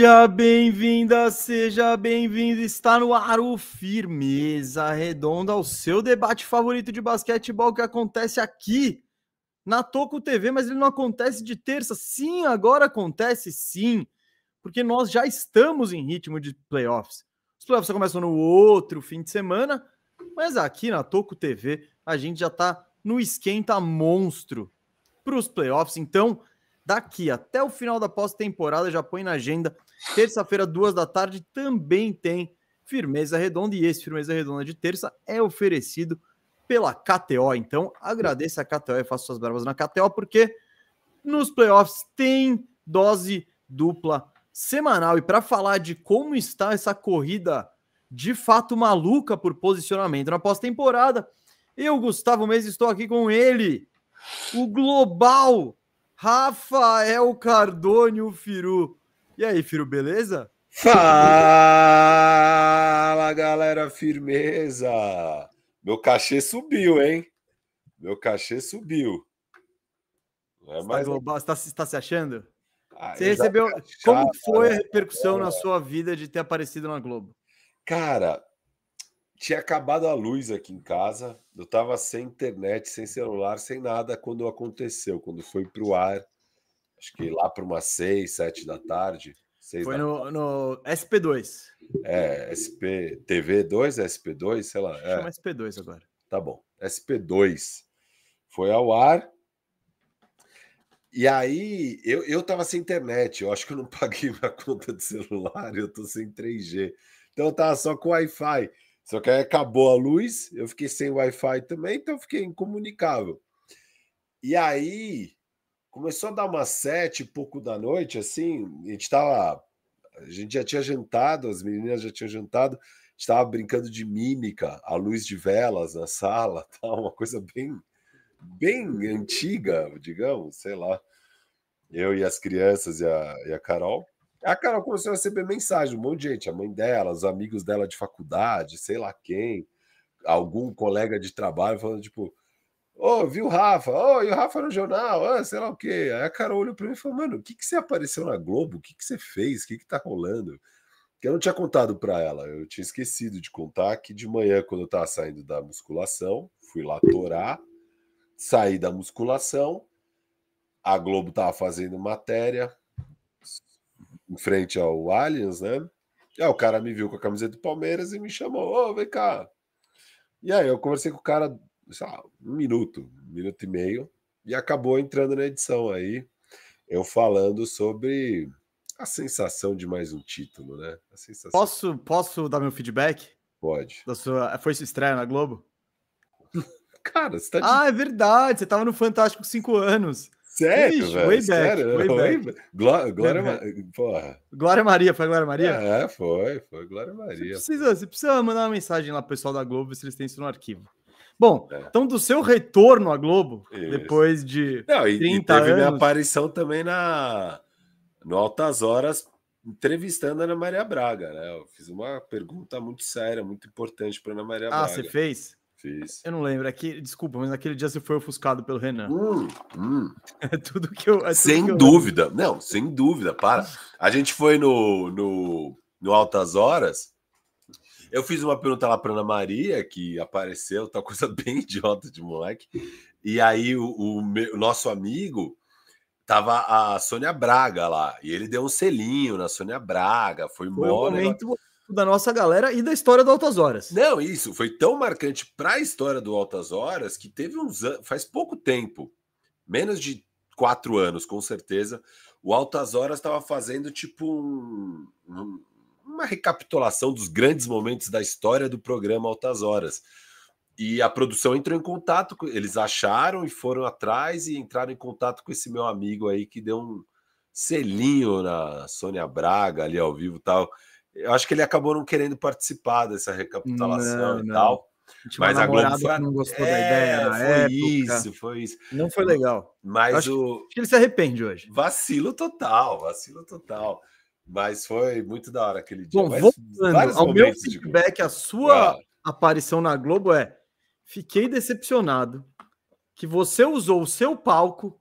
Seja bem-vinda, seja bem-vindo. Está no ar o Firmeza Redonda, o seu debate favorito de basquetebol que acontece aqui na Toco TV, mas ele não acontece de terça. Sim, agora acontece sim, porque nós já estamos em ritmo de playoffs. Os playoffs começam no outro fim de semana, mas aqui na Toco TV a gente já está no esquenta monstro para os playoffs. Então, daqui até o final da pós-temporada, já põe na agenda Terça-feira, duas da tarde, também tem Firmeza Redonda. E esse Firmeza Redonda de terça é oferecido pela KTO. Então, agradeça a KTO e faça suas barbas na KTO, porque nos playoffs tem dose dupla semanal. E para falar de como está essa corrida de fato maluca por posicionamento na pós-temporada, eu, Gustavo Mês, estou aqui com ele, o global Rafael Cardone, o Firu. E aí, filho, beleza? Fala, galera, firmeza! Meu cachê subiu, hein? Meu cachê subiu. É tá mais você está tá se achando? Ah, você recebeu. Como foi a repercussão cara. na é. sua vida de ter aparecido na Globo? Cara, tinha acabado a luz aqui em casa. Eu estava sem internet, sem celular, sem nada quando aconteceu, quando foi para o ar acho que lá para umas seis, sete da tarde. Seis Foi da no, no, SP2. É, SP TV2, SP2, sei lá. É. Chama é. SP2 agora. Tá bom. SP2 foi ao ar. E aí, eu, eu tava sem internet, eu acho que eu não paguei minha conta de celular, eu tô sem 3G. Então eu tava só com Wi-Fi. Só que aí acabou a luz, eu fiquei sem Wi-Fi também, então eu fiquei incomunicável. E aí, começou a dar umas sete e pouco da noite, assim, a gente tava. A gente já tinha jantado, as meninas já tinham jantado, a gente tava brincando de mímica, à luz de velas na sala, tal, uma coisa bem, bem antiga, digamos, sei lá. Eu e as crianças e a, e a Carol. A Carol começou a receber mensagem, um monte de gente, a mãe dela, os amigos dela de faculdade, sei lá quem, algum colega de trabalho falando, tipo, Ô, oh, viu o Rafa? Ô, oh, e o Rafa no jornal? Ah, sei lá o quê. Aí a cara olhou pra mim e falou, mano, o que que você apareceu na Globo? O que que você fez? O que que tá rolando? Que eu não tinha contado pra ela. Eu tinha esquecido de contar que de manhã, quando eu tava saindo da musculação, fui lá torar, saí da musculação, a Globo tava fazendo matéria em frente ao Allianz, né? E aí o cara me viu com a camiseta do Palmeiras e me chamou, ô, oh, vem cá. E aí eu conversei com o cara sei lá, um minuto, um minuto e meio, e acabou entrando na edição aí, eu falando sobre a sensação de mais um título, né? Posso, posso dar meu feedback? Pode. Da sua, foi sua estreia na Globo? Cara, você tá de... Ah, é verdade, você tava no Fantástico cinco anos. Sério, Ixi, velho? Way back, sério, way back. Way... Glória, é. Porra. Glória Maria, foi Glória Maria? É, foi, foi Glória Maria. Você precisa, você precisa mandar uma mensagem lá pro pessoal da Globo, se eles têm isso no arquivo. Bom, é. então do seu retorno à Globo, Isso. depois de Não, e, 30 e teve anos... minha aparição também na no Altas Horas, entrevistando a Ana Maria Braga, né? Eu fiz uma pergunta muito séria, muito importante para Ana Maria ah, Braga. Ah, você fez? Fiz. Eu não lembro. Aqui, é desculpa, mas naquele dia você foi ofuscado pelo Renan. Hum, hum. É tudo que eu. É sem que eu dúvida. Lembro. Não, sem dúvida. Para. A gente foi no, no, no Altas Horas eu fiz uma pergunta lá para Ana Maria, que apareceu, tá coisa bem idiota de moleque. E aí o, o, meu, o nosso amigo tava a Sônia Braga lá, e ele deu um selinho na Sônia Braga, foi, foi mole. Um momento da nossa galera e da história do Altas Horas. Não, isso foi tão marcante para a história do Altas Horas que teve uns anos, faz pouco tempo, menos de quatro anos, com certeza, o Altas Horas estava fazendo tipo um, um, uma recapitulação dos grandes momentos da história do programa Altas Horas. E a produção entrou em contato, eles acharam e foram atrás e entraram em contato com esse meu amigo aí que deu um selinho na Sônia Braga ali ao vivo tal. Eu acho que ele acabou não querendo participar dessa recapitulação não, e não. tal. Mas a Globo foi... não gostou é, da ideia. É, foi época. isso, foi isso. Não foi legal. Mas acho o. Acho que ele se arrepende hoje. Vacilo total, vacilo total. Mas foi muito da hora aquele dia. Bom, voltando ao meu feedback, de... a sua Uau. aparição na Globo é: fiquei decepcionado que você usou o seu palco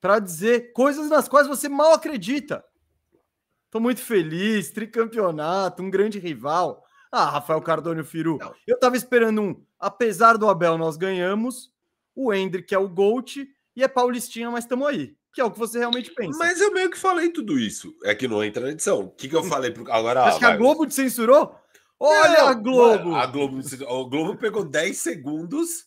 para dizer coisas nas quais você mal acredita. Estou muito feliz, tricampeonato, um grande rival. Ah, Rafael Cardone Firu. Não. Eu estava esperando um. Apesar do Abel, nós ganhamos. O Hendrick é o Gold e é Paulistinha, mas estamos aí que é o que você realmente pensa. Mas eu meio que falei tudo isso. É que não entra na edição. O que, que eu hum. falei pro... agora? Acho ah, que vai... a Globo te censurou? Olha não, a Globo! A Globo, o Globo pegou 10 segundos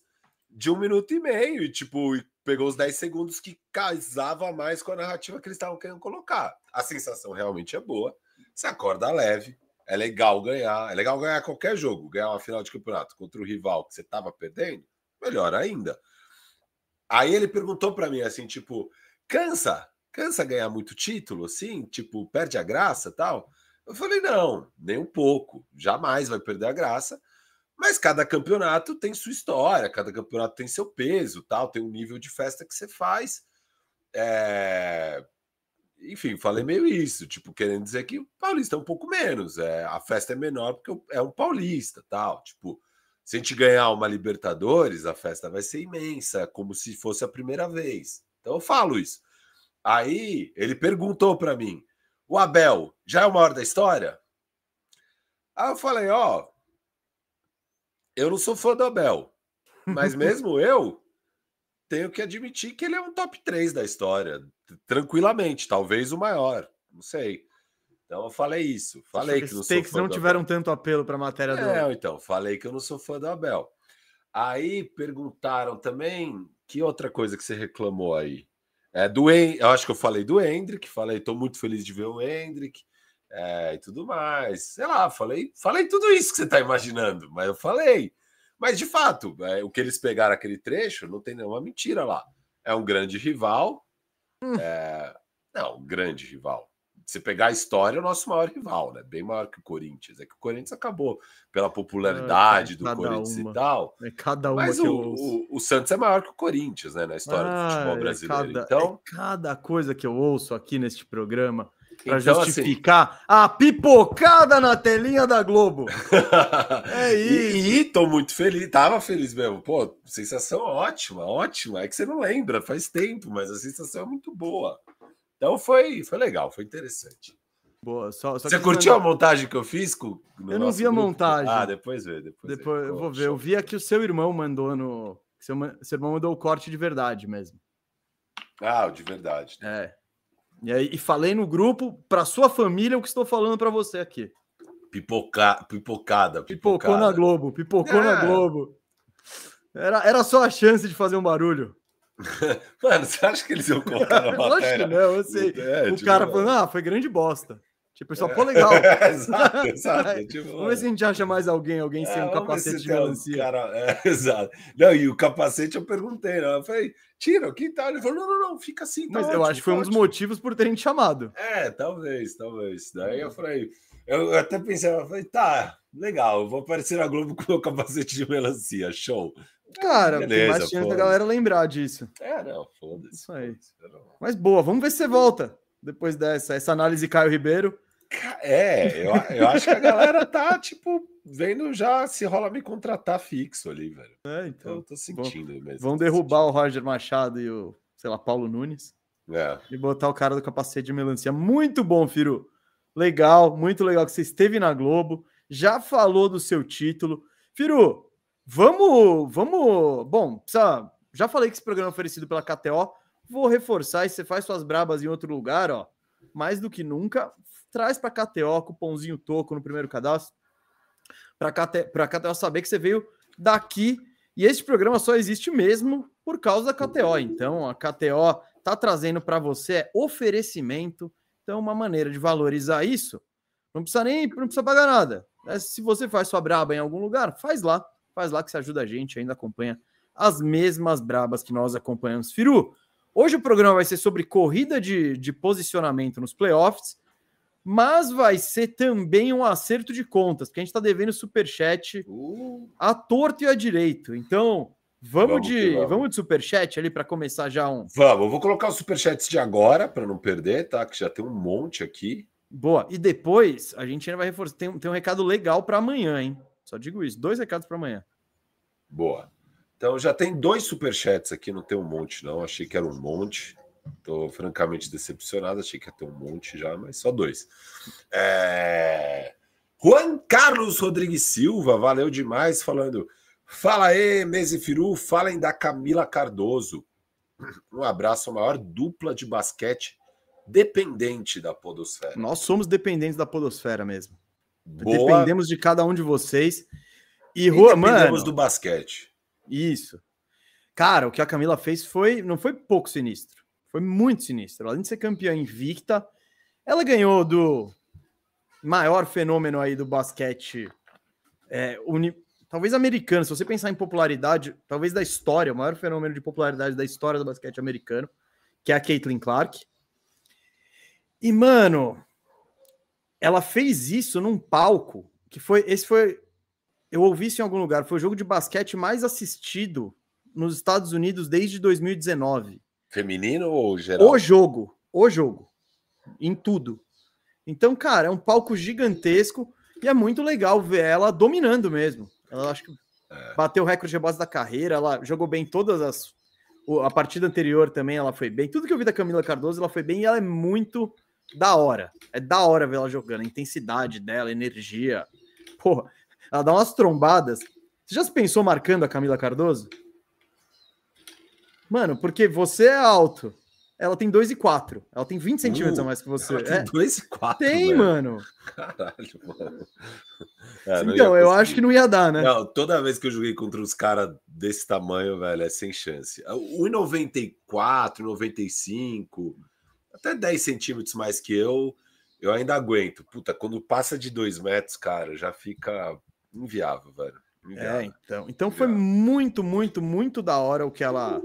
de um minuto e meio e, tipo, pegou os 10 segundos que casava mais com a narrativa que eles estavam querendo colocar. A sensação realmente é boa. Você acorda leve. É legal ganhar. É legal ganhar qualquer jogo. Ganhar uma final de campeonato contra o rival que você tava perdendo, melhor ainda. Aí ele perguntou para mim assim, tipo, cansa, cansa ganhar muito título, assim, tipo, perde a graça tal. Eu falei, não, nem um pouco, jamais vai perder a graça. Mas cada campeonato tem sua história, cada campeonato tem seu peso, tal, tem um nível de festa que você faz. É... Enfim, falei meio isso, tipo, querendo dizer que o paulista é um pouco menos, é, a festa é menor porque é um paulista, tal, tipo, se a gente ganhar uma Libertadores, a festa vai ser imensa, como se fosse a primeira vez. Então eu falo isso. Aí ele perguntou para mim: o Abel já é o maior da história? Aí eu falei: ó, oh, eu não sou fã do Abel, mas mesmo eu tenho que admitir que ele é um top 3 da história, tranquilamente, talvez o maior, não sei. Então eu falei isso, falei que, não sou fã não tiveram tanto apelo para a matéria é, do. É, então, falei que eu não sou fã do Abel. Aí perguntaram também que outra coisa que você reclamou aí? É do en... Eu acho que eu falei do Hendrick, falei, estou muito feliz de ver o Hendrick é, e tudo mais. Sei lá, falei, falei tudo isso que você está imaginando, mas eu falei. Mas de fato, é, o que eles pegaram aquele trecho não tem nenhuma mentira lá. É um grande rival. Hum. É... Não, um grande rival se pegar a história, é o nosso maior rival, né? Bem maior que o Corinthians. É que o Corinthians acabou pela popularidade é, do Corinthians uma. e tal. É cada um Mas o, o, o, Santos é maior que o Corinthians, né? Na história ah, do futebol é brasileiro. É cada, então, é cada coisa que eu ouço aqui neste programa para então, assim justificar assim... a pipocada na telinha da Globo. é isso. E, e tô muito feliz, tava feliz mesmo. Pô, sensação é ótima, ótima. É que você não lembra, faz tempo, mas a sensação é muito boa. Então foi, foi legal, foi interessante. Boa, só, só Você curtiu a montagem que eu fiz? Com, eu não vi a grupo? montagem. Ah, depois vê. Depois, depois vê. eu vou ver. Eu vi aqui o seu irmão mandou no. Seu, seu irmão mandou o corte de verdade mesmo. Ah, de verdade. Né? É. E, aí, e falei no grupo, para sua família, o que estou falando para você aqui. Pipoca, pipocada, pipocada. Pipocou na Globo, pipocou é. na Globo. Era, era só a chance de fazer um barulho. Mano, você acha que eles iam colocar na matéria? não, eu sei. É, o cara falou, ah, foi grande bosta. Tipo, só, pô, é. legal. É, exato, exato. Tipo, vamos ver se a gente acha mais alguém, alguém sem é, um capacete de melancia. Um cara... É, exato. Não, e o capacete eu perguntei, né? Eu falei, tira, que tal? Ele falou, não, não, não, fica assim. Tá Mas ótimo, eu acho que foi tá um ótimo. dos motivos por terem te chamado. É, talvez, talvez. Daí eu uhum. falei, eu até pensei, eu falei, tá, legal, vou aparecer na Globo com o capacete de melancia, show. Cara, Beleza, tem mais chance da galera lembrar disso. É, não, foda-se. Isso aí. Mas boa, vamos ver se você volta depois dessa. Essa análise Caio Ribeiro. É, eu, eu acho que a galera tá, tipo, vendo já se rola me contratar fixo ali, velho. É, então. Eu tô sentindo vão, mesmo. Vão derrubar sentindo. o Roger Machado e o, sei lá, Paulo Nunes. É. E botar o cara do capacete de melancia. Muito bom, Firu. Legal, muito legal que você esteve na Globo, já falou do seu título. Firu, Vamos, vamos. Bom, precisa, já falei que esse programa é oferecido pela KTO. Vou reforçar, e você faz suas brabas em outro lugar, ó. Mais do que nunca, traz para KTO cupomzinho toco no primeiro cadastro. Para KTO, a KTO saber que você veio daqui. E este programa só existe mesmo por causa da KTO. Então, a KTO tá trazendo para você é oferecimento. Então, uma maneira de valorizar isso. Não precisa nem, não precisa pagar nada. É, se você faz sua braba em algum lugar, faz lá Faz lá que você ajuda a gente, ainda acompanha as mesmas brabas que nós acompanhamos. Firu, hoje o programa vai ser sobre corrida de, de posicionamento nos playoffs, mas vai ser também um acerto de contas, porque a gente está devendo superchat uh. a torto e a direito. Então, Vamos, vamos, de vamos. vamos de superchat ali para começar já um. Vamos, vou colocar os superchats de agora para não perder, tá? Que já tem um monte aqui. Boa. E depois a gente ainda vai reforçar. Tem, tem um recado legal para amanhã, hein? Só digo isso. Dois recados para amanhã. Boa. Então já tem dois superchats aqui, não tem um monte, não. Achei que era um monte. Estou francamente decepcionado, achei que ia ter um monte já, mas só dois. É... Juan Carlos Rodrigues Silva, valeu demais falando. Fala aí, Mese Firu, falem da Camila Cardoso. Um abraço, a maior dupla de basquete dependente da podosfera. Nós somos dependentes da podosfera mesmo. Boa. Dependemos de cada um de vocês. E, e Juan, mano, do basquete. Isso. Cara, o que a Camila fez foi não foi pouco sinistro, foi muito sinistro. Além de ser campeã invicta, ela ganhou do maior fenômeno aí do basquete, é, uni... talvez americano. Se você pensar em popularidade, talvez da história, o maior fenômeno de popularidade da história do basquete americano, que é a Caitlin Clark. E mano, ela fez isso num palco que foi. Esse foi. Eu ouvi isso em algum lugar. Foi o jogo de basquete mais assistido nos Estados Unidos desde 2019. Feminino ou geral? O jogo. O jogo. Em tudo. Então, cara, é um palco gigantesco e é muito legal ver ela dominando mesmo. Ela acho que é. bateu o recorde de base da carreira, ela jogou bem todas as. A partida anterior também ela foi bem. Tudo que eu vi da Camila Cardoso, ela foi bem e ela é muito da hora. É da hora ver ela jogando, a intensidade dela, a energia. Porra, ela dá umas trombadas. Você já se pensou marcando a Camila Cardoso? Mano, porque você é alto. Ela tem 2,4. Ela tem 20 uh, centímetros a mais que você. Ela tem 2,4. É. Tem, velho. mano. Caralho, mano. É, então, eu acho que não ia dar, né? Não, toda vez que eu joguei contra uns caras desse tamanho, velho, é sem chance. 1,94, 1,95 até 10 centímetros mais que eu, eu ainda aguento. Puta, quando passa de 2 metros, cara, já fica inviável, velho. Inviável. É, então. Então inviável. foi muito, muito, muito da hora o que ela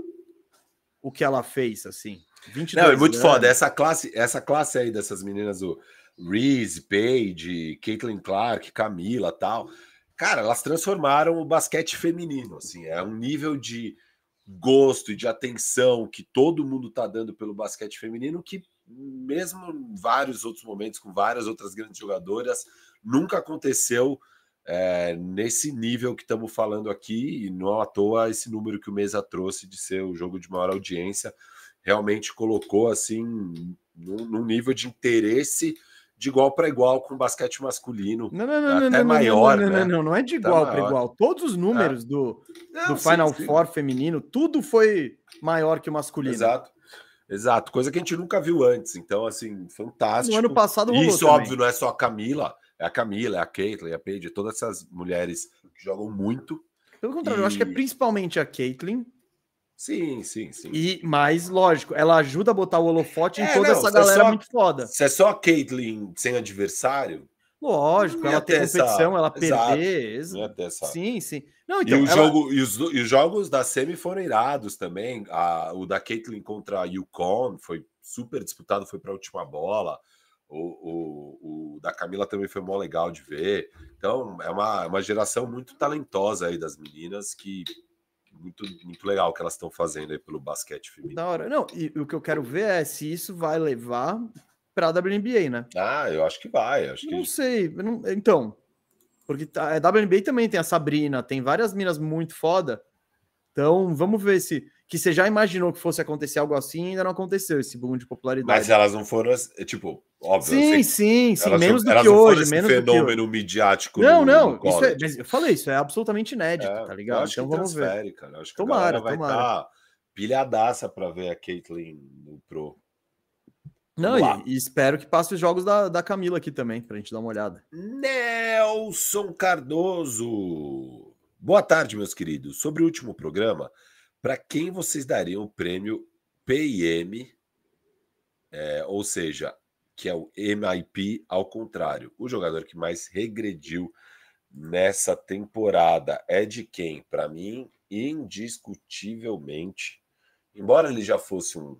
o que ela fez, assim. 22 Não, é muito anos. foda. Essa classe, essa classe aí dessas meninas, o Reese, Paige, Caitlin Clark, Camila tal. Cara, elas transformaram o basquete feminino, assim. É um nível de gosto e de atenção que todo mundo está dando pelo basquete feminino, que mesmo em vários outros momentos, com várias outras grandes jogadoras, nunca aconteceu é, nesse nível que estamos falando aqui, e não à toa esse número que o Mesa trouxe de ser o jogo de maior audiência, realmente colocou assim num, num nível de interesse de igual para igual com o basquete masculino. Não, não, não, tá até não, maior, não, não, né? não, não, não, é de tá igual para igual. Todos os números é. do, ah, do Final sim. Four feminino, tudo foi maior que o masculino. Exato. Exato, coisa que a gente nunca viu antes. Então, assim, fantástico. No ano passado Isso, também. óbvio, não é só a Camila, é a Camila, é a Caitlyn, é a Paige, todas essas mulheres que jogam muito. Pelo contrário, e... eu acho que é principalmente a Caitlyn, Sim, sim, sim. E, mas, lógico, ela ajuda a botar o holofote é, em toda não, essa é galera é só, muito foda. Se é só a Caitlyn sem adversário. Lógico, ela tem competição, essa... ela perder. Essa... Sim, sim. Não, então, e, o ela... jogo, e, os, e os jogos da Semi foram irados também. A, o da Caitlyn contra a Yukon foi super disputado, foi para a última bola. O, o, o, da Camila também foi mó legal de ver. Então, é uma, é uma geração muito talentosa aí das meninas que muito, muito legal o que elas estão fazendo aí pelo basquete feminino. Da hora. Não, e o que eu quero ver é se isso vai levar para a WNBA, né? Ah, eu acho que vai. Acho não que... sei. Não... Então, porque tá, é, a WNBA também tem a Sabrina, tem várias minas muito foda. Então, vamos ver se que você já imaginou que fosse acontecer algo assim e ainda não aconteceu esse boom de popularidade. Mas elas não foram, tipo, óbvio. Sim, sim, sim, menos do que hoje. menos fenômeno do que... midiático. Não, no, não, no é, eu falei, isso é absolutamente inédito, é, tá ligado? Eu acho então que vamos ver. Cara, acho que tomara, vai tomara. Tá pilhadaça para ver a Caitlyn no Pro. Não, e, e, espero que passe os jogos da, da Camila aqui também, pra gente dar uma olhada. Nelson Cardoso. Boa tarde, meus queridos. Sobre o último programa, para quem vocês dariam o prêmio PIM, é, ou seja, que é o MIP ao contrário? O jogador que mais regrediu nessa temporada é de quem? Para mim, indiscutivelmente, embora ele já fosse um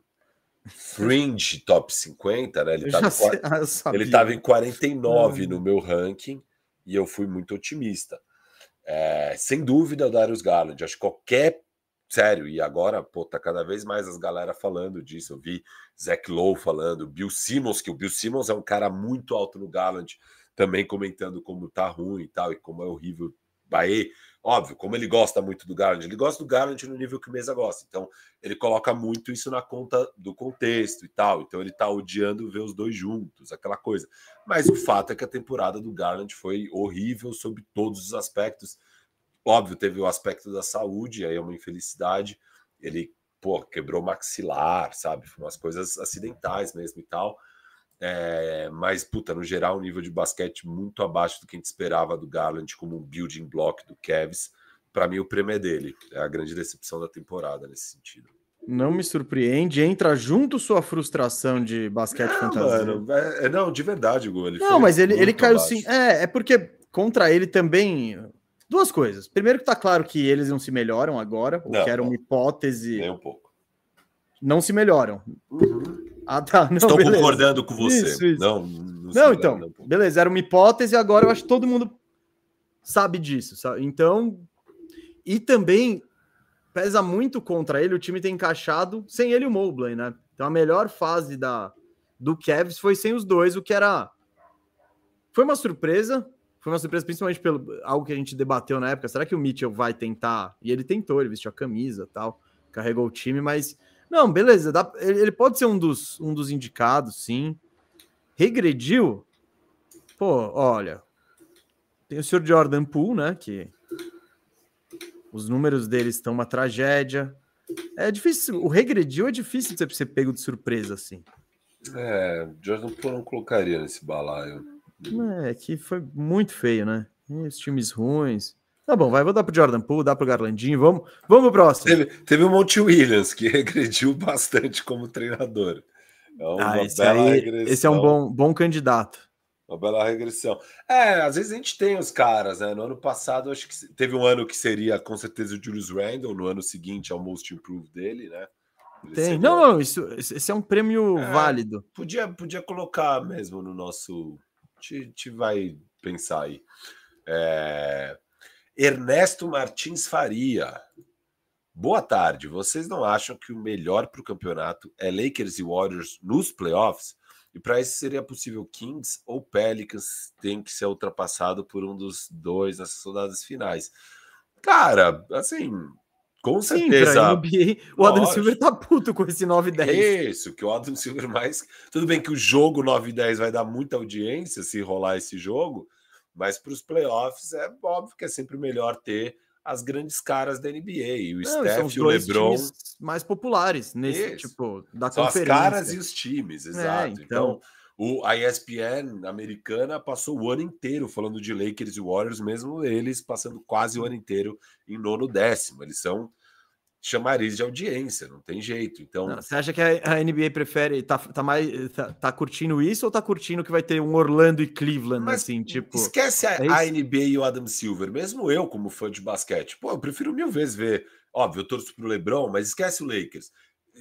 fringe top 50, né? Ele estava em, 49 hum. Ah, no meu ranking e eu fui muito otimista. É, sem dúvida, o Darius Garland. Acho que qualquer sério, e agora, pô, tá cada vez mais as galera falando disso. Eu vi Zach Lowe falando, Bill Simmons, que o Bill Simmons é um cara muito alto no Gallant, também comentando como tá ruim e tal, e como é horrível Bahia. Óbvio, como ele gosta muito do Garland, ele gosta do Garland no nível que o Mesa gosta. Então, ele coloca muito isso na conta do contexto e tal. Então, ele tá odiando ver os dois juntos, aquela coisa. Mas o fato é que a temporada do Garland foi horrível sob todos os aspectos. Óbvio, teve o aspecto da saúde, aí é uma infelicidade. Ele, pô, quebrou maxilar, sabe? Foram umas coisas acidentais mesmo e tal. É, mas, puta, no geral, um nível de basquete muito abaixo do que a gente esperava do Garland, como um building block do Cavs. Para mim, o prêmio é dele. É a grande decepção da temporada nesse sentido. Não me surpreende, entra junto sua frustração de basquete ah, não, é, é, não, de verdade, Gu. não, mas ele, ele caiu abaixo. sim. É, é porque contra ele também Duas coisas. Primeiro que tá claro que eles não se melhoram agora, o que era uma hipótese. Nem um pouco. Não se melhoram. Uhum. Ah, tá. Não, Estou beleza. concordando com você. Isso, isso. Não, não, não então. beleza, era uma hipótese, agora eu acho que todo mundo sabe disso. Sabe? Então. E também pesa muito contra ele, o time tem encaixado sem ele o Mobley, né? Então a melhor fase da, do Kevs foi sem os dois, o que era. Foi uma surpresa, foi uma surpresa, principalmente pelo algo que a gente debateu na época. Será que o Mitchell vai tentar? E ele tentou, ele vestiu a camisa tal, carregou o time, mas. Não, beleza, dá, ele, ele pode ser um dos, um dos indicados, sim. Regrediu? Pô, olha. Tem o senhor Jordan Poole, né? Que os números dele estão uma tragédia. É difícil, o regrediu é difícil de você ser pego de surpresa, assim. É, Jordan Poole não colocaria nesse balaio. É, que foi muito feio, né? Os times ruins. Tá bom, vai, vou dar pro Jordan Poole, dar pro Garlandinho, vamos, vamos pro próximo. Teve, teve o Monte Williams, que regrediu bastante como treinador. É uma ah, esse, aí, esse, é um bom, bom candidato. Uma bela regressão. É, às vezes a gente tem os caras, né? No ano passado, acho que teve um ano que seria com certeza o Julius Randle, no ano seguinte ao é Most Improved dele, né? Ele tem. Seria... Não, não, isso, esse é um prêmio é, válido. Podia, podia colocar mesmo no nosso te gente vai pensar aí. É... Ernesto Martins Faria. Boa tarde. Vocês não acham que o melhor para o campeonato é Lakers e Warriors nos playoffs? E para isso seria possível Kings ou Pelicans tem que ser ultrapassado por um dos dois nas rodadas finais. Cara, assim, com certeza. Sim, NBA, o Adam Silver tá puto com esse 9 10. Isso, que o Adam Silver mais. Tudo bem que o jogo 9 10 vai dar muita audiência se rolar esse jogo, mas para os playoffs é óbvio que é sempre melhor ter as grandes caras da NBA. E o Não, Steph e o LeBron. mais populares nesse Isso. tipo da são conferência. As caras e os times, é, exato. É, então... então... O, a ESPN americana passou o ano inteiro falando de Lakers e Warriors, mesmo eles passando quase o ano inteiro em nono décimo. Eles são chamariz de audiência, não tem jeito. Então, não, você acha que a NBA prefere tá, tá mais tá, tá, curtindo isso ou tá curtindo que vai ter um Orlando e Cleveland Mas assim, tipo? Esquece a, é a, NBA e o Adam Silver, mesmo eu como fã de basquete. Pô, eu prefiro mil vezes ver, óbvio, eu torço pro LeBron, mas esquece o Lakers.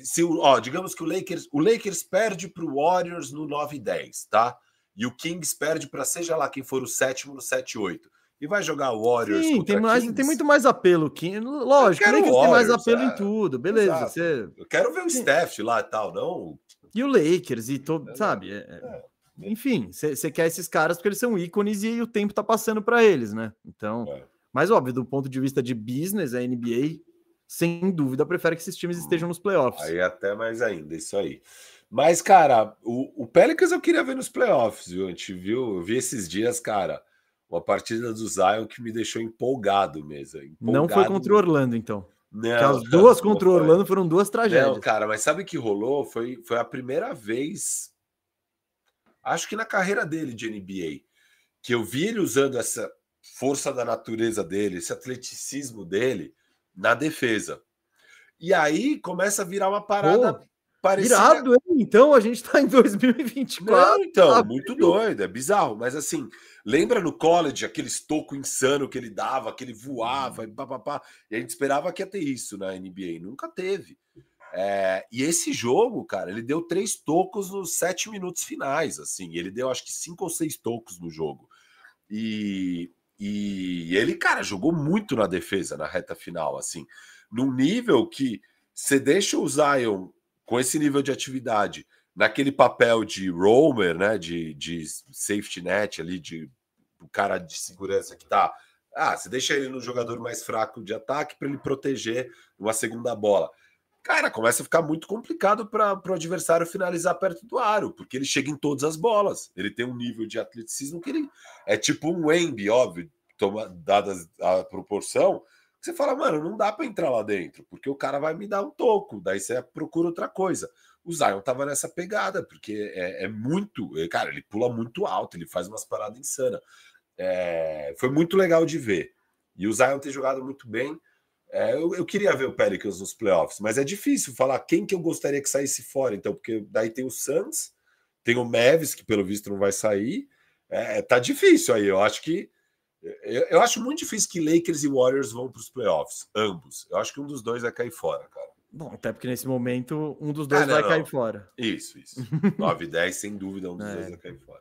Se ó, digamos que o Lakers, o Lakers perde pro Warriors no 9 e 10, tá? E o Kings perde para seja lá quem for o sétimo no 7 e 8 e vai jogar Warriors. Sim, tem, mais, Kings. tem muito mais apelo. Né, que, lógico, tem mais apelo é, em tudo, beleza. Você... Eu quero ver o Sim. Steph lá e tal, não. E o Lakers, e todo, é, sabe? É, é. é. enfim, você quer esses caras porque eles são ícones e o tempo tá passando para eles, né? Então, é. mas óbvio, do ponto de vista de business, a NBA, sem dúvida, prefere que esses times hum. estejam nos playoffs. Aí até mais ainda, isso aí. Mas, cara, o, o Pelicans eu queria ver nos playoffs, viu? A gente viu, eu vi esses dias, cara uma partida do Zion que me deixou empolgado mesmo. Empolgado não foi contra o Orlando, então. Não, as duas contra o Orlando foram duas tragédias. Não, cara, mas sabe o que rolou? Foi, foi a primeira vez, acho que na carreira dele de NBA, que eu vi ele usando essa força da natureza dele, esse atleticismo dele na defesa. E aí começa a virar uma parada Pô. Parecia... Irado, hein? Então a gente está em 2024. Não, então, tá muito doido, é bizarro. Mas assim, lembra no college aquele estoco insano que ele dava, que ele voava e papapá. E a gente esperava que ia ter isso na NBA. Nunca teve. É, e esse jogo, cara, ele deu três tocos nos sete minutos finais, assim. Ele deu, acho que, cinco ou seis tocos no jogo. E, e ele, cara, jogou muito na defesa, na reta final, assim. Num nível que você deixa o Zion com esse nível de atividade, naquele papel de roamer, né, de, de safety net ali, de o cara de segurança que tá. Ah, você deixa ele no jogador mais fraco de ataque para ele proteger uma segunda bola. Cara, começa a ficar muito complicado para o adversário finalizar perto do aro, porque ele chega em todas as bolas. Ele tem um nível de atleticismo que ele é tipo um Wemby, óbvio, toma, dada a proporção, você fala, mano, não dá para entrar lá dentro, porque o cara vai me dar um toco, daí você procura outra coisa. O Zion tava nessa pegada, porque é, é muito. É, cara, ele pula muito alto, ele faz umas paradas insanas. É, foi muito legal de ver. E o Zion ter jogado muito bem. É, eu, eu, queria ver o Pelicans nos playoffs, mas é difícil falar quem que eu gostaria que saísse fora, então, porque daí tem o Suns, tem o Mavis, que pelo visto não vai sair. É, tá difícil aí, eu acho que eu, eu, acho muito difícil que Lakers e Warriors vão para os playoffs, ambos. Eu acho que um dos dois vai cair fora, cara. Bom, até porque nesse momento um dos ah, dois ah, não, vai não. cair fora. Isso, isso. 9 e 10, sem dúvida, um dos é. dois vai cair fora.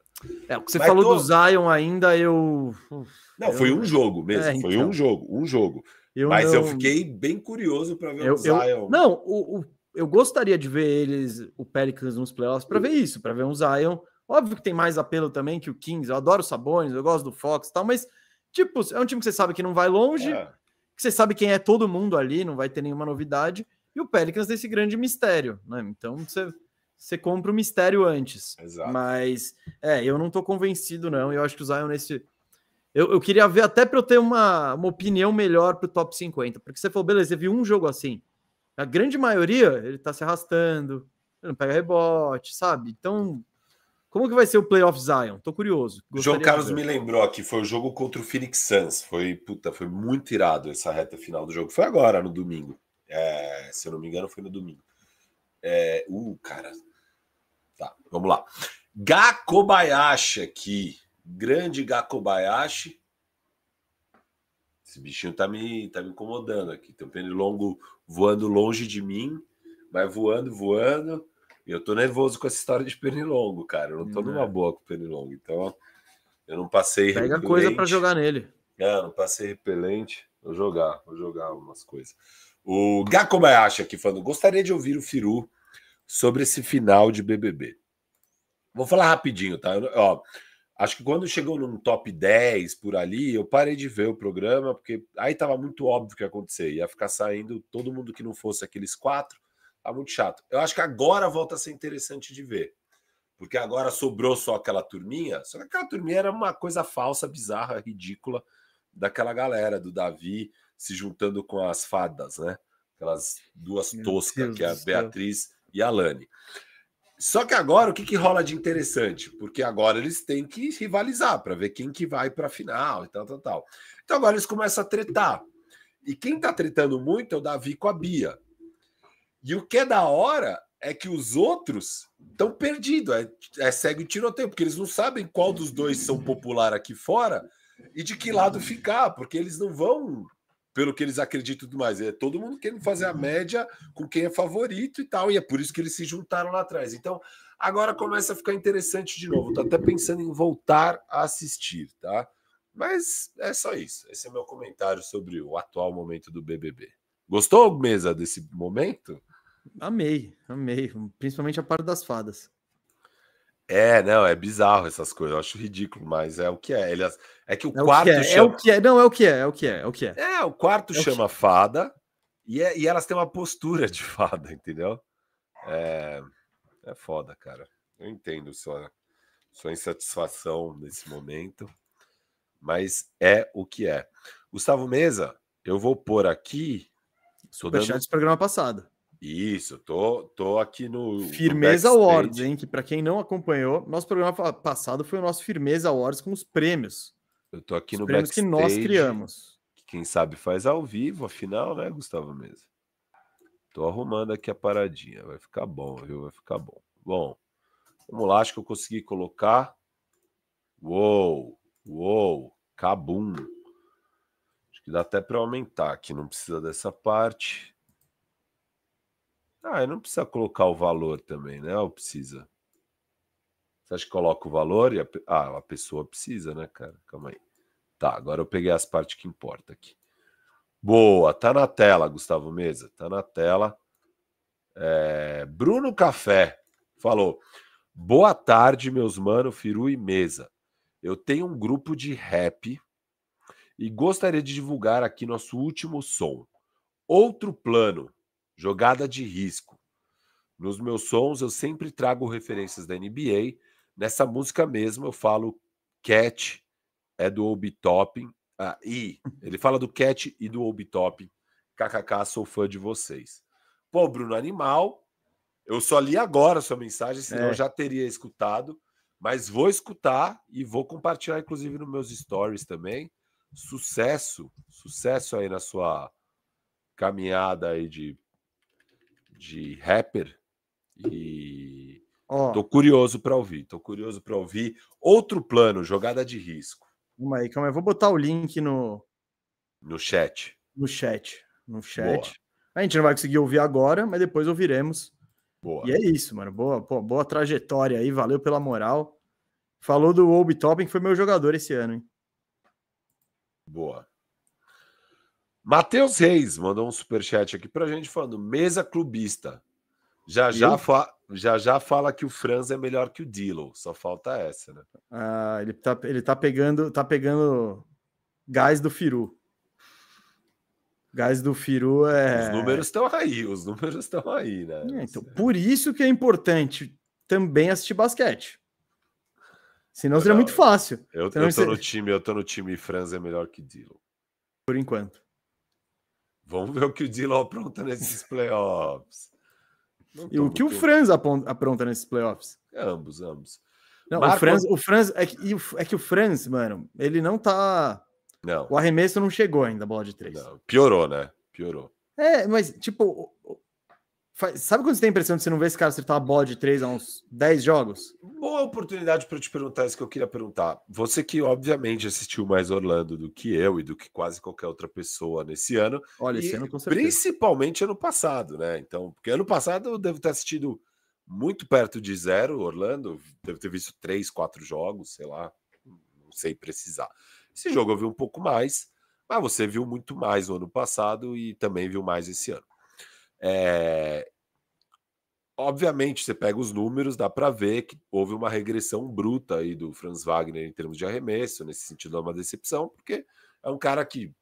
É, o que você falou tô... do Zion ainda, eu. Não, eu... foi um jogo mesmo. É, então... Foi um então. jogo, um jogo. Eu Mas não... eu fiquei bem curioso para ver o Zion. Não, o, o, eu gostaria de ver eles, o Pelicans nos playoffs, para ver isso, para ver um Zion. Óbvio que tem mais apelo também que o Kings. Eu adoro sabões, eu gosto do Fox e tal, mas Tipo, é um time que você sabe que não vai longe, é. que você sabe quem é todo mundo ali, não vai ter nenhuma novidade. E o Pelicans tem esse grande mistério, né? Então você, você compra o mistério antes. Exato. Mas, é, eu não tô convencido, não. Eu acho que o Zion nesse. Eu, eu queria ver até para eu ter uma, uma opinião melhor pro top 50. Porque você falou, beleza, eu vi um jogo assim. A grande maioria, ele tá se arrastando, ele não pega rebote, sabe? Então, como que vai ser o playoff Zion? Tô curioso. João Carlos me lembrou que foi o jogo contra o Phoenix Suns. Foi, puta, foi muito irado essa reta final do jogo. Foi agora, no domingo. É, se eu não me engano, foi no domingo. É, uh, cara. Tá, vamos lá. Gakobayashi aqui. Grande Gakobayashi. Esse bichinho tá me, tá me incomodando aqui. Tem um pernilongo voando longe de mim. Vai voando, voando e eu tô nervoso com essa história de pernilongo, cara. Eu não tô numa é. boa com pernilongo. Então, eu não passei. Pega repelente. coisa para jogar nele. É, não passei repelente. Vou jogar, vou jogar umas coisas. O Gakobayashi aqui falando: gostaria de ouvir o Firu sobre esse final de BBB. Vou falar rapidinho, tá? Eu, ó, acho que quando chegou num top 10 por ali, eu parei de ver o programa, porque aí tava muito óbvio o que ia acontecer. Ia ficar saindo todo mundo que não fosse aqueles quatro Tá muito chato. Eu acho que agora volta a ser interessante de ver. Porque agora sobrou só aquela turminha. Só que aquela turminha era uma coisa falsa, bizarra, ridícula daquela galera, do Davi se juntando com as fadas, né? Aquelas duas toscas, que é a Beatriz e a Lani. Só que agora o que, que rola de interessante? Porque agora eles têm que rivalizar para ver quem que vai para a final e tal, tal, tal. Então agora eles começam a tretar. E quem está tretando muito é o Davi com a Bia. E o que é da hora é que os outros estão perdidos, é, é cego e tiroteio, porque eles não sabem qual dos dois são popular aqui fora e de que lado ficar, porque eles não vão pelo que eles acreditam demais. mais. É todo mundo querendo fazer a uhum. média com quem é favorito e tal, e é por isso que eles se juntaram lá atrás. Então, agora começa a ficar interessante de novo. Estou até pensando em voltar a assistir, tá? Mas é só isso. Esse é meu comentário sobre o atual momento do BBB. Gostou, mesa, desse momento? Amei, amei. Principalmente a parte das fadas. É, não, é bizarro essas coisas, eu acho ridículo, mas é o que é. Ele, é que o é quarto o que é, é, chama... É o que é, não, é o que é, é o que é, é o que é. É, o quarto é chama o que... É. fada e, é, e elas têm uma postura de fada, entendeu? É, é foda, cara. Eu entendo sua, sua insatisfação nesse momento, mas é o que é. Gustavo Mesa, eu vou pôr aqui. Superchat dando... do programa passado. Isso, tô, tô aqui no. Firmeza no Awards, hein? Que para quem não acompanhou, nosso programa passado foi o nosso Firmeza Awards com os prêmios. Eu tô aqui os no prêmios backstage, que nós criamos. Que quem sabe faz ao vivo, afinal, né, Gustavo Mesa? Tô arrumando aqui a paradinha. Vai ficar bom, viu? Vai ficar bom. Bom, vamos lá, acho que eu consegui colocar. Uou! Uou! Cabum! Acho que dá até para aumentar aqui, não precisa dessa parte. Ah, não precisa colocar o valor também, né? Ou precisa? Você acha que coloca o valor e a, ah, a pessoa precisa, né, cara? Calma aí. Tá, agora eu peguei as partes que importa aqui. Boa, tá na tela, Gustavo Mesa, tá na tela. É, Bruno Café falou: Boa tarde, meus mano, Firu e Mesa. Eu tenho um grupo de rap e gostaria de divulgar aqui nosso último som. Outro plano, jogada de risco. Nos meus sons eu sempre trago referências da NBA. Nessa música mesmo eu falo Cat é do Obi Topping. Ah, e ele fala do Cat e do Obi Topping. KKK, sou fã de vocês. Pô, Bruno Animal, eu só li agora sua mensagem, senão é. eu já teria escutado. Mas vou escutar e vou compartilhar, inclusive, nos meus stories também. Sucesso, sucesso aí na sua caminhada aí de de rapper e Ó, tô curioso para ouvir, tô curioso para ouvir outro plano, jogada de risco. Uma aí, calma aí, vou botar o link no no chat. No chat, no chat. Boa. A gente não vai conseguir ouvir agora, mas depois ouviremos. Boa. E é isso, mano. Boa, boa trajetória aí, valeu pela moral. Falou do Obi Topping, que foi meu jogador esse ano, hein? Boa. Matheus Reis mandou um superchat aqui pra gente falando: mesa clubista. Já já, fa... já já fala que o Franz é melhor que o Dilo. Só falta essa, né? Ah, ele tá, ele tá pegando, tá pegando gás do Firu. Gás do Firu é. Os números estão aí, os números estão aí, né? É, então, por isso que é importante também assistir basquete. Senão seria muito fácil. Eu, então, eu tô você... no time, eu tô no time Franz é melhor que Dilo. Por enquanto. Vamos ver o que o Dilo apronta nesses playoffs. e o que o Franz apronta nesses playoffs. Ambos, ambos. Não, o Franz, o Franz é, que, é que o Franz, mano, ele não tá. Não. O arremesso não chegou ainda, a bola de três. Não, piorou, né? Piorou. É, mas, tipo, Sabe quando você tem a impressão de você não ver esse cara acertar a bola de três a uns 10 jogos? Boa oportunidade para eu te perguntar isso que eu queria perguntar. Você que obviamente assistiu mais Orlando do que eu e do que quase qualquer outra pessoa nesse ano. Olha, esse ano com certeza. Principalmente ano passado, né? Então, porque ano passado eu devo ter assistido muito perto de zero Orlando, devo ter visto três, quatro jogos, sei lá, não sei precisar. Esse jogo eu vi um pouco mais, mas você viu muito mais no ano passado e também viu mais esse ano. É... Obviamente, você pega os números, dá para ver que houve uma regressão bruta aí do Franz Wagner em termos de arremesso, nesse sentido é uma decepção, porque é um cara que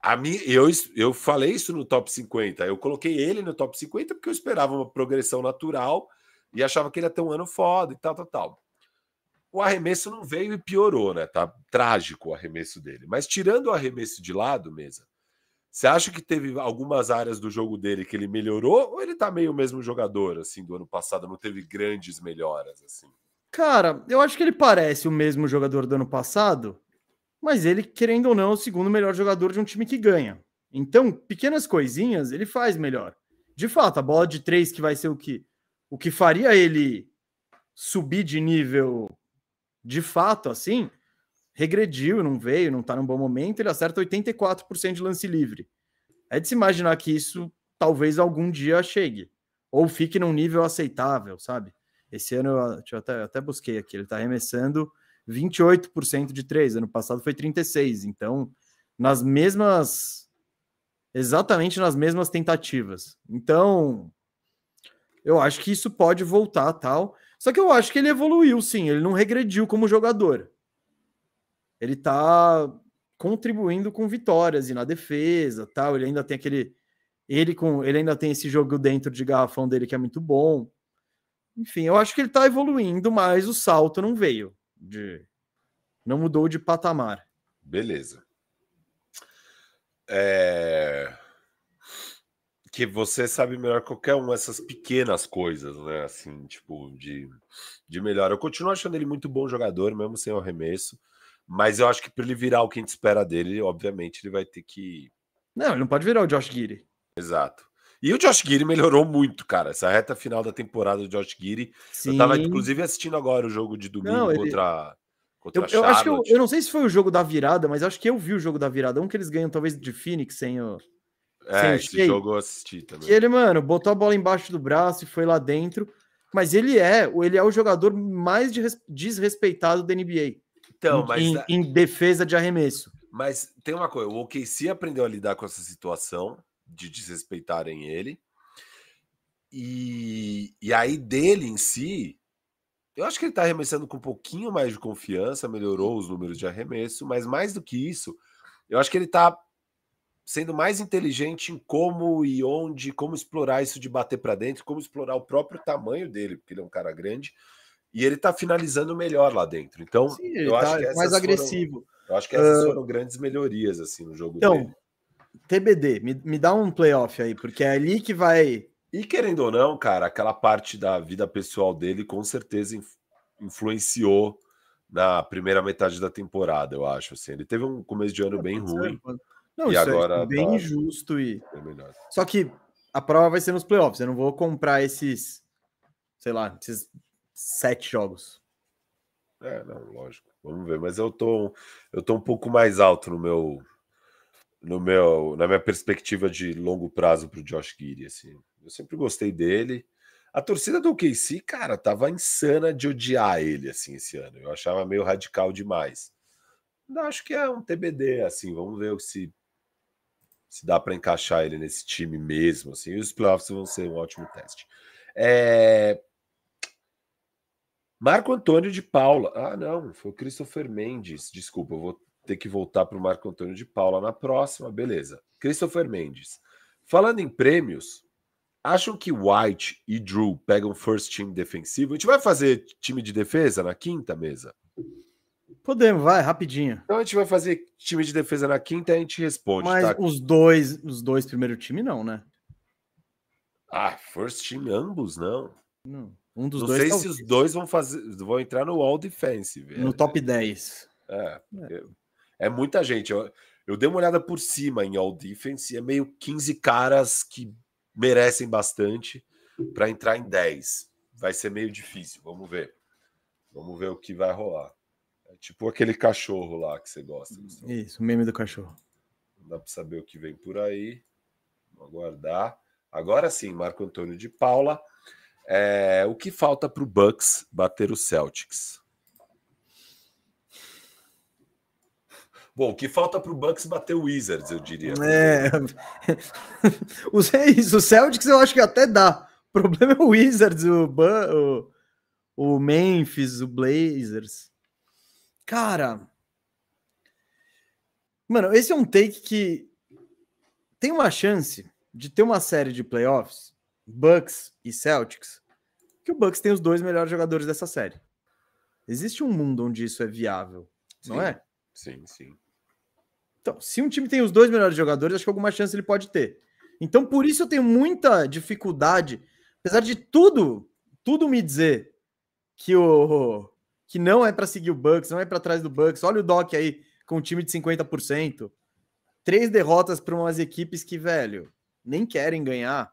a mim eu, eu falei isso no top 50. Eu coloquei ele no top 50 porque eu esperava uma progressão natural e achava que ele ia ter um ano foda e tal, tal, tal. O arremesso não veio e piorou, né? Tá trágico o arremesso dele. Mas tirando o arremesso de lado, mesa, você acha que teve algumas áreas do jogo dele que ele melhorou ou ele tá meio o mesmo jogador assim do ano passado, não teve grandes melhoras assim? Cara, eu acho que ele parece o mesmo jogador do ano passado, mas ele querendo ou não é o segundo melhor jogador de um time que ganha. Então, pequenas coisinhas ele faz melhor. De fato, a bola de três que vai ser o que o que faria ele subir de nível de fato assim, regrediu, não veio, não está num bom momento, ele acerta 84% de lance livre. É de se imaginar que isso talvez algum dia chegue, ou fique num nível aceitável, sabe? Esse ano, eu até, eu até busquei aqui, ele está arremessando 28% de três, ano passado foi 36%, então nas mesmas exatamente nas mesmas tentativas. Então, eu acho que isso pode voltar tal. Só que eu acho que ele evoluiu, sim. Ele não regrediu como jogador ele tá contribuindo com vitórias e na defesa, tal, ele ainda tem aquele ele com ele ainda tem esse jogo dentro de garrafão dele que é muito bom. Enfim, eu acho que ele tá evoluindo, mas o salto não veio de não mudou de patamar. Beleza. É... Que você sabe melhor qualquer um essas pequenas coisas, né? Assim, tipo, de, de melhor. Eu continuo achando ele muito bom jogador, mesmo sem o arremesso. Mas eu acho que para ele virar o que a gente espera dele, obviamente ele vai ter que. Não, ele não pode virar o Josh Giri. Exato. E o Josh Giri melhorou muito, cara. Essa reta final da temporada do Josh Giri. Eu tava, inclusive, assistindo agora o jogo de domingo não, ele... contra. Contra eu, a eu acho que eu, eu, não sei se foi o jogo da virada, mas acho que eu vi o jogo da virada. Um que eles ganham, talvez, de Phoenix sem o. É, sem o esse jogo eu assisti também. E ele, mano, botou a bola embaixo do braço e foi lá dentro. Mas ele é, ele é o jogador mais desrespeitado da NBA. Então, mas em, em defesa de arremesso. Mas tem uma coisa, o OKC aprendeu a lidar com essa situação de desrespeitarem ele. E, e aí dele em si, eu acho que ele tá arremessando com um pouquinho mais de confiança, melhorou os números de arremesso, mas mais do que isso, eu acho que ele tá sendo mais inteligente em como e onde, como explorar isso de bater para dentro, como explorar o próprio tamanho dele, porque ele é um cara grande e ele está finalizando melhor lá dentro. Então, Sim, eu acho tá que mais agressivo. Foram, eu acho que essas uh, foram grandes melhorias assim no jogo então, dele. TBD, me, me dá um playoff aí, porque é ali que vai. E querendo ou não, cara, aquela parte da vida pessoal dele com certeza influenciou na primeira metade da temporada, eu acho. Assim. Ele teve um começo de ano é, bem ruim. Ser. Não, e é, agora é bem injusto tá e. É melhor. Só que a prova vai ser nos playoffs. Eu não vou comprar esses, sei lá, esses sete jogos. É, não, lógico. Vamos ver, mas eu tô, eu tô um pouco mais alto no meu, no meu, na minha perspectiva de longo prazo para o Josh Giri, assim. Eu sempre gostei dele. A torcida do KC, cara, tava insana de odiar ele assim esse ano. Eu achava meio radical demais. Não, acho que é um TBD assim. Vamos ver se se dá para encaixar ele nesse time mesmo assim. E os playoffs vão ser um ótimo teste. É, Marco Antônio de Paula. Ah, não, foi o Christopher Mendes. Desculpa, eu vou ter que voltar para o Marco Antônio de Paula na próxima. Beleza. Christopher Mendes. Falando em prêmios, acham que White e Drew pegam first time defensivo? A gente vai fazer time de defesa na quinta mesa? Podemos, vai, rapidinho. Então a gente vai fazer time de defesa na quinta e a gente responde. Mas tá? os dois, os dois primeiro time, não, né? Ah, first time ambos, não. Não. Um dos não dois. Não sei talvez. se os dois vão fazer, vão entrar no All Defensive. No é, top 10. É, é, é muita gente. Eu, eu dei uma olhada por cima em All Defense e é meio 15 caras que merecem bastante para entrar em 10. Vai ser meio difícil, vamos ver. Vamos ver o que vai rolar. É tipo aquele cachorro lá que você gosta. Hum, isso, o meme do cachorro. dá para saber o que vem por aí. Vamos aguardar. Agora sim, Marco Antônio de Paula. É, o que falta para o Bucks bater o Celtics? Bom, o que falta para o Bucks bater o Wizards, eu diria. É. Os reis, o Celtics eu acho que até dá. O problema é o Wizards, o, o, o Memphis, o Blazers. Cara. Mano, esse é um take que tem uma chance de ter uma série de playoffs Bucks e Celtics, que o Bucks tem os dois melhores jogadores dessa série. Existe um mundo onde isso é viável, sim, não é? Sim, sim. Então, se um time tem os dois melhores jogadores, acho que alguma chance ele pode ter. Então, por isso eu tenho muita dificuldade, apesar de tudo, tudo me dizer que o que não é para seguir o Bucks, não é para trás do Bucks. Olha o Doc aí com um time de 50%. Três derrotas para umas equipes que, velho, nem querem ganhar.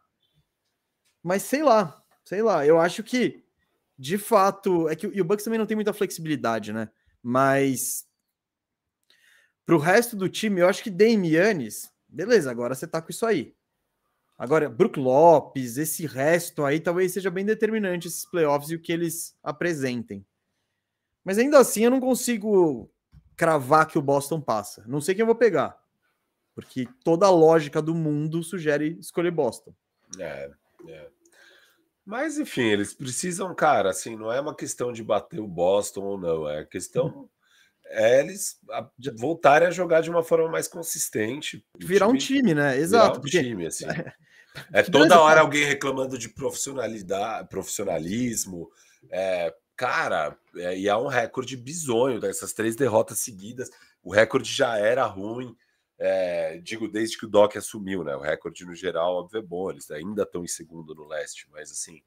Mas sei lá, sei lá. Eu acho que, de fato, é que e o Bucks também não tem muita flexibilidade, né? Mas para o resto do time, eu acho que Damianis, beleza, agora você tá com isso aí. Agora, Brook Lopes, esse resto aí talvez seja bem determinante esses playoffs e o que eles apresentem. Mas ainda assim eu não consigo cravar que o Boston passa. Não sei quem eu vou pegar. Porque toda a lógica do mundo sugere escolher Boston. É, é. Mas, enfim, eles precisam, cara, assim, não é uma questão de bater o Boston ou não, é questão uhum. é eles voltarem a jogar de uma forma mais consistente. Virar time, um time, né? Exato. um porque... time, assim. É, é toda hora alguém reclamando de profissionalidade, profissionalismo. É, cara, é, e há um recorde bizonho dessas três derrotas seguidas. O recorde já era ruim. É, digo desde que o Doc assumiu, né? O recorde no geral, óbvio, é bom. Eles ainda estão em segundo no leste, mas assim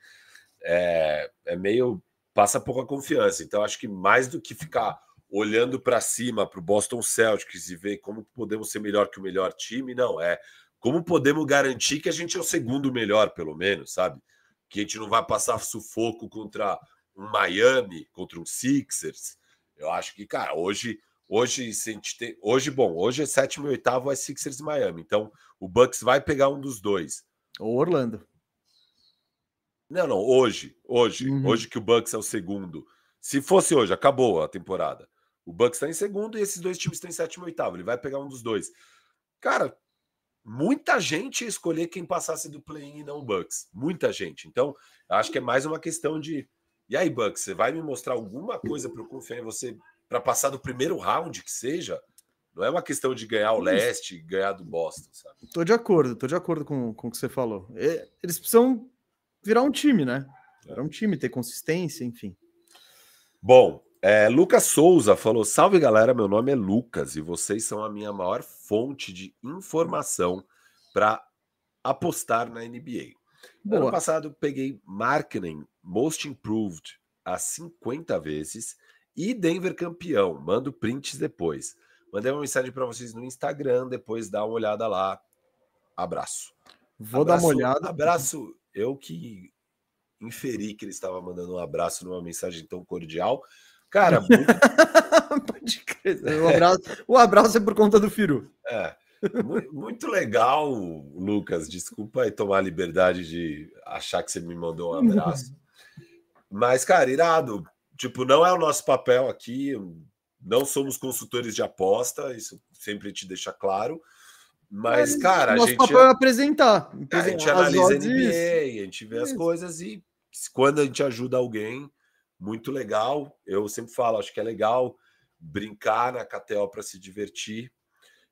é, é meio passa pouca confiança. Então, acho que mais do que ficar olhando para cima para o Boston Celtics e ver como podemos ser melhor que o melhor time, não é como podemos garantir que a gente é o segundo melhor, pelo menos, sabe? Que a gente não vai passar sufoco contra um Miami, contra um Sixers. Eu acho que, cara, hoje Hoje, se a gente tem, hoje, bom, hoje é sétimo e oitavo é Sixers Miami. Então, o Bucks vai pegar um dos dois. Ou Orlando. Não, não, hoje, hoje, uhum. hoje que o Bucks é o segundo. Se fosse hoje, acabou a temporada. O Bucks está em segundo e esses dois times estão em sétimo e oitavo. Ele vai pegar um dos dois. Cara, muita gente ia escolher quem passasse do play-in e não o Bucks. Muita gente. Então, acho que é mais uma questão de. E aí, Bucks, você vai me mostrar alguma coisa para eu confiar em você para passar do primeiro round que seja, não é uma questão de ganhar o leste, ganhar do Boston, sabe? Tô de acordo, tô de acordo com, com o que você falou. É, eles precisam virar um time, né? Virar um time, ter consistência, enfim. Bom, é, Lucas Souza falou: Salve galera, meu nome é Lucas e vocês são a minha maior fonte de informação para apostar na NBA. Boa. Ano passado peguei Marketing Most Improved a 50 vezes e Denver campeão. Mando prints depois. Mandei uma mensagem para vocês no Instagram, depois dá uma olhada lá. Abraço. Vou abraço, dar uma olhada. Abraço. Eu que inferi que ele estava mandando um abraço numa mensagem tão cordial. Cara, muito... pode O abraço, é. o abraço é por conta do Firu. É. Muito legal, Lucas. Desculpa aí tomar a liberdade de achar que você me mandou um abraço. Mas, cara, irado tipo, não é o nosso papel aqui, não somos consultores de aposta, isso sempre te deixa claro. Mas, mas cara, nosso a gente. papel é apresentar. É, a gente analisa a NBA, isso. a gente vê as coisas e quando a gente ajuda alguém, muito legal. Eu sempre falo, acho que é legal brincar na KTO para se divertir.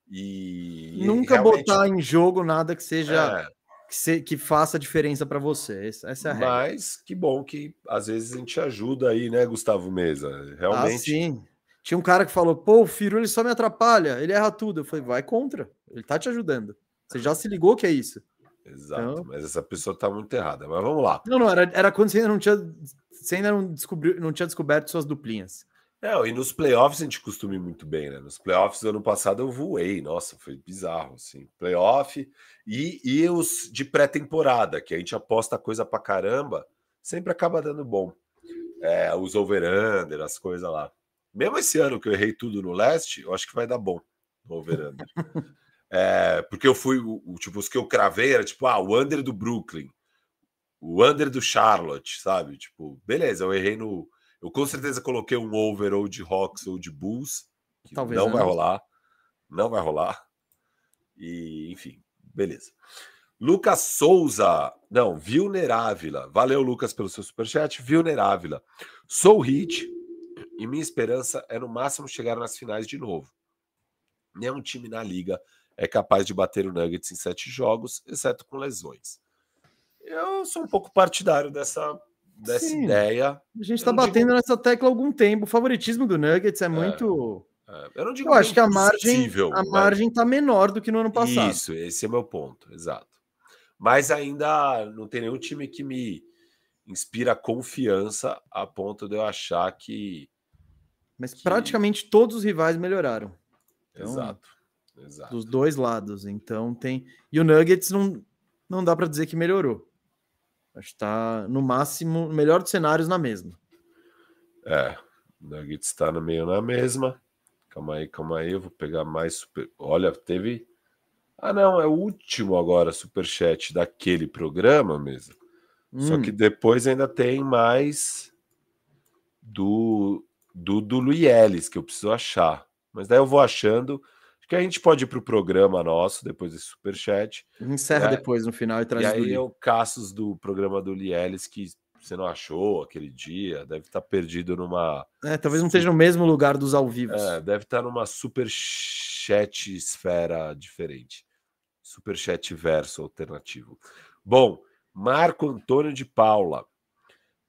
E nunca realmente... botar em jogo nada que seja é que, se, que faça diferença para vocês. Essa é a regra. Mas que bom que às vezes a gente ajuda aí, né, Gustavo Mesa? Ah, Realmente. Ah, sim. Tinha um cara que falou: pô, o Firu ele só me atrapalha, ele erra tudo. Eu falei: vai contra, ele tá te ajudando. Você já se ligou que é isso. Exato, então... mas essa pessoa tá muito errada. Mas vamos lá. Não, não, era, era quando você ainda não tinha. Você ainda não, descobriu, não tinha descoberto suas duplinhas. Não, e nos playoffs a gente costuma muito bem, né? Nos playoffs do ano passado eu voei, nossa, foi bizarro, assim. Playoff e, e os de pré-temporada, que a gente aposta coisa pra caramba, sempre acaba dando bom. É, os over-under, as coisas lá. Mesmo esse ano que eu errei tudo no leste, eu acho que vai dar bom no over-under. é, porque eu fui, o, o, tipo, os que eu cravei era tipo, ah, o under do Brooklyn, o under do Charlotte, sabe? Tipo, beleza, eu errei no eu com certeza coloquei um over ou de Hawks ou de Bulls, que Talvez não, não vai rolar. Não vai rolar. E, enfim, beleza. Lucas Souza, não, Vilnerávila. Valeu, Lucas, pelo seu superchat. Vilnerávila. Sou hit e minha esperança é no máximo chegar nas finais de novo. Nenhum time na liga é capaz de bater o Nuggets em sete jogos, exceto com lesões. Eu sou um pouco partidário dessa dessa Sim. ideia. A gente está batendo digo... nessa tecla há algum tempo. O favoritismo do Nuggets é, é. muito. É. Eu não digo Eu acho que a margem, a margem está menor do que no ano passado. Isso, esse é meu ponto, exato. Mas ainda não tem nenhum time que me inspira confiança a ponto de eu achar que. Mas que... praticamente todos os rivais melhoraram. Então, exato, exato. Dos dois lados. Então tem. E o Nuggets não, não dá para dizer que melhorou. Acho que está, no máximo, melhor dos cenários na mesma. É, Nuggets está no meio na mesma. Calma aí, calma aí, eu vou pegar mais super. Olha, teve. Ah, não, é o último agora superchat daquele programa mesmo. Hum. Só que depois ainda tem mais do do, do Luielis, que eu preciso achar. Mas daí eu vou achando Acho que a gente pode ir para o programa nosso depois desse superchat. Encerra né? depois no final e traz E aí é o Cassius do programa do Lielis que você não achou aquele dia, deve estar tá perdido numa. É, talvez não esteja no mesmo lugar dos ao vivo. É, deve estar tá numa superchat esfera diferente. Superchat verso alternativo. Bom, Marco Antônio de Paula.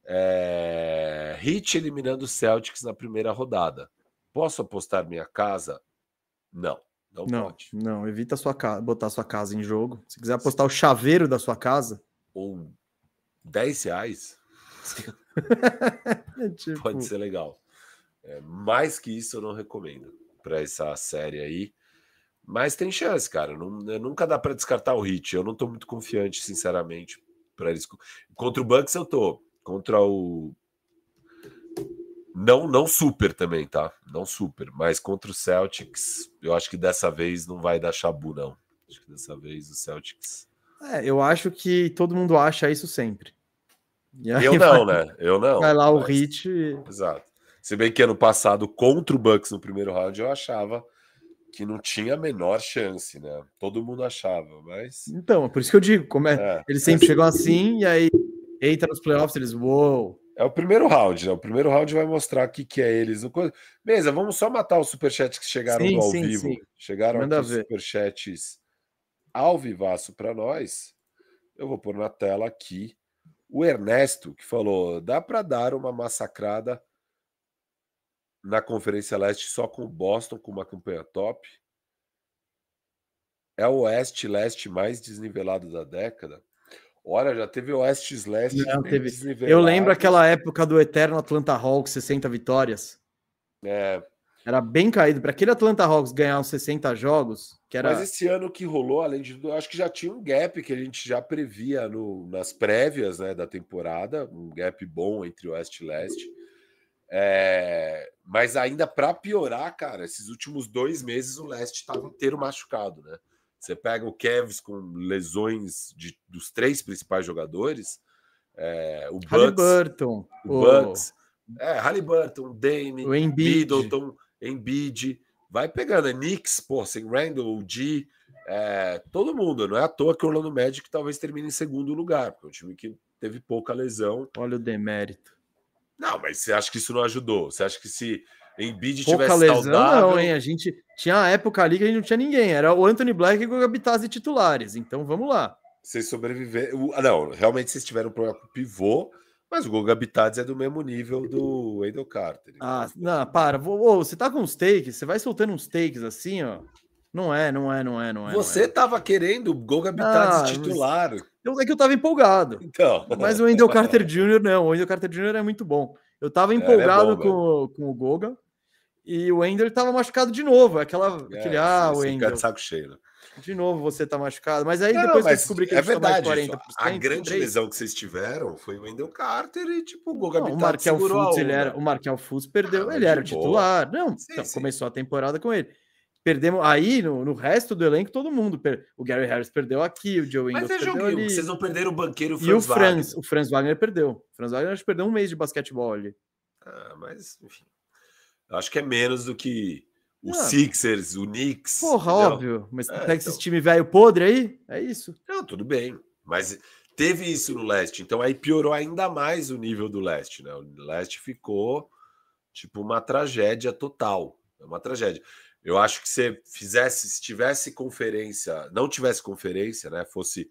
É... Hit eliminando o Celtics na primeira rodada. Posso apostar minha casa? Não. Não, não pode. Não, evita sua casa, botar sua casa em jogo. Se quiser apostar o chaveiro da sua casa. Ou 10 reais. é tipo... Pode ser legal. É, mais que isso, eu não recomendo para essa série aí. Mas tem chance, cara. Não, né, nunca dá para descartar o hit. Eu não tô muito confiante, sinceramente, para eles. Contra o Bucks eu tô. Contra o não, não super também, tá? Não super, mas contra o Celtics, eu acho que dessa vez não vai dar chabu, não. Acho que dessa vez o Celtics. É, eu acho que todo mundo acha isso sempre. Eu não, vai, né? Eu não. Vai lá mas... o hit. E... Exato. Se bem que ano passado, contra o Bucks no primeiro round, eu achava que não tinha a menor chance, né? Todo mundo achava, mas. Então, é por isso que eu digo, como é. é. Eles sempre chegam assim e aí entra nos playoffs, eles, uou, wow, é o primeiro round, né? O primeiro round vai mostrar o que, que é eles. Mesa, vamos só matar os superchats que chegaram sim, ao sim, vivo. Sim. Chegaram Manda aqui os superchats ao vivaço para nós. Eu vou pôr na tela aqui o Ernesto, que falou: dá para dar uma massacrada na Conferência Leste só com o Boston, com uma campanha top. É o Oeste-Leste mais desnivelado da década. Olha, já teve o Oestes Leste. Não, teve. Eu lembro aquela época do eterno Atlanta Hawks, 60 vitórias. É. Era bem caído. Para aquele Atlanta Hawks ganhar uns 60 jogos, que era. Mas esse ano que rolou, além de tudo, acho que já tinha um gap que a gente já previa no, nas prévias né, da temporada, um gap bom entre Oeste e Leste. É... Mas ainda para piorar, cara, esses últimos dois meses o Leste estava inteiro machucado, né? Você pega o Kevs com lesões de, dos três principais jogadores, é, o Bucks, Halliburton, o Bucks, o... é, Halliburton, Dame, o Embiid. Middleton, Embiid, vai pegando, é Knicks, pô, sem assim, Randall, G, é, todo mundo, não é à toa que o Orlando Magic talvez termine em segundo lugar, porque é um time que teve pouca lesão. Olha o demérito. Não, mas você acha que isso não ajudou? Você acha que se Embiid Pouca tivesse lesão, saudável... não, hein? A gente tinha uma época ali que a gente não tinha ninguém. Era o Anthony Black e o Gabitazzi titulares. Então vamos lá. Vocês sobreviveram. Ah, não, realmente vocês tiveram um problema com o pivô, mas o Goga Bitadze é do mesmo nível do Wendell Carter. Então. Ah, não, para. Ô, você tá com uns takes, você vai soltando uns takes assim, ó. Não é, não é, não é, não é. Você não é. tava querendo Goga Bitadze ah, titular. Eu, é que eu tava empolgado. Então. Mas o Wendell Carter Jr., não. O Wendell Carter Jr. é muito bom. Eu tava é, é empolgado é, é bom, com, com o Goga. E o Ender estava machucado de novo. Aquela, é, aquele, ah, o Ender. É de saco cheio, né? De novo você tá machucado. Mas aí não, depois mas descobri que é verdade, mais 40%. A grande lesão que vocês tiveram foi o Ender Carter e tipo o Goga não, O Markel ele era, o Markel Fultz perdeu, ah, ele era o titular. Não, sim, então, sim. começou a temporada com ele. Perdemos aí no, no resto do elenco todo mundo. Per... O Gary Harris perdeu aqui, o Joe Wendell perdeu joguinho, ali. Vocês não perderam o banqueiro e o Franz, Wagner. o Franz Wagner perdeu. O Franz Wagner acho que perdeu um mês de basquetebol ali. Ah, mas enfim acho que é menos do que o Sixers, o Knicks. Porra, entendeu? óbvio. Mas é, pega então... esse time velho podre aí, é isso. Não, tudo bem. Mas teve isso no leste, então aí piorou ainda mais o nível do leste, né? O leste ficou tipo uma tragédia total. É uma tragédia. Eu acho que se fizesse, se tivesse conferência, não tivesse conferência, né? Fosse.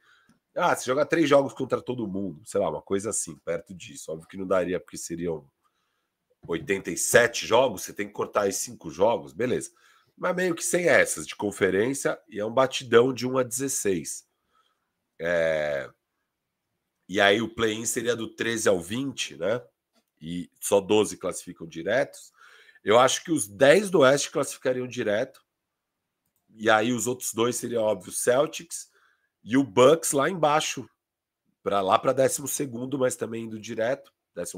Ah, se jogar três jogos contra todo mundo, sei lá, uma coisa assim, perto disso. Óbvio que não daria, porque seriam 87 jogos, você tem que cortar aí cinco jogos, beleza. Mas meio que sem essas de conferência e é um batidão de 1 a 16. É... E aí o play-in seria do 13 ao 20, né? E só 12 classificam diretos. Eu acho que os 10 do Oeste classificariam direto. E aí os outros dois seria óbvio, Celtics e o Bucks lá embaixo, para lá para 12, mas também indo direto, 11,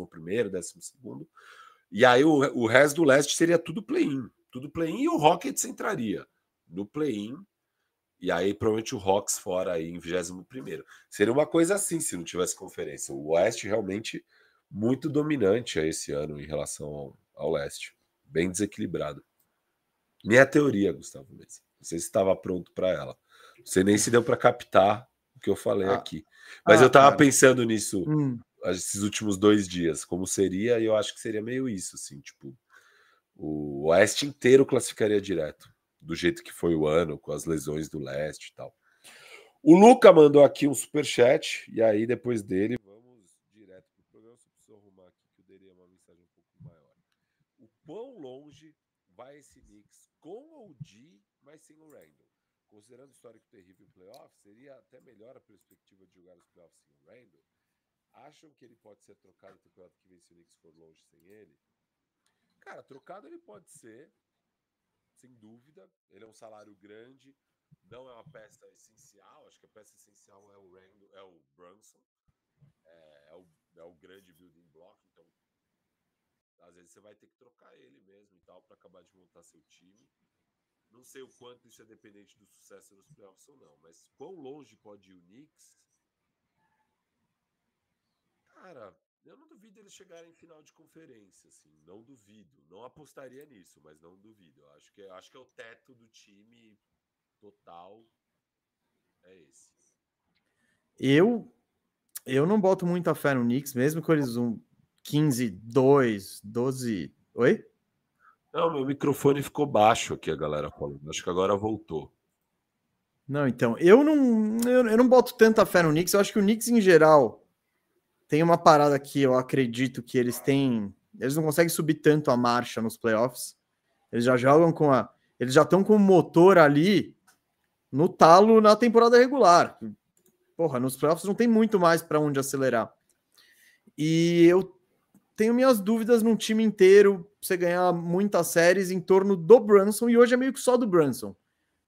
12. E aí o, o resto do leste seria tudo play-in. Tudo play-in e o Rockets entraria no play-in. E aí provavelmente o Rocks fora aí em 21 primeiro. Seria uma coisa assim se não tivesse conferência. O oeste realmente muito dominante esse ano em relação ao, ao leste. Bem desequilibrado. Minha teoria, Gustavo Mendes. Não sei se estava pronto para ela. Não sei nem se deu para captar o que eu falei ah, aqui. Mas ah, eu estava pensando nisso hum esses últimos dois dias, como seria, e eu acho que seria meio isso, assim, tipo, o Oeste inteiro classificaria direto, do jeito que foi o ano, com as lesões do Leste e tal. O Luca mandou aqui um super chat e aí depois dele vamos direto pro programa. Se preciso arrumar aqui, que eu uma mensagem um pouco maior. O quão longe vai esse Knicks com o de, mas sem o Randall? Considerando o histórico terrível em playoffs, seria até melhor a perspectiva de jogar os playoffs sem o Randall? acham que ele pode ser trocado no campeonato que vem se o Knicks for longe sem ele? Cara, trocado ele pode ser, sem dúvida. Ele é um salário grande, não é uma peça essencial. Acho que a peça essencial é o Randall, é o Brunson, é, é, o, é o grande building block. Então, às vezes você vai ter que trocar ele mesmo e tal para acabar de montar seu time. Não sei o quanto isso é dependente do sucesso nos playoffs ou não, mas quão longe pode ir o Knicks Cara, eu não duvido eles chegarem em final de conferência, assim, não duvido. Não apostaria nisso, mas não duvido. Eu acho que, é, acho que é o teto do time total é esse. Eu eu não boto muita fé no Knicks, mesmo com eles um 15, 2, 12. Oi? Não, meu microfone ficou baixo aqui, a galera falando. Acho que agora voltou. Não, então, eu não eu, eu não boto tanta fé no Knicks. Eu acho que o Knicks em geral tem uma parada que eu acredito que eles têm. Eles não conseguem subir tanto a marcha nos playoffs. Eles já jogam com a. Eles já estão com o motor ali no talo na temporada regular. Porra, nos playoffs não tem muito mais para onde acelerar. E eu tenho minhas dúvidas num time inteiro você ganhar muitas séries em torno do Brunson. E hoje é meio que só do Brunson.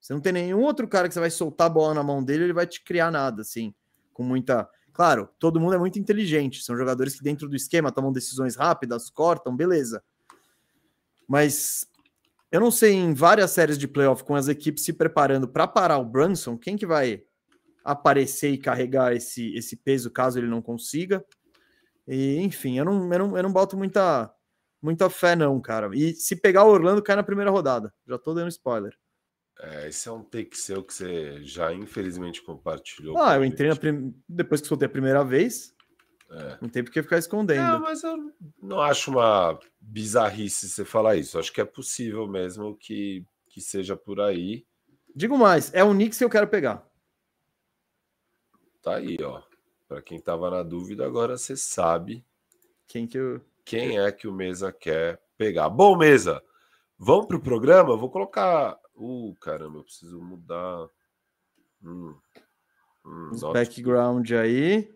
Você não tem nenhum outro cara que você vai soltar a bola na mão dele, ele vai te criar nada, assim, com muita Claro, todo mundo é muito inteligente, são jogadores que dentro do esquema tomam decisões rápidas, cortam, beleza. Mas eu não sei em várias séries de playoff com as equipes se preparando para parar o Brunson, quem que vai aparecer e carregar esse, esse peso caso ele não consiga? E, enfim, eu não, eu não, eu não boto muita muita fé não, cara. E se pegar o Orlando, cai na primeira rodada. Já tô dando spoiler. É, esse é um take seu que você já infelizmente compartilhou. Ah, com eu entrei prim... depois que soltei a primeira vez. É. Não tem por que ficar é, escondendo. mas eu não acho uma bizarrice você falar isso. acho que é possível mesmo que, que seja por aí. Digo mais, é o Knicks que eu quero pegar. Tá aí, ó. Para quem tava na dúvida, agora você sabe quem que eu... quem é que o Mesa quer pegar. Bom, Mesa, vamos pro programa? Vou colocar Uh, caramba, eu preciso mudar. Hum, hum, um background aí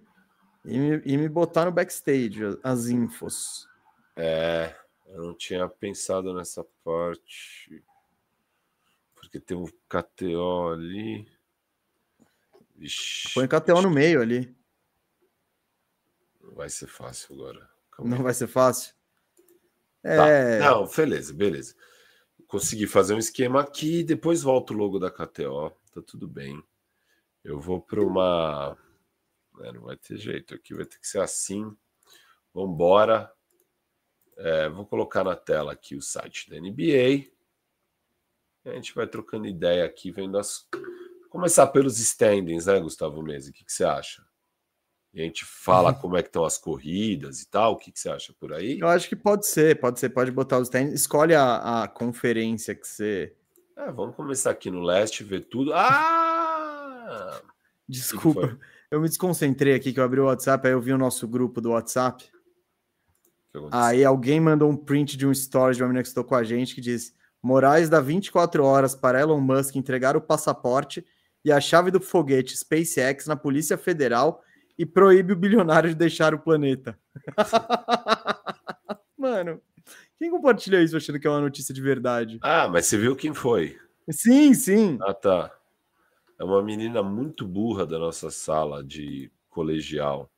e me, e me botar no backstage as infos. É, eu não tinha pensado nessa parte. Porque tem um KTO ali. Ixi, Põe o KTO no meio ali. Não vai ser fácil agora. Calma não aí. vai ser fácil? Tá. É... Tá. Não, beleza, beleza consegui fazer um esquema aqui e depois volto o logo da KTO. Tá tudo bem. Eu vou para uma. É, não vai ter jeito aqui, vai ter que ser assim. Vambora. É, vou colocar na tela aqui o site da NBA. A gente vai trocando ideia aqui, vendo as. começar pelos standings, né, Gustavo Mesa? O que, que você acha? a gente fala uhum. como é que estão as corridas e tal. O que, que, você acha por aí? Eu acho que pode ser, pode ser, pode botar os tênis. Escolhe a, a conferência que você. É, vamos começar aqui no leste, ver tudo. Ah! Desculpa, eu me desconcentrei aqui que eu abri o WhatsApp, aí eu vi o nosso grupo do WhatsApp. Aí alguém mandou um print de um story de uma menina que estou com a gente que diz: Moraes dá 24 horas para Elon Musk entregar o passaporte e a chave do foguete SpaceX na Polícia Federal e proíbe o bilionário de deixar o planeta. Mano, quem compartilha isso achando que é uma notícia de verdade? Ah, mas você viu quem foi? Sim, sim. Ah, tá. É uma menina muito burra da nossa sala de colegial.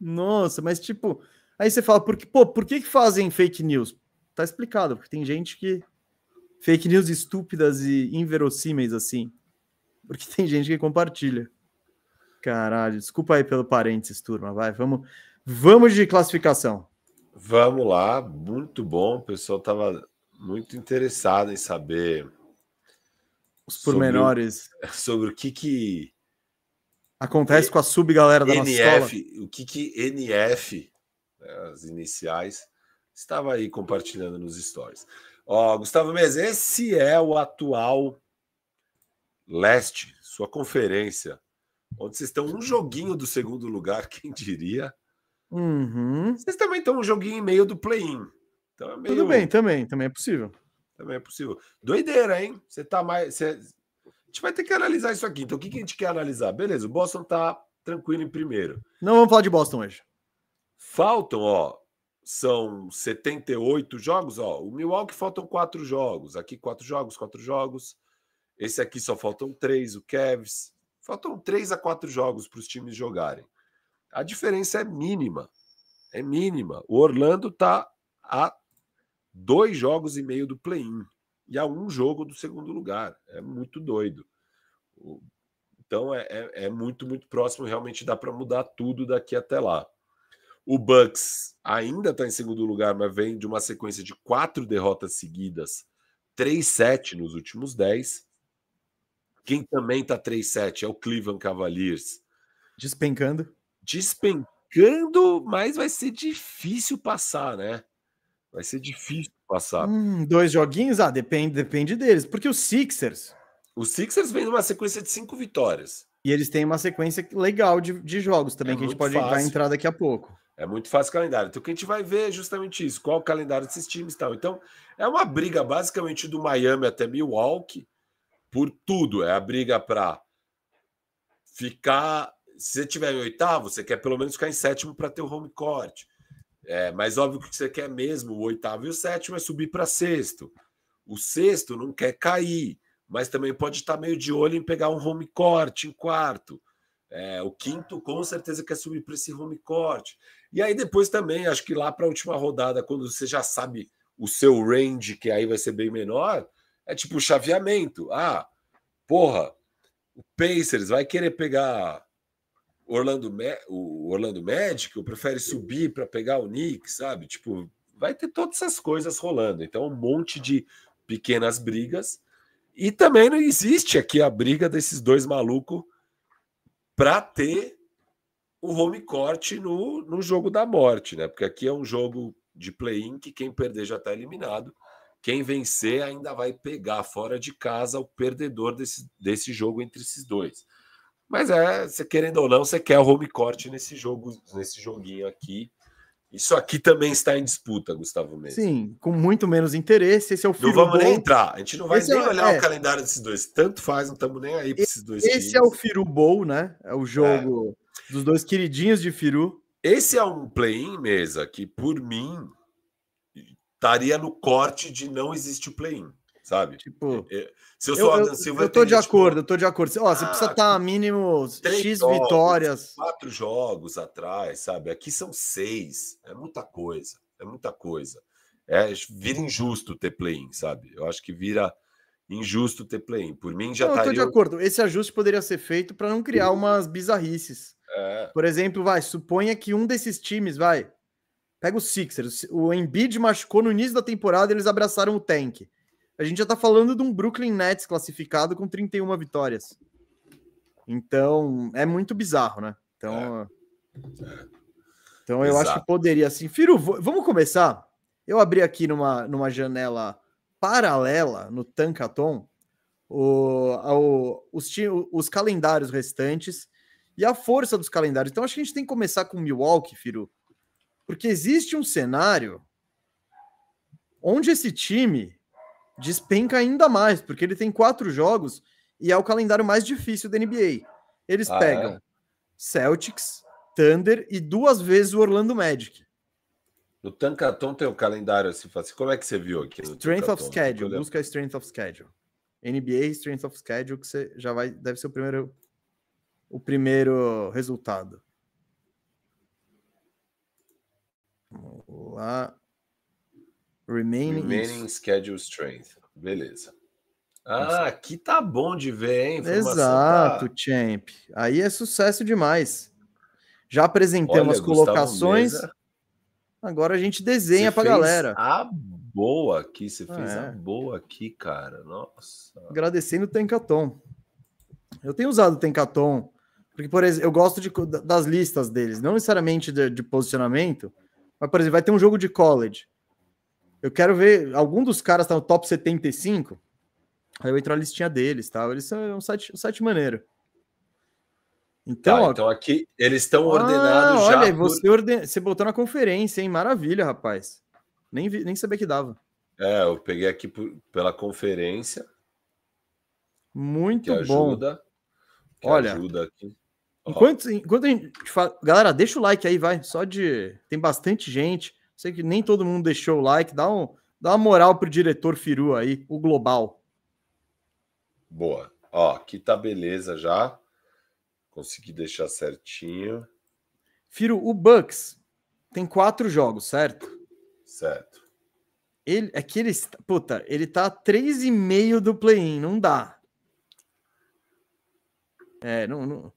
Nossa, mas tipo, aí você fala, por que, pô, por que, que fazem fake news? Tá explicado, porque tem gente que. Fake news estúpidas e inverossímeis assim. Porque tem gente que compartilha. Caralho, desculpa aí pelo parênteses, turma. Vai, vamos, vamos de classificação. Vamos lá, muito bom. O pessoal estava muito interessado em saber os pormenores sobre, sobre o, que que acontece e, com a subgalera da NF, nossa escola. O que que NF, né, as iniciais, estava aí compartilhando nos stories. Ó, Gustavo Mesa, esse é o atual leste, sua conferência Onde vocês estão um joguinho do segundo lugar, quem diria? Uhum. Vocês também estão um joguinho em meio do play-in. Então é meio... Tudo bem, também, também é possível. Também é possível. Doideira, hein? Você tá mais. Você... A gente vai ter que analisar isso aqui. Então, o que, que a gente quer analisar? Beleza, o Boston tá tranquilo em primeiro. Não vamos falar de Boston hoje. Faltam, ó, são 78 jogos, ó. O Milwaukee faltam quatro jogos. Aqui quatro jogos, quatro jogos. Esse aqui só faltam três, o Cavs. Faltam três a quatro jogos para os times jogarem. A diferença é mínima. É mínima. O Orlando está a dois jogos e meio do play-in e a um jogo do segundo lugar. É muito doido. Então é, é, é muito, muito próximo. Realmente dá para mudar tudo daqui até lá. O Bucks ainda está em segundo lugar, mas vem de uma sequência de quatro derrotas seguidas, 3-7 nos últimos 10. Quem também tá 3-7 é o Cleveland Cavaliers. Despencando. Despencando, mas vai ser difícil passar, né? Vai ser difícil passar. Hum, dois joguinhos? Ah, depende, depende deles. Porque os Sixers. Os Sixers vem numa sequência de cinco vitórias. E eles têm uma sequência legal de, de jogos também, é que a gente pode vai entrar daqui a pouco. É muito fácil o calendário. Então, o que a gente vai ver é justamente isso: qual o calendário desses times e tal. Então, é uma briga basicamente do Miami até Milwaukee, por tudo. É a briga para ficar. Se você tiver em oitavo, você quer pelo menos ficar em sétimo para ter o home court. É, mas óbvio que você quer mesmo o oitavo e o sétimo é subir para sexto. O sexto não quer cair, mas também pode estar tá meio de olho em pegar um home court em quarto. É, o quinto com certeza quer subir para esse home court. E aí depois também, acho que lá para a última rodada, quando você já sabe o seu range, que aí vai ser bem menor, é tipo chaveamento. Ah, porra, o Pacers vai querer pegar Orlando, o Orlando Magic ou prefere subir para pegar o Knicks, sabe? Tipo, vai ter todas essas coisas rolando. Então, um monte de pequenas brigas. E também não existe aqui a briga desses dois malucos para ter o home court no, no jogo da morte, né? Porque aqui é um jogo de play-in que quem perder já está eliminado. Quem vencer ainda vai pegar fora de casa o perdedor desse, desse jogo entre esses dois. Mas é, você querendo ou não, você quer o home court nesse jogo, nesse joguinho aqui. Isso aqui também está em disputa, Gustavo Mendes. Sim, com muito menos interesse. Esse é o filho Não vamos bom. nem entrar. A gente não vai esse é nem é, olhar é. o calendário desses dois. Tanto faz, não estamos nem aí para esses dois. Esse times. é o Firu Bowl, né? É o jogo é. dos dois queridinhos de Firu. Esse é um play-in, mesa, que por mim estaria no corte de não o play-in, sabe? Tipo, é, é, se eu sou eu, Adam Silva, eu tô de tipo, acordo, eu tô de acordo. Ó, você precisa estar ah, tá tipo, mínimo X jogos, vitórias, quatro jogos atrás, sabe? Aqui são seis, é muita coisa, é muita coisa. É, vira injusto ter play-in, sabe? Eu acho que vira injusto ter play-in. Por mim já não, estaria... Eu tô de acordo. Esse ajuste poderia ser feito para não criar umas bizarrices. É. Por exemplo, vai, suponha que um desses times, vai, Pega o Sixers. O Embiid machucou no início da temporada e eles abraçaram o tank. A gente já tá falando de um Brooklyn Nets classificado com 31 vitórias. Então, é muito bizarro, né? Então, é. É. então eu acho que poderia assim. Firo, vamos começar? Eu abri aqui numa, numa janela paralela no Tankaton o, o os, os calendários restantes e a força dos calendários. Então, acho que a gente tem que começar com Milwaukee, Firo porque existe um cenário onde esse time despenca ainda mais, porque ele tem quatro jogos e é o calendário mais difícil da NBA. Eles ah, é? pegam é? Celtics, Thunder e duas vezes o Orlando Magic. No Tancaton tem o um calendário assim, fácil. Assim, como é que você viu aqui? Strength of Schedule, busca Strength of Schedule. NBA Strength of Schedule, que você já vai, deve ser o primeiro, o primeiro resultado. Vamos lá. Remaining, Remaining Schedule Strength. Beleza. Ah, aqui tá bom de ver, hein? Tá Exato, tá... Champ. Aí é sucesso demais. Já apresentamos Olha, colocações. Agora a gente desenha você pra fez galera. A boa aqui, você ah, fez é. a boa aqui, cara. Nossa. Agradecendo o Tenkaton. Eu tenho usado o Tenkaton, porque, por exemplo, eu gosto de, das listas deles, não necessariamente de, de posicionamento, mas, por exemplo, vai ter um jogo de college. Eu quero ver. Algum dos caras tá no top 75. Aí eu entro na listinha deles, tá? Eles são é um site, um site maneiro. Então, tá, ó, então aqui eles estão ah, ordenados olha, já. por... você, orden... você botou na conferência, hein? Maravilha, rapaz. Nem, vi... Nem sabia que dava. É, eu peguei aqui por... pela conferência. Muito que bom. Ajuda, que olha, ajuda aqui. Enquanto, enquanto a gente fala. Galera, deixa o like aí, vai. Só de. Tem bastante gente. Sei que nem todo mundo deixou o like. Dá, um, dá uma moral pro diretor Firu aí, o global. Boa. Ó, aqui tá beleza já. Consegui deixar certinho. Firo, o Bucks tem quatro jogos, certo? Certo. Ele, é que ele. Puta, ele tá 3,5 do play-in, não dá. É, não, não.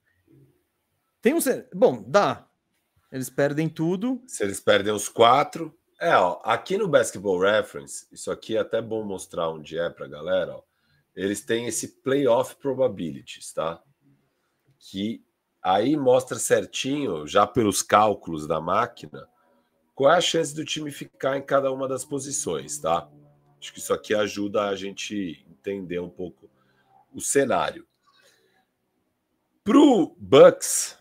Tem um. Bom, dá. Eles perdem tudo. Se eles perdem os quatro. É, ó, aqui no Basketball Reference, isso aqui é até bom mostrar onde é pra galera, ó. Eles têm esse playoff probabilities, tá? Que aí mostra certinho, já pelos cálculos da máquina, qual é a chance do time ficar em cada uma das posições, tá? Acho que isso aqui ajuda a gente entender um pouco o cenário. Pro Bucks,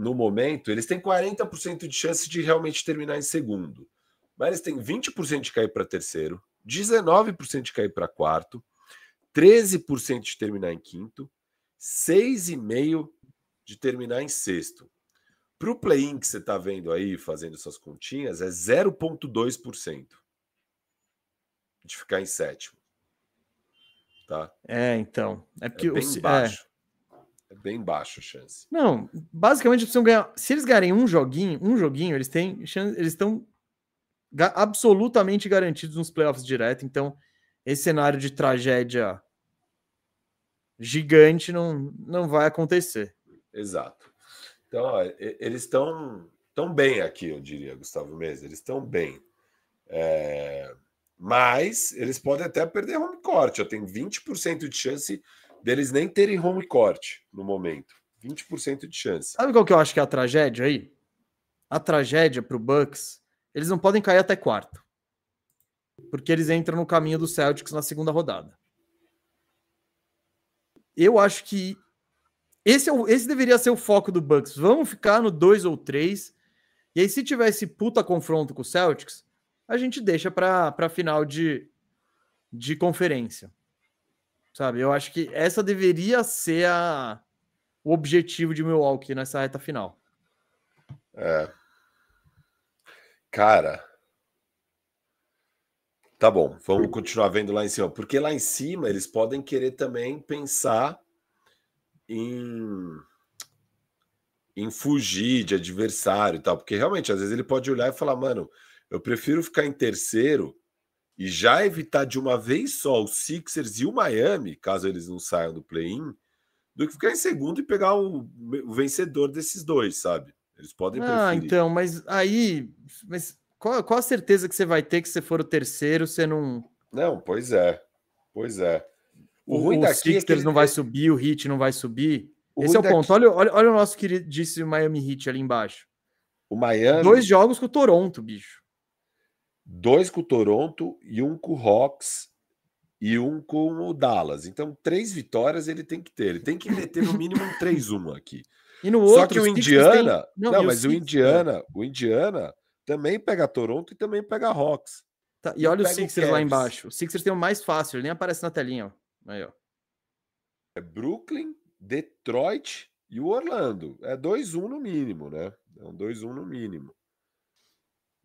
no momento, eles têm 40% de chance de realmente terminar em segundo. Mas eles têm 20% de cair para terceiro, 19% de cair para quarto, 13% de terminar em quinto, 6,5% de terminar em sexto. Para o play-in que você está vendo aí, fazendo suas continhas, é 0,2% de ficar em sétimo. Tá? É, então. É porque é bem o, é. baixo. É... É bem baixo a chance. Não, basicamente precisam ganhar. Se eles ganharem um joguinho, um joguinho, eles têm chance, eles estão ga absolutamente garantidos nos playoffs direto. Então, esse cenário de tragédia gigante não, não vai acontecer. Exato. Então, ó, eles estão tão bem aqui, eu diria, Gustavo Mesa. Eles estão bem. É... Mas eles podem até perder home court. Eu tenho 20% de chance deles nem terem home court no momento. 20% de chance. Sabe qual que eu acho que é a tragédia aí? A tragédia para o Bucks, eles não podem cair até quarto. Porque eles entram no caminho do Celtics na segunda rodada. Eu acho que esse, é o, esse deveria ser o foco do Bucks. Vamos ficar no 2 ou 3. E aí, se tiver esse puta confronto com o Celtics, a gente deixa para final de, de conferência. Sabe, eu acho que essa deveria ser a, o objetivo de Milwaukee nessa reta final. É. Cara. Tá bom, vamos continuar vendo lá em cima. Porque lá em cima eles podem querer também pensar em, em fugir de adversário e tal. Porque realmente, às vezes, ele pode olhar e falar, mano, eu prefiro ficar em terceiro e já evitar de uma vez só o Sixers e o Miami, caso eles não saiam do play-in, do que ficar em segundo e pegar o, o vencedor desses dois, sabe? Eles podem ah, preferir. Ah, então, mas aí. Mas qual, qual a certeza que você vai ter que se for o terceiro, você não. Não, pois é. Pois é. O, o ruim o daqui Sixers é que ele... não vai subir, o Hit não vai subir. O Esse é o daqui... ponto. Olha, olha, olha o nosso queridíssimo Miami Heat ali embaixo. O Miami. Dois jogos com o Toronto, bicho dois com o Toronto e um com o Hawks e um com o Dallas. Então, três vitórias ele tem que ter. Ele tem que meter no mínimo um 3-1 aqui. E no Só que o Indiana. Tem... Não, não mas o Indiana, tem... o Indiana também pega Toronto e também pega Hawks. Tá, e, e olha o Sixers o lá embaixo. O Sixers tem o mais fácil, ele nem aparece na telinha. Ó. Aí, ó. É Brooklyn, Detroit e o Orlando. É 2-1 no mínimo, né? É um 2-1 no mínimo.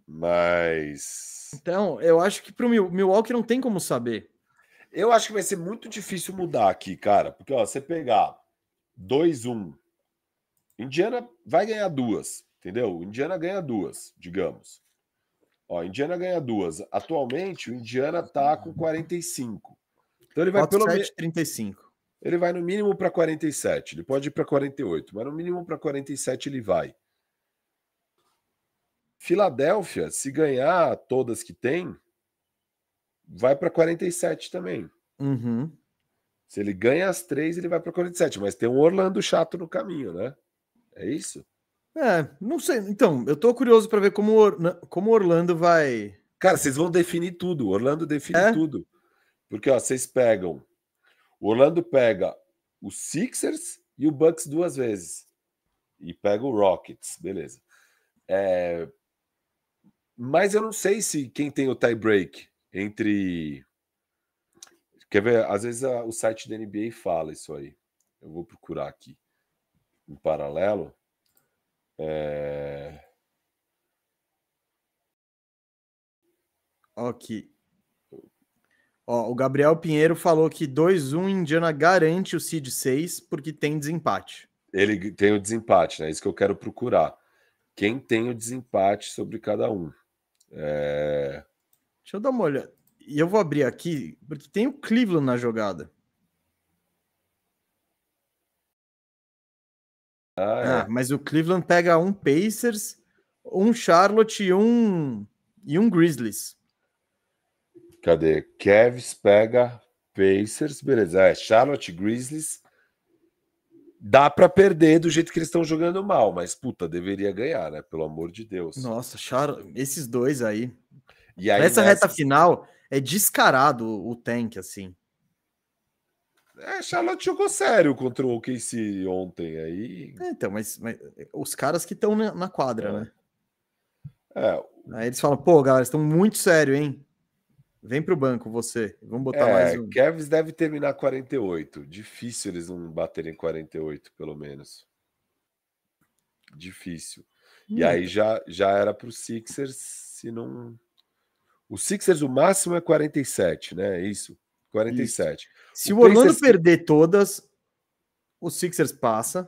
Mas. Então, eu acho que para o Milwaukee não tem como saber. Eu acho que vai ser muito difícil mudar aqui, cara. Porque, ó, você pegar 2-1. Um, Indiana vai ganhar duas, entendeu? Indiana ganha duas, digamos. Ó, Indiana ganha duas. Atualmente, o Indiana tá com 45. Então ele vai 4, pelo menos 35. Ele vai no mínimo para 47. Ele pode ir para 48, mas no mínimo para 47 ele vai. Filadélfia, se ganhar todas que tem, vai para 47 também. Uhum. Se ele ganha as três, ele vai para 47, mas tem um Orlando chato no caminho, né? É isso? É, não sei. Então, eu tô curioso para ver como, como Orlando vai. Cara, vocês vão definir tudo. Orlando define é? tudo. Porque, ó, vocês pegam. O Orlando pega o Sixers e o Bucks duas vezes. E pega o Rockets, beleza. É, mas eu não sei se quem tem o tie break entre. Quer ver? Às vezes a, o site da NBA fala isso aí. Eu vou procurar aqui em paralelo. É... Ok. Ó, o Gabriel Pinheiro falou que 2-1 Indiana garante o seed 6 porque tem desempate. Ele tem o desempate, né? É isso que eu quero procurar. Quem tem o desempate sobre cada um. É... Deixa eu dar uma olhada. E eu vou abrir aqui, porque tem o Cleveland na jogada. Ah, é. ah mas o Cleveland pega um Pacers, um Charlotte e um, e um Grizzlies. Cadê? Cavs pega Pacers, beleza. É, Charlotte Grizzlies Dá para perder do jeito que eles estão jogando mal, mas puta, deveria ganhar, né? Pelo amor de Deus. Nossa, Charo, esses dois aí. aí Essa nessa... reta final é descarado o tank, assim. É, Charlotte jogou sério contra o OKC ontem aí. É, então, mas, mas, os caras que estão na, na, quadra, é. né? É. Aí eles falam, pô, galera, estão muito sério, hein? Vem para o banco você. Vamos botar é, mais um. Kevs deve terminar 48. Difícil eles não baterem 48, pelo menos. Difícil. Hum. E aí já, já era para o Sixers, se não. O Sixers, o máximo é 47, né? É isso. 47. Isso. Se o, o Orlando Pacers... perder todas, o Sixers passa.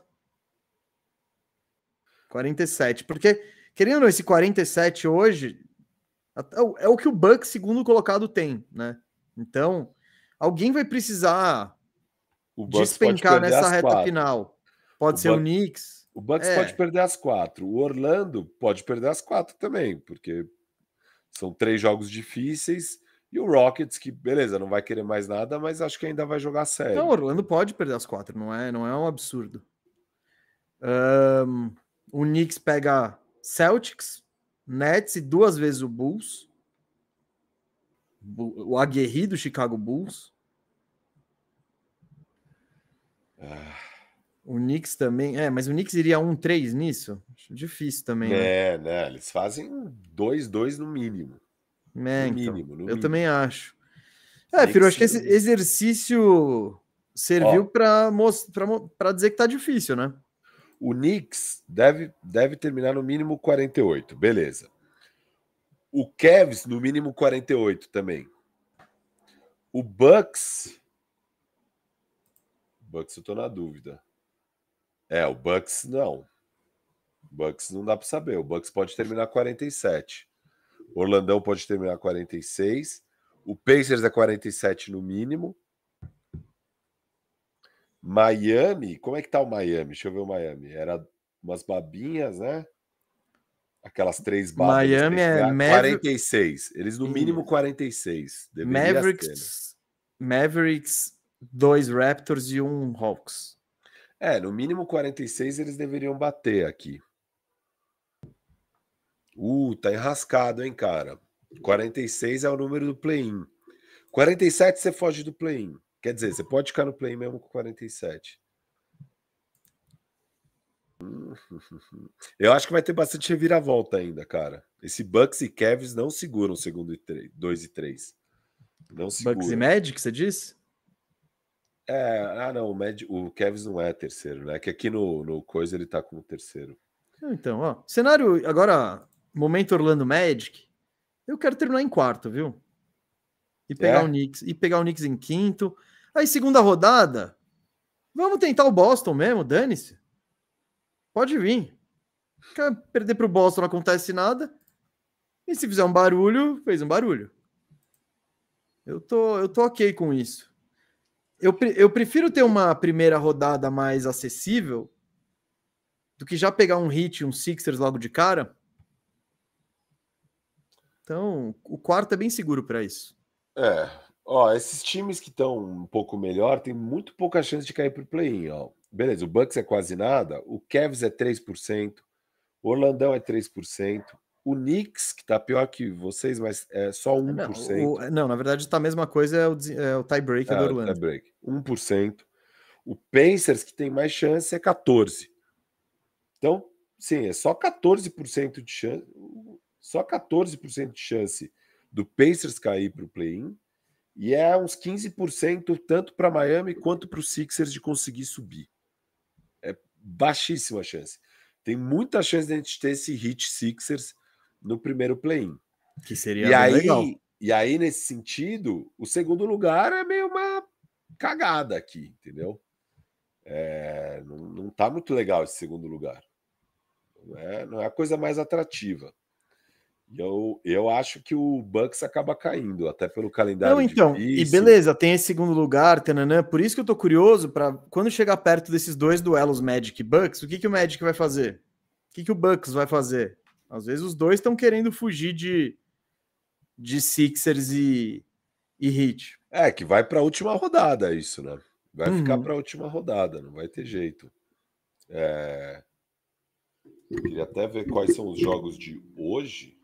47. Porque, querendo ou não, esse 47 hoje é, é o que o Bucks, segundo colocado, tem, né? Então, alguém vai precisar despencar nessa reta quatro. final. Pode o ser Buc... o Knicks. O Bucks é. pode perder as quatro. O Orlando pode perder as quatro também, porque são três jogos difíceis. E o Rockets, que beleza, não vai querer mais nada, mas acho que ainda vai jogar sério. Não, o Orlando pode perder as quatro, não é, não é um absurdo. Um, o Knicks pega Celtics, Nets e duas vezes o Bulls. O aguerrido Chicago Bulls. Ah. O Knicks também. É, mas o Knicks iria 1-3 nisso? Acho difícil também. Né? É, né? né? Eles fazem 2-2 no mínimo. É, no então, mínimo, no eu mínimo. também acho. É, Firo, acho que esse exercício serviu para dizer que tá difícil, né? O Knicks deve, deve terminar no mínimo 48, beleza. O Cavs no mínimo 48 também. O Bucks Bucks eu tô na dúvida. É, o Bucks não. Bucks não dá para saber. O Bucks pode terminar 47. O Orlandão pode terminar 46. O Pacers é 47 no mínimo. Miami, como é que tá o Miami? Deixa eu ver o Miami. Era umas babinhas, né? Aquelas três babas. Miami é Maver... 46. Eles no mínimo 46. Deveria né? Mavericks, ter, né? Mavericks, dois Raptors e um Hawks. É, no mínimo 46 eles deveriam bater aqui. Uh, tá enrascado, hein, cara? 46 é o número do play-in. 47 você foge do play-in. Quer dizer, você pode ficar no play mesmo com 47. Eu acho que vai ter bastante reviravolta ainda, cara. Esse Bucks e Cavs não seguram segundo e 2 e 3. Não segura. Bucks e Magic, você disse? É, ah não, o, Magic, o Cavs não é terceiro, né? É que aqui no, no coisa ele tá como terceiro. Então, ó, cenário agora, momento Orlando Magic. Eu quero terminar em quarto, viu? E pegar é. o Knicks. E pegar o Knicks em quinto. Aí, segunda rodada, vamos tentar o Boston mesmo, dane-se. Pode vir. Quer perder para o Boston não acontece nada. E se fizer um barulho, fez um barulho. Eu tô, eu tô ok com isso. Eu, eu prefiro ter uma primeira rodada mais acessível do que já pegar um hit, um Sixers logo de cara. Então, o quarto é bem seguro para isso. É. Ó, esses times que estão um pouco melhor têm muito pouca chance de cair para o play-in, ó. Beleza, o Bucks é quase nada, o Cavs é 3%, o Orlandão é 3%, o Knicks, que tá pior que vocês, mas é só 1%. Não, o, não na verdade tá a mesma coisa, é o, é o tie-break é, do Orlando. Tie break. 1%. O Pacers, que tem mais chance, é 14%. Então, sim, é só 14% de chance, só 14% de chance do Pacers cair para o play-in e é uns 15% tanto para Miami quanto para o Sixers de conseguir subir. É baixíssima a chance. Tem muita chance de a gente ter esse hit Sixers no primeiro play-in. Que seria e aí, legal. E aí, nesse sentido, o segundo lugar é meio uma cagada aqui, entendeu? É, não, não tá muito legal esse segundo lugar. Não é, não é a coisa mais atrativa. Eu, eu acho que o Bucks acaba caindo, até pelo calendário. Não, então, difícil. e beleza, tem esse segundo lugar, tananã. Por isso que eu tô curioso para quando chegar perto desses dois duelos Magic e Bucks, o que, que o Magic vai fazer? O que, que o Bucks vai fazer? Às vezes os dois estão querendo fugir de, de Sixers e, e Heat. É, que vai para a última rodada isso, né? Vai uhum. ficar para a última rodada, não vai ter jeito. É... Eu queria até ver quais são os jogos de hoje.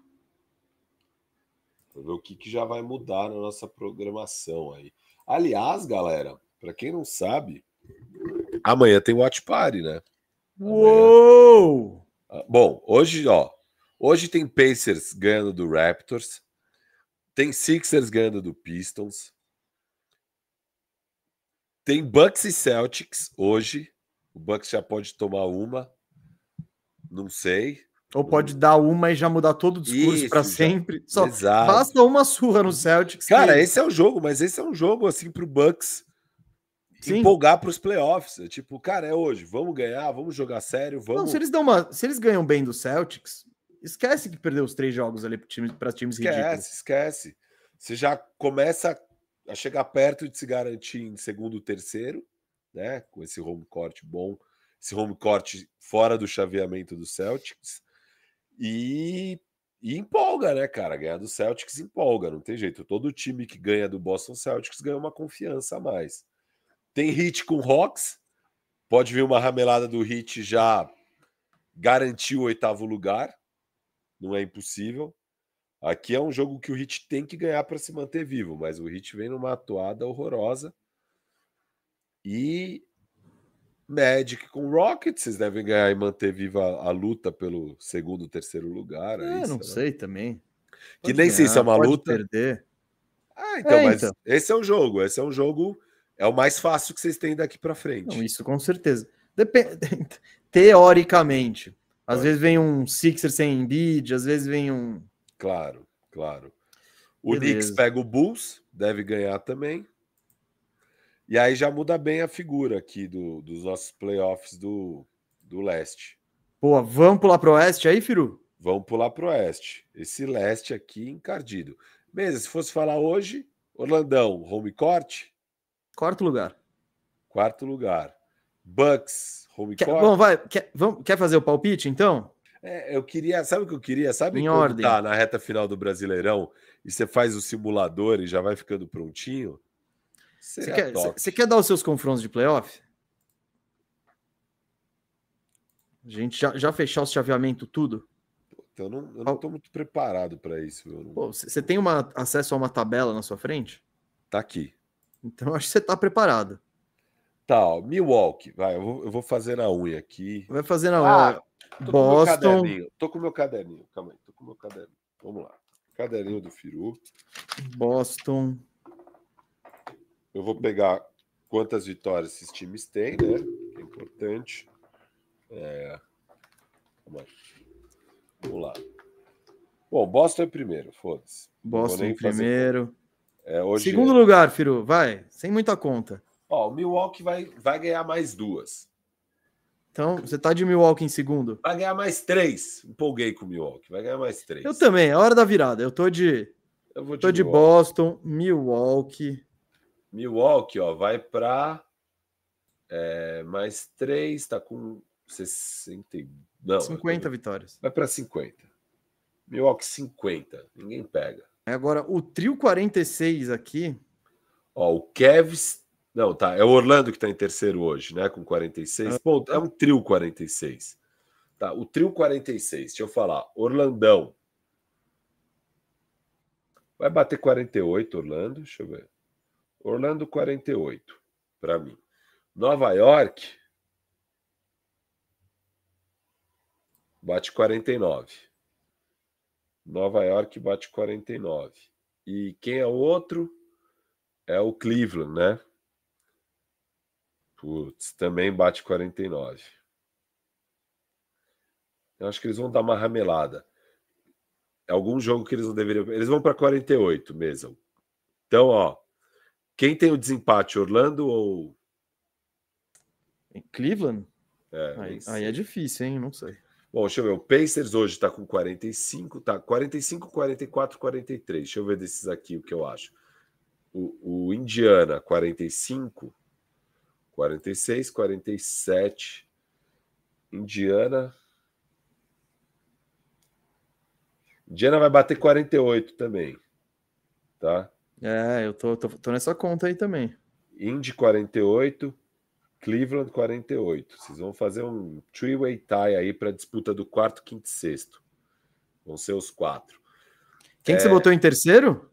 Vamos ver o que, que já vai mudar na nossa programação aí. Aliás, galera, para quem não sabe, amanhã tem Watch Party, né? Amanhã... Uou! Ah, bom, hoje, ó, hoje tem Pacers ganhando do Raptors, tem Sixers ganhando do Pistons, tem Bucks e Celtics hoje. O Bucks já pode tomar uma, não sei. Ou pode hum. dar uma e já mudar todo o discurso para sempre. Só Exato. basta uma surra no Celtics. Cara, que... esse é o jogo, mas esse é um jogo assim pro Bucks Sim. empolgar para os playoffs. É tipo, cara, é hoje, vamos ganhar, vamos jogar sério, vamos. Não, se eles dão uma, se eles ganham bem do Celtics, esquece que perdeu os três jogos ali para times, times esquece, ridículos. Esquece, esquece. Você já começa a chegar perto de se garantir em segundo, terceiro, né? Com esse home court bom, esse home court fora do chaveamento do Celtics. E, e empolga, né, cara? Ganhar do Celtics empolga, não tem jeito. Todo time que ganha do Boston Celtics ganha uma confiança a mais. Tem hit com Hawks, pode vir uma ramelada do hit já garantir o oitavo lugar, não é impossível. Aqui é um jogo que o Hit tem que ganhar para se manter vivo, mas o Hit vem numa atuada horrorosa. E Magic com Rocket, vocês devem ganhar e manter viva a, luta pelo segundo, terceiro lugar. É, é isso, não né? sei também. Pode que nem ganhar, sei se é uma luta. Perder. Ah, é, então, é, mas então. esse é um jogo, esse é um jogo, é o mais fácil que vocês têm daqui para frente. Não, isso com certeza. teoricamente. Às é. vezes vem um Sixer sem Embiid, às vezes vem um. Claro, claro. O Beleza. Knicks pega o Bulls, deve ganhar também. E aí já muda bem a figura aqui do, dos nossos playoffs do, do leste. Pô, vamos pular pro oeste aí, Firu? Vamos pular pro oeste. Esse leste aqui encardido. Beleza, se fosse falar hoje, Orlandão, home court? Quarto lugar. Quarto lugar. Bucks, home quer, court? Bom, vai, quer, vamos, quer fazer o palpite, então? É, eu queria, sabe o que eu queria? Sabe em ordem. tá na reta final do Brasileirão e você faz o simulador e já vai ficando prontinho? Você quer, é quer dar os seus confrontos de playoff? A gente já, já fechar o chaveamento tudo? Então, eu não, eu não muito preparado para isso. Você tem uma, acesso a uma tabela na sua frente? Tá aqui. Então, acho que você está preparado. Tá, ó, Milwaukee. Vai, eu vou, eu vou, fazer na unha aqui. Vai fazer na ah, unha. tô Boston. Com tô com meu caderninho. Calma aí, tô com meu caderninho. Vamos lá. Caderninho do Firu. Boston. Eu vou pegar quantas vitórias esses times têm, né? é importante. É... Vamos lá. Bom, Boston é primeiro, foda-se. Boston é primeiro. É, hoje Segundo é... lugar, Firu, vai, sem muita conta. Ó, o Milwaukee vai, vai ganhar mais duas. Então, você tá de Milwaukee em segundo. Vai ganhar mais três. Empolguei com o Milwaukee. Vai ganhar mais três. Eu também, é hora da virada. Eu tô de. Eu vou de tô Milwaukee. de Boston, Milwaukee. Milwaukee, ó, vai para é, mais 3, está com 60. Não, 50 tô... vitórias. Vai para 50. Milwaukee 50, ninguém pega. É, agora, o trio 46 aqui. Ó, o Cavs. Não, tá. É o Orlando que está em terceiro hoje, né? Com 46 ah. pontos. É um trio 46. Tá, o trio 46, deixa eu falar. Orlandão. Vai bater 48, Orlando. Deixa eu ver. Orlando 48, para mim. Nova York bate 49. Nova York bate 49. E quem é o outro? É o Cleveland, né? Putz, também bate 49. Eu acho que eles vão dar uma ramelada. É algum jogo que eles não deveriam. Eles vão para 48 mesmo. Então, ó. Quem tem o desempate, Orlando ou. Em Cleveland? É, aí, aí, é difícil, hein? Não sei. Bom, deixa eu ver. O Pacers hoje está com 45, tá? 45, 44, 43. Deixa eu ver desses aqui o que eu acho. O, o Indiana, 45, 46, 47. Indiana. Indiana vai bater 48 também. Tá? É, eu tô, tô, tô nessa conta aí também. Indy 48, Cleveland 48. Vocês vão fazer um three-way tie aí para disputa do quarto, quinto e sexto. Vão ser os quatro. Quem é... que você botou em terceiro?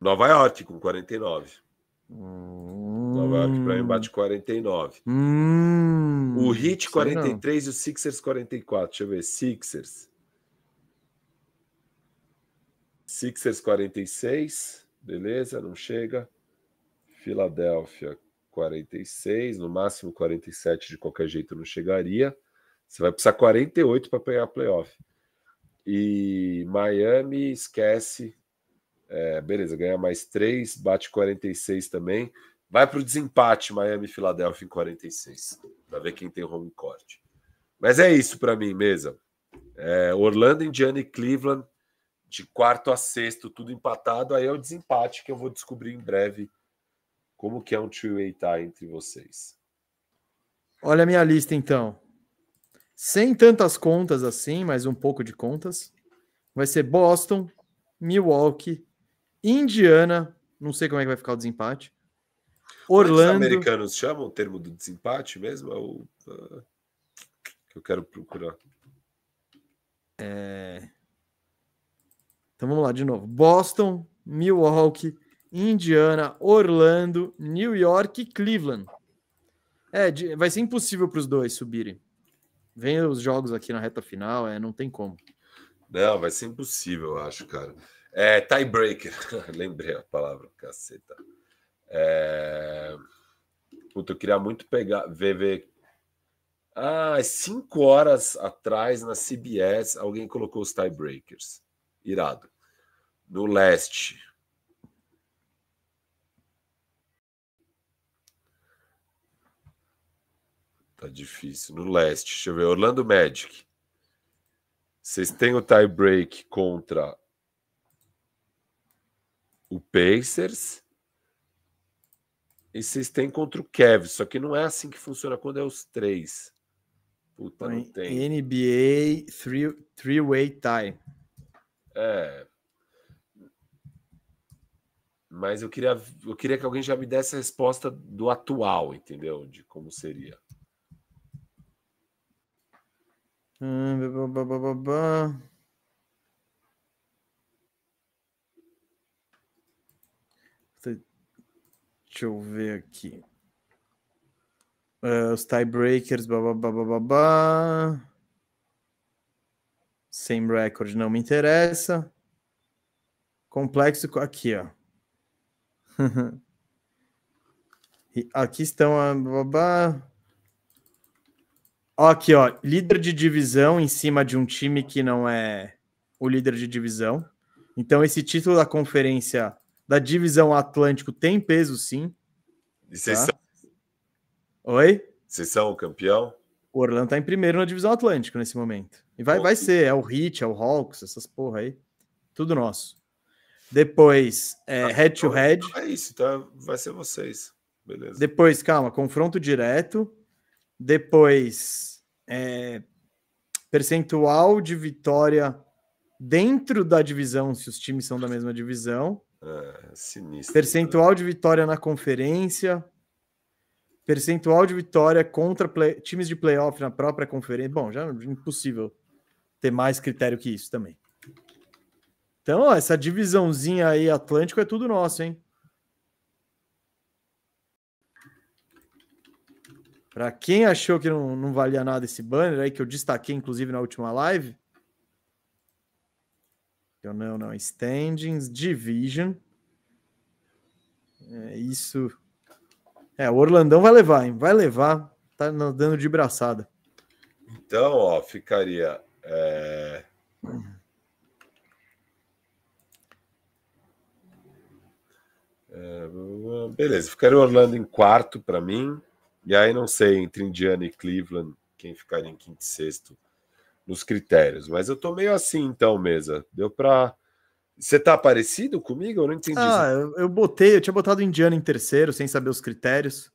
Nova York, com 49. Hum... Nova York para mim bate 49. Hum... O Heat 43 e o Sixers 44. Deixa eu ver. Sixers Sixers 46, beleza, não chega. Filadélfia 46, no máximo 47 de qualquer jeito não chegaria. Você vai precisar 48 para pegar a playoff. E Miami esquece. É, beleza, ganha mais 3, bate 46 também. Vai para o desempate Miami Filadélfia em 46, para ver quem tem home court. Mas é isso para mim, mesa. É, Orlando, Indiana e Cleveland de quarto a sexto, tudo empatado. Aí é o desempate que eu vou descobrir em breve como que é um two-way tie entre vocês. Olha a minha lista, então. Sem tantas contas assim, mas um pouco de contas. Vai ser Boston, Milwaukee, Indiana, não sei como é que vai ficar o desempate. É Orlando. Os americanos chamam o termo do desempate mesmo? É o uh, que eu quero procurar. É... Então vamos lá de novo. Boston, Milwaukee, Indiana, Orlando, New York e Cleveland. É, de, vai ser impossível para os dois subirem. Vem os jogos aqui na reta final, é, não tem como. Não, vai ser impossível, eu acho, cara. É, tiebreaker. Lembrei a palavra, caceta. É... Puta, eu queria muito pegar, ver, ver. Ah, é cinco horas atrás na CBS, alguém colocou os tiebreakers. Irado do leste. Tá difícil. No leste. Deixa eu ver. Orlando Magic. Vocês têm o tie break contra o Pacers. E vocês têm contra o Kevin. Só que não é assim que funciona quando é os três. Puta, não tem. NBA three-way three tie. É, mas eu queria, eu queria que alguém já me desse a resposta do atual, entendeu? De como seria. Hum, deixa eu ver aqui. Uh, os tiebreakers, babá. Same record não me interessa. Complexo aqui, ó. Aqui estão a. Aqui, ó, líder de divisão em cima de um time que não é o líder de divisão. Então, esse título da conferência da divisão Atlântico tem peso, sim. E tá? vocês tá? são... Oi? Vocês são o campeão? O Orlando tá em primeiro na divisão Atlântico nesse momento. E vai, vai ser, é o Heat, é o Hawks, essas porra aí. Tudo nosso. Depois, é, ah, head to então é, head. Então é isso, tá? vai ser vocês. Beleza. Depois, calma, confronto direto. Depois, é, percentual de vitória dentro da divisão, se os times são da mesma divisão. É, sinistro. Né? Percentual né? de vitória na conferência. Percentual de vitória contra play, times de playoff na própria conferência. Bom, já é impossível ter mais critério que isso também. Então, ó, essa divisãozinha aí Atlântico é tudo nosso, hein? Para quem achou que não, não valia nada esse banner aí, que eu destaquei inclusive na última live. Eu então, não, não. Standings, Division. É isso. É, o Orlandão vai levar, hein? Vai levar. Tá dando de braçada. Então, ó, ficaria. É... É, beleza, ficaria Orlando em quarto para mim. E aí não sei entre Indiana e Cleveland quem ficaria em quinto e sexto nos critérios. Mas eu tô meio assim então, mesa. Deu para você tá parecido comigo? Eu não entendi. Ah, eu, eu, botei, eu tinha botado Indiana em terceiro, sem saber os critérios.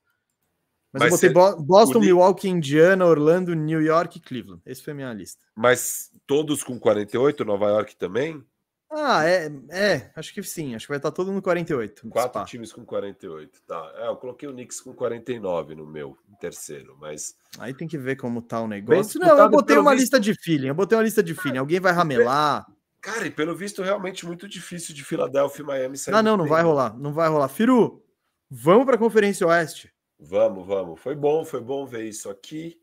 Mas, Mas eu botei Boston, o... Milwaukee, Indiana, Orlando, New York e Cleveland. Esse foi a minha lista. Mas todos com 48, Nova York também? Ah, é, é, acho que sim, acho que vai estar todo no 48. Quatro Spa. times com 48, tá. É, eu coloquei o Knicks com 49 no meu, terceiro, mas... Aí tem que ver como tá o negócio. Não, eu botei uma visto... lista de feeling, eu botei uma lista de feeling, ah, alguém vai ramelar... Cara, e pelo visto, realmente muito difícil de Filadélfia e Miami sair. Ah, não, não vai rolar, não vai rolar. Firu, vamos para a Conferência Oeste? Vamos, vamos. Foi bom, foi bom ver isso aqui.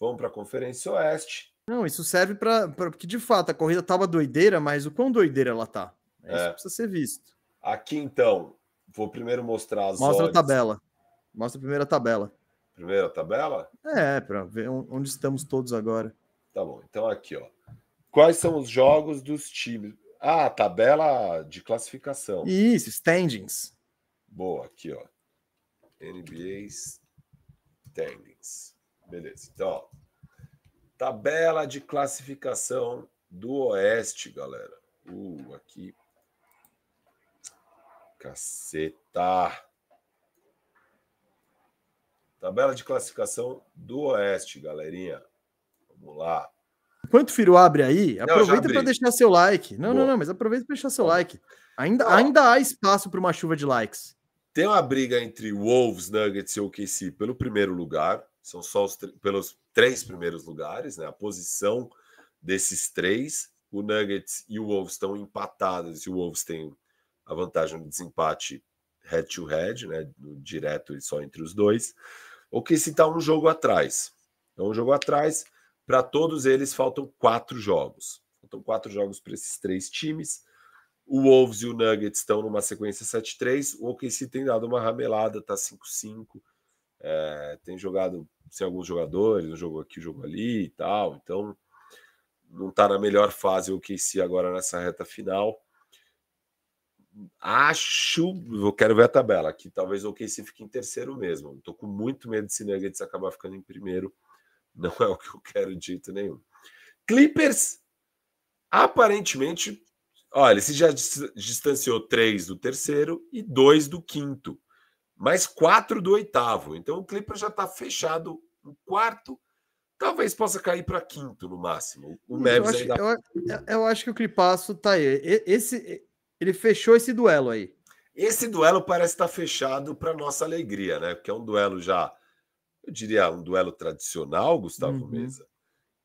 Vamos para a Conferência Oeste. Não, isso serve para. Porque de fato a corrida estava doideira, mas o quão doideira ela tá. É. Isso precisa ser visto. Aqui então, vou primeiro mostrar as. Mostra odds. a tabela. Mostra a primeira tabela. Primeira tabela? É, para ver onde estamos todos agora. Tá bom, então aqui, ó. Quais são os jogos dos times? Ah, tabela de classificação. Isso, standings. Boa, aqui, ó. NBA standings. Beleza, então, ó. Tabela de classificação do Oeste, galera. Uh, aqui. Caceta. Tabela de classificação do Oeste, galerinha. Vamos lá. Enquanto o Firo abre aí, não, aproveita para deixar seu like. Não, Boa. não, não, mas aproveita para deixar seu like. Ainda, ainda há espaço para uma chuva de likes. Tem uma briga entre Wolves, Nuggets e OKC pelo primeiro lugar. São só os pelos três primeiros lugares, né? A posição desses três, o Nuggets e o Wolves estão empatados, e o Wolves tem a vantagem do desempate head to head, né? Direto e só entre os dois. O que se está um jogo atrás. É um jogo atrás. Para todos eles faltam quatro jogos. Faltam quatro jogos para esses três times. O Wolves e o Nuggets estão numa sequência 7-3. O OKC tem dado uma ramelada, tá 5-5. É, tem jogado sem alguns jogadores, um jogo aqui, um jogo ali e tal. Então, não está na melhor fase o se agora nessa reta final. Acho, eu quero ver a tabela, que talvez o se fique em terceiro mesmo. Estou com muito medo de se Nuggets acabar ficando em primeiro. Não é o que eu quero dito nenhum. Clippers, aparentemente, olha, se já distanciou três do terceiro e dois do quinto mais quatro do oitavo. Então o Clipper já está fechado no quarto. Talvez possa cair para quinto no máximo. O eu, acho, ainda... eu, eu acho que o Clipasso tá aí. Esse, ele fechou esse duelo aí. Esse duelo parece estar tá fechado para nossa alegria, né? Porque é um duelo já, eu diria, um duelo tradicional, Gustavo uhum. Mesa.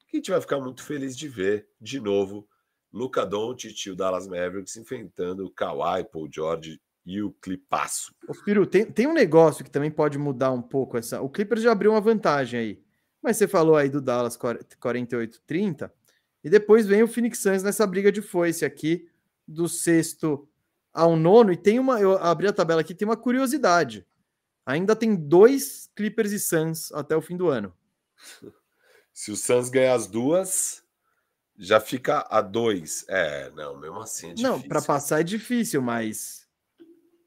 Que a gente vai ficar muito feliz de ver de novo Luca Doncic e o Dallas Mavericks enfrentando o Kawhi, Paul George e o clipaço. Ô, Firu, tem, tem um negócio que também pode mudar um pouco essa. O Clippers já abriu uma vantagem aí. Mas você falou aí do Dallas 48-30. E depois vem o Phoenix Suns nessa briga de foice aqui, do sexto ao nono. E tem uma. Eu abri a tabela aqui, tem uma curiosidade. Ainda tem dois Clippers e Suns até o fim do ano. Se o Suns ganhar as duas, já fica a dois. É, não, mesmo assim é difícil. Não, para passar é difícil, mas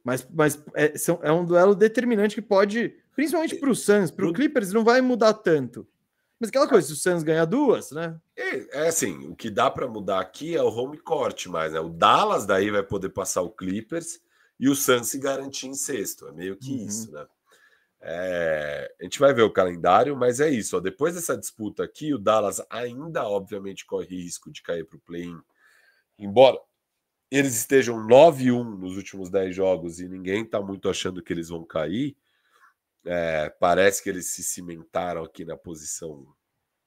mas, mas é, são, é um duelo determinante que pode, principalmente para o Suns, para o Clippers, não vai mudar tanto. Mas aquela ah. coisa, se o Suns ganhar duas, né? É, é assim, o que dá para mudar aqui é o home court mais, né? O Dallas daí vai poder passar o Clippers e o Suns se garantir em sexto. É meio que uhum. isso, né? É, a gente vai ver o calendário, mas é isso. Ó, depois dessa disputa aqui, o Dallas ainda, obviamente, corre risco de cair para o play-in. Embora eles estejam 9-1 nos últimos 10 jogos e ninguém está muito achando que eles vão cair, é, parece que eles se cimentaram aqui na posição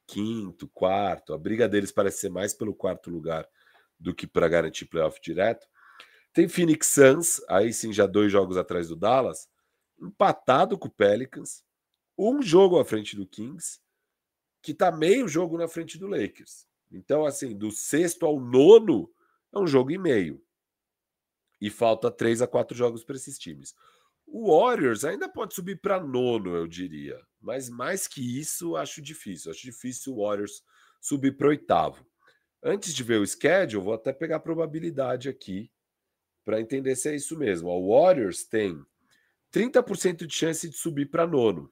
quinto, quarto. A briga deles parece ser mais pelo quarto lugar do que para garantir playoff direto. Tem Phoenix Suns, aí sim já dois jogos atrás do Dallas, empatado com o Pelicans, um jogo à frente do Kings, que está meio jogo na frente do Lakers. Então, assim, do sexto ao nono, é um jogo e meio. E falta três a quatro jogos para esses times. O Warriors ainda pode subir para nono, eu diria. Mas mais que isso, acho difícil. Acho difícil o Warriors subir para oitavo. Antes de ver o schedule, vou até pegar a probabilidade aqui para entender se é isso mesmo. O Warriors tem 30% de chance de subir para nono.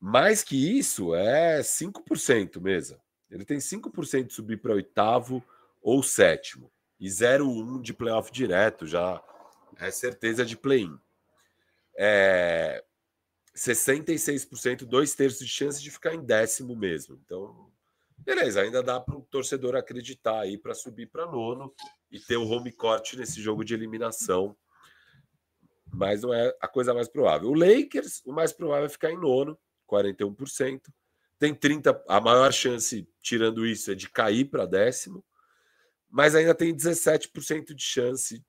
Mais que isso, é 5% mesmo. Ele tem 5% de subir para oitavo, ou sétimo. E 0-1 de playoff direto, já é certeza de play-in. É, 66%, dois terços de chance de ficar em décimo mesmo. Então, beleza, ainda dá para o torcedor acreditar aí para subir para nono e ter o um home court nesse jogo de eliminação. Mas não é a coisa mais provável. O Lakers, o mais provável é ficar em nono, 41%. Tem 30, a maior chance, tirando isso, é de cair para décimo mas ainda tem 17% de chance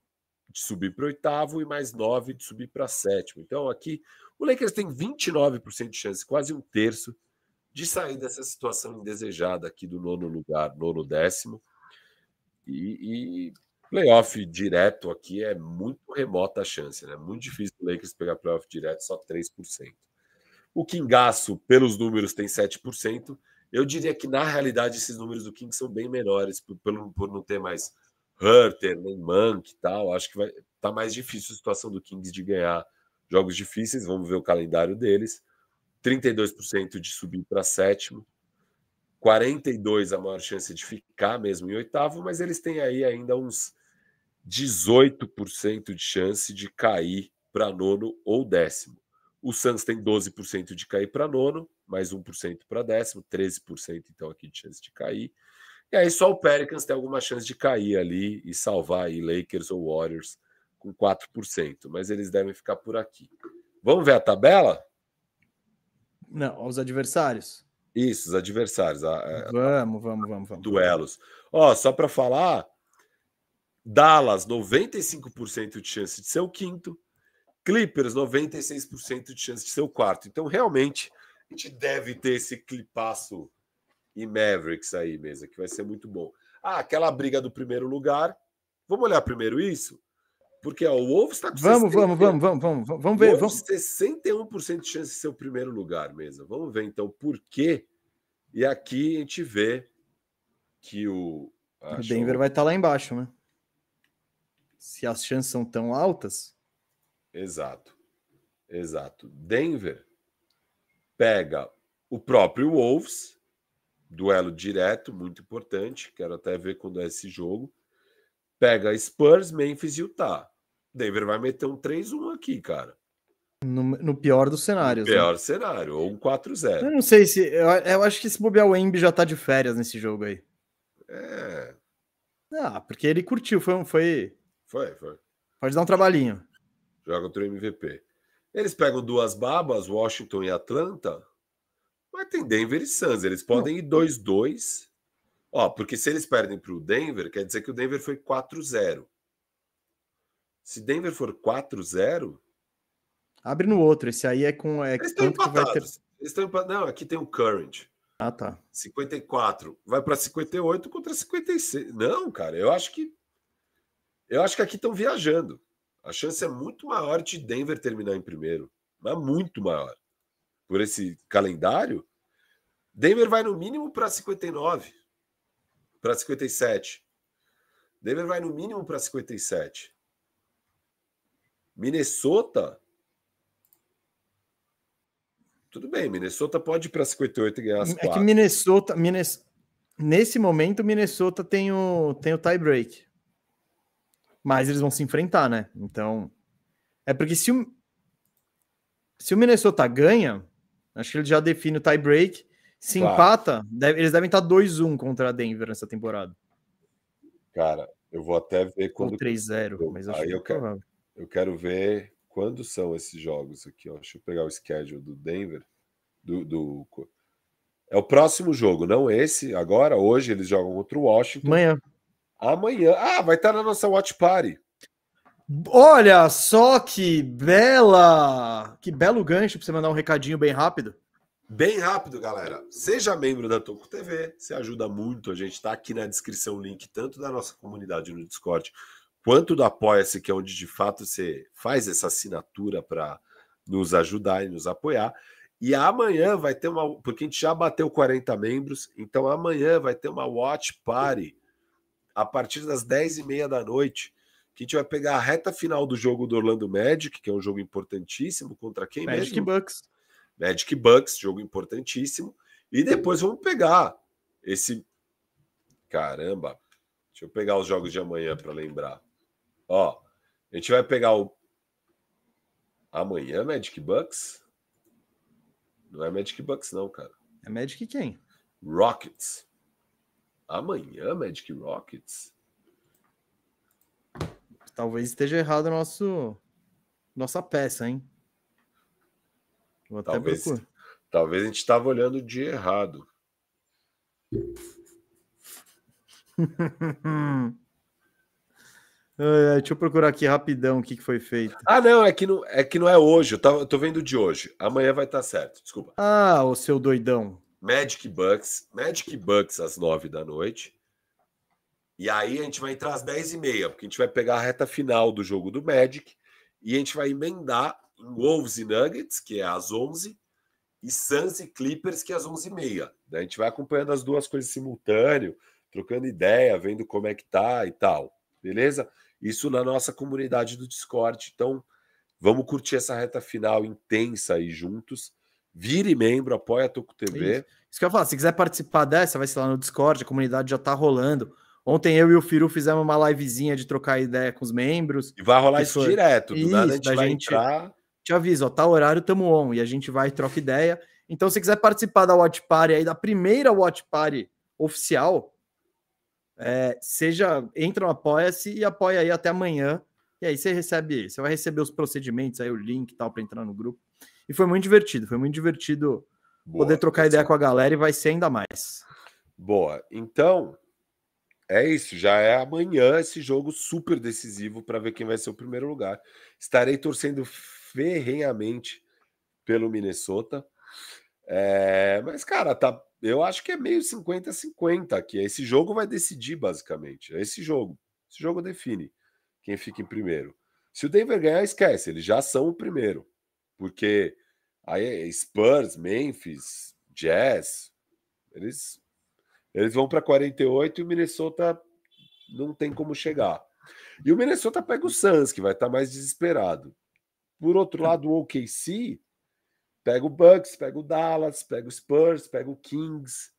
de subir para oitavo e mais 9% de subir para sétimo. Então aqui o Lakers tem 29% de chance, quase um terço, de sair dessa situação indesejada aqui do nono lugar, nono décimo. E, e playoff direto aqui é muito remota a chance, né? Muito difícil o Lakers pegar playoff direto, só 3%. O Kingaço, pelos números, tem 7%. Eu diria que, na realidade, esses números do Kings são bem menores, por, por não ter mais Hunter nem Monk e tal. Acho que vai tá mais difícil a situação do Kings de ganhar jogos difíceis. Vamos ver o calendário deles. 32% de subir para sétimo. 42 a maior chance de ficar mesmo em oitavo, mas eles têm aí ainda uns 18% de chance de cair para nono ou décimo. O Suns tem 12% de cair para nono, mais 1% para décimo, 13% então aqui de chance de cair. E aí só o Pelicans tem alguma chance de cair ali e salvar aí Lakers ou Warriors com 4%, mas eles devem ficar por aqui. Vamos ver a tabela? Não, os adversários. Isso, os adversários. A, a, vamos, vamos, vamos, vamos. Duelos. Ó, só para falar, Dallas, 95% de chance de ser o quinto. Clippers, 96% de chance de ser o quarto. Então, realmente, gente deve ter esse clipaço e Mavericks aí mesmo, que vai ser muito bom. Ah, aquela briga do primeiro lugar. Vamos olhar primeiro isso? Porque ó, o Wolves está com vamos, 61%. Vamos, vamos, vamos, vamos, vamos, ver. Vamos. 61% de chance de ser o primeiro lugar mesmo. Vamos ver então por quê. E aqui a gente vê que o. o Denver vai estar tá lá embaixo, né? Se as chances são tão altas. Exato. Exato. Denver pega o próprio Wolves, duelo direto, muito importante. Quero até ver quando é esse jogo. Pega Spurs, Memphis e Utah. Denver vai meter um 3-1 aqui, cara. No, no, pior dos cenários. No né? pior né? cenário, ou um 4-0. Eu não sei se. Eu, eu acho que esse bobear Wemby já tá de férias nesse jogo aí. É. Ah, porque ele curtiu, foi. Foi, foi. foi. Pode dar um trabalhinho. Joga contra o MVP. Eles pegam duas babas, Washington e Atlanta, mas tem Denver e Suns. Eles podem ir 2-2. Ó, porque se eles perdem para o Denver, quer dizer que o Denver foi 4-0. Se Denver for 4-0. Abre no outro. Esse aí é com. É eles estão empatados. Ter... Eles estão empatados. Não, aqui tem o Current. Ah, tá. 54. Vai para 58 contra 56. Não, cara, eu acho que. Eu acho que aqui estão viajando. A chance é muito maior de Denver terminar em primeiro, mas muito maior. Por esse calendário, Denver vai no mínimo para 59, para 57. Denver vai no mínimo para 57. Minnesota. Tudo bem, Minnesota pode ir para 58 e ganhar as é É que Minnesota, Minnesota, nesse momento, Minnesota tem o, tem o tie break mas eles vão se enfrentar, né? Então, é porque se o, se o Minnesota ganha, acho que ele já define o tie-break, se claro. empata, deve, eles devem estar 2-1 contra a Denver nessa temporada. Cara, eu vou até ver quando... Ou 3-0, mas acho Aí que é eu quero, eu quero ver quando são esses jogos aqui, ó. Deixa eu pegar o schedule do Denver, do, do... É o próximo jogo, não esse, agora, hoje, eles jogam contra o Washington. Amanhã. Amanhã. Ah, vai estar tá na nossa Watch Party. Olha só que bela! Que belo gancho para você mandar um recadinho bem rápido. Bem rápido, galera. Seja membro da Toco TV, você ajuda muito. A gente está aqui na descrição o link tanto da nossa comunidade no Discord quanto do Apoia-se, que é onde de fato você faz essa assinatura para nos ajudar e nos apoiar. E amanhã vai ter uma. Porque a gente já bateu 40 membros, então amanhã vai ter uma Watch Party a partir das 10 e meia da noite, que a gente vai pegar a reta final do jogo do Orlando Magic, que é um jogo importantíssimo, contra quem Magic mesmo? Magic Bucks. Magic Bucks, jogo importantíssimo. E depois vamos pegar esse... Caramba! Deixa eu pegar os jogos de amanhã para lembrar. Ó, a gente vai pegar o... Amanhã, é Magic Bucks? Não é Magic Bucks não, cara. É Magic quem? Rockets. Amanhã, Magic Rockets? Talvez esteja errado nosso nossa peça, hein? Vou até talvez, talvez a gente estava olhando o dia errado. deixa eu procurar aqui rapidão o que, que foi feito. Ah, não, é que não é, que não é hoje. Eu, tô vendo de hoje. Amanhã vai estar tá certo. Desculpa. Ah, o seu doidão. Magic Bucks, Magic Bucks às nove da noite. E aí a gente vai entrar às dez e meia, porque a gente vai pegar a reta final do jogo do Magic e a gente vai emendar em Wolves e Nuggets, que é às onze, e Suns e Clippers, que é às onze e meia. A gente vai acompanhando as duas coisas simultâneo, trocando ideia, vendo como é que tá e tal. Beleza? Isso na nossa comunidade do Discord. Então, vamos curtir essa reta final intensa aí juntos. Vire membro, apoia a Toco TV. Isso. Isso que eu falo, se quiser participar dessa, vai ser lá no Discord, a comunidade já tá rolando. Ontem eu e o Firu fizemos uma livezinha de trocar ideia com os membros. E vai rolar isso direto, do isso, nada a gente vai gente... entrar. Te aviso, ó, tá horário, tamo on. E a gente vai e troca ideia. Então, se quiser participar da Watch Party aí, da primeira Watch Party oficial, é, seja, entra no Apoia-se e apoia aí até amanhã. E aí você recebe, você vai receber os procedimentos aí, o link e tal, para entrar no grupo. E foi muito divertido, foi muito divertido Boa, poder trocar ideia com a galera e vai ser ainda mais. Boa. Então, é isso, já é amanhã esse jogo super decisivo para ver quem vai ser o primeiro lugar. Estarei torcendo ferrenhamente pelo Minnesota. É, mas, cara, tá, eu acho que é meio 50-50 aqui. Esse jogo vai decidir, basicamente. É esse jogo. Esse jogo define quem fica em primeiro. Se o Denver ganhar, esquece, eles já são o primeiro. Porque aí é Spurs, Memphis, Jazz, eles, eles vão para 48 e o Minnesota não tem como chegar. E o Minnesota pega o Suns, que vai estar tá mais desesperado. Por outro é. lado, o OKC pega o Bucks, pega o Dallas, pega o Spurs, pega o Kings.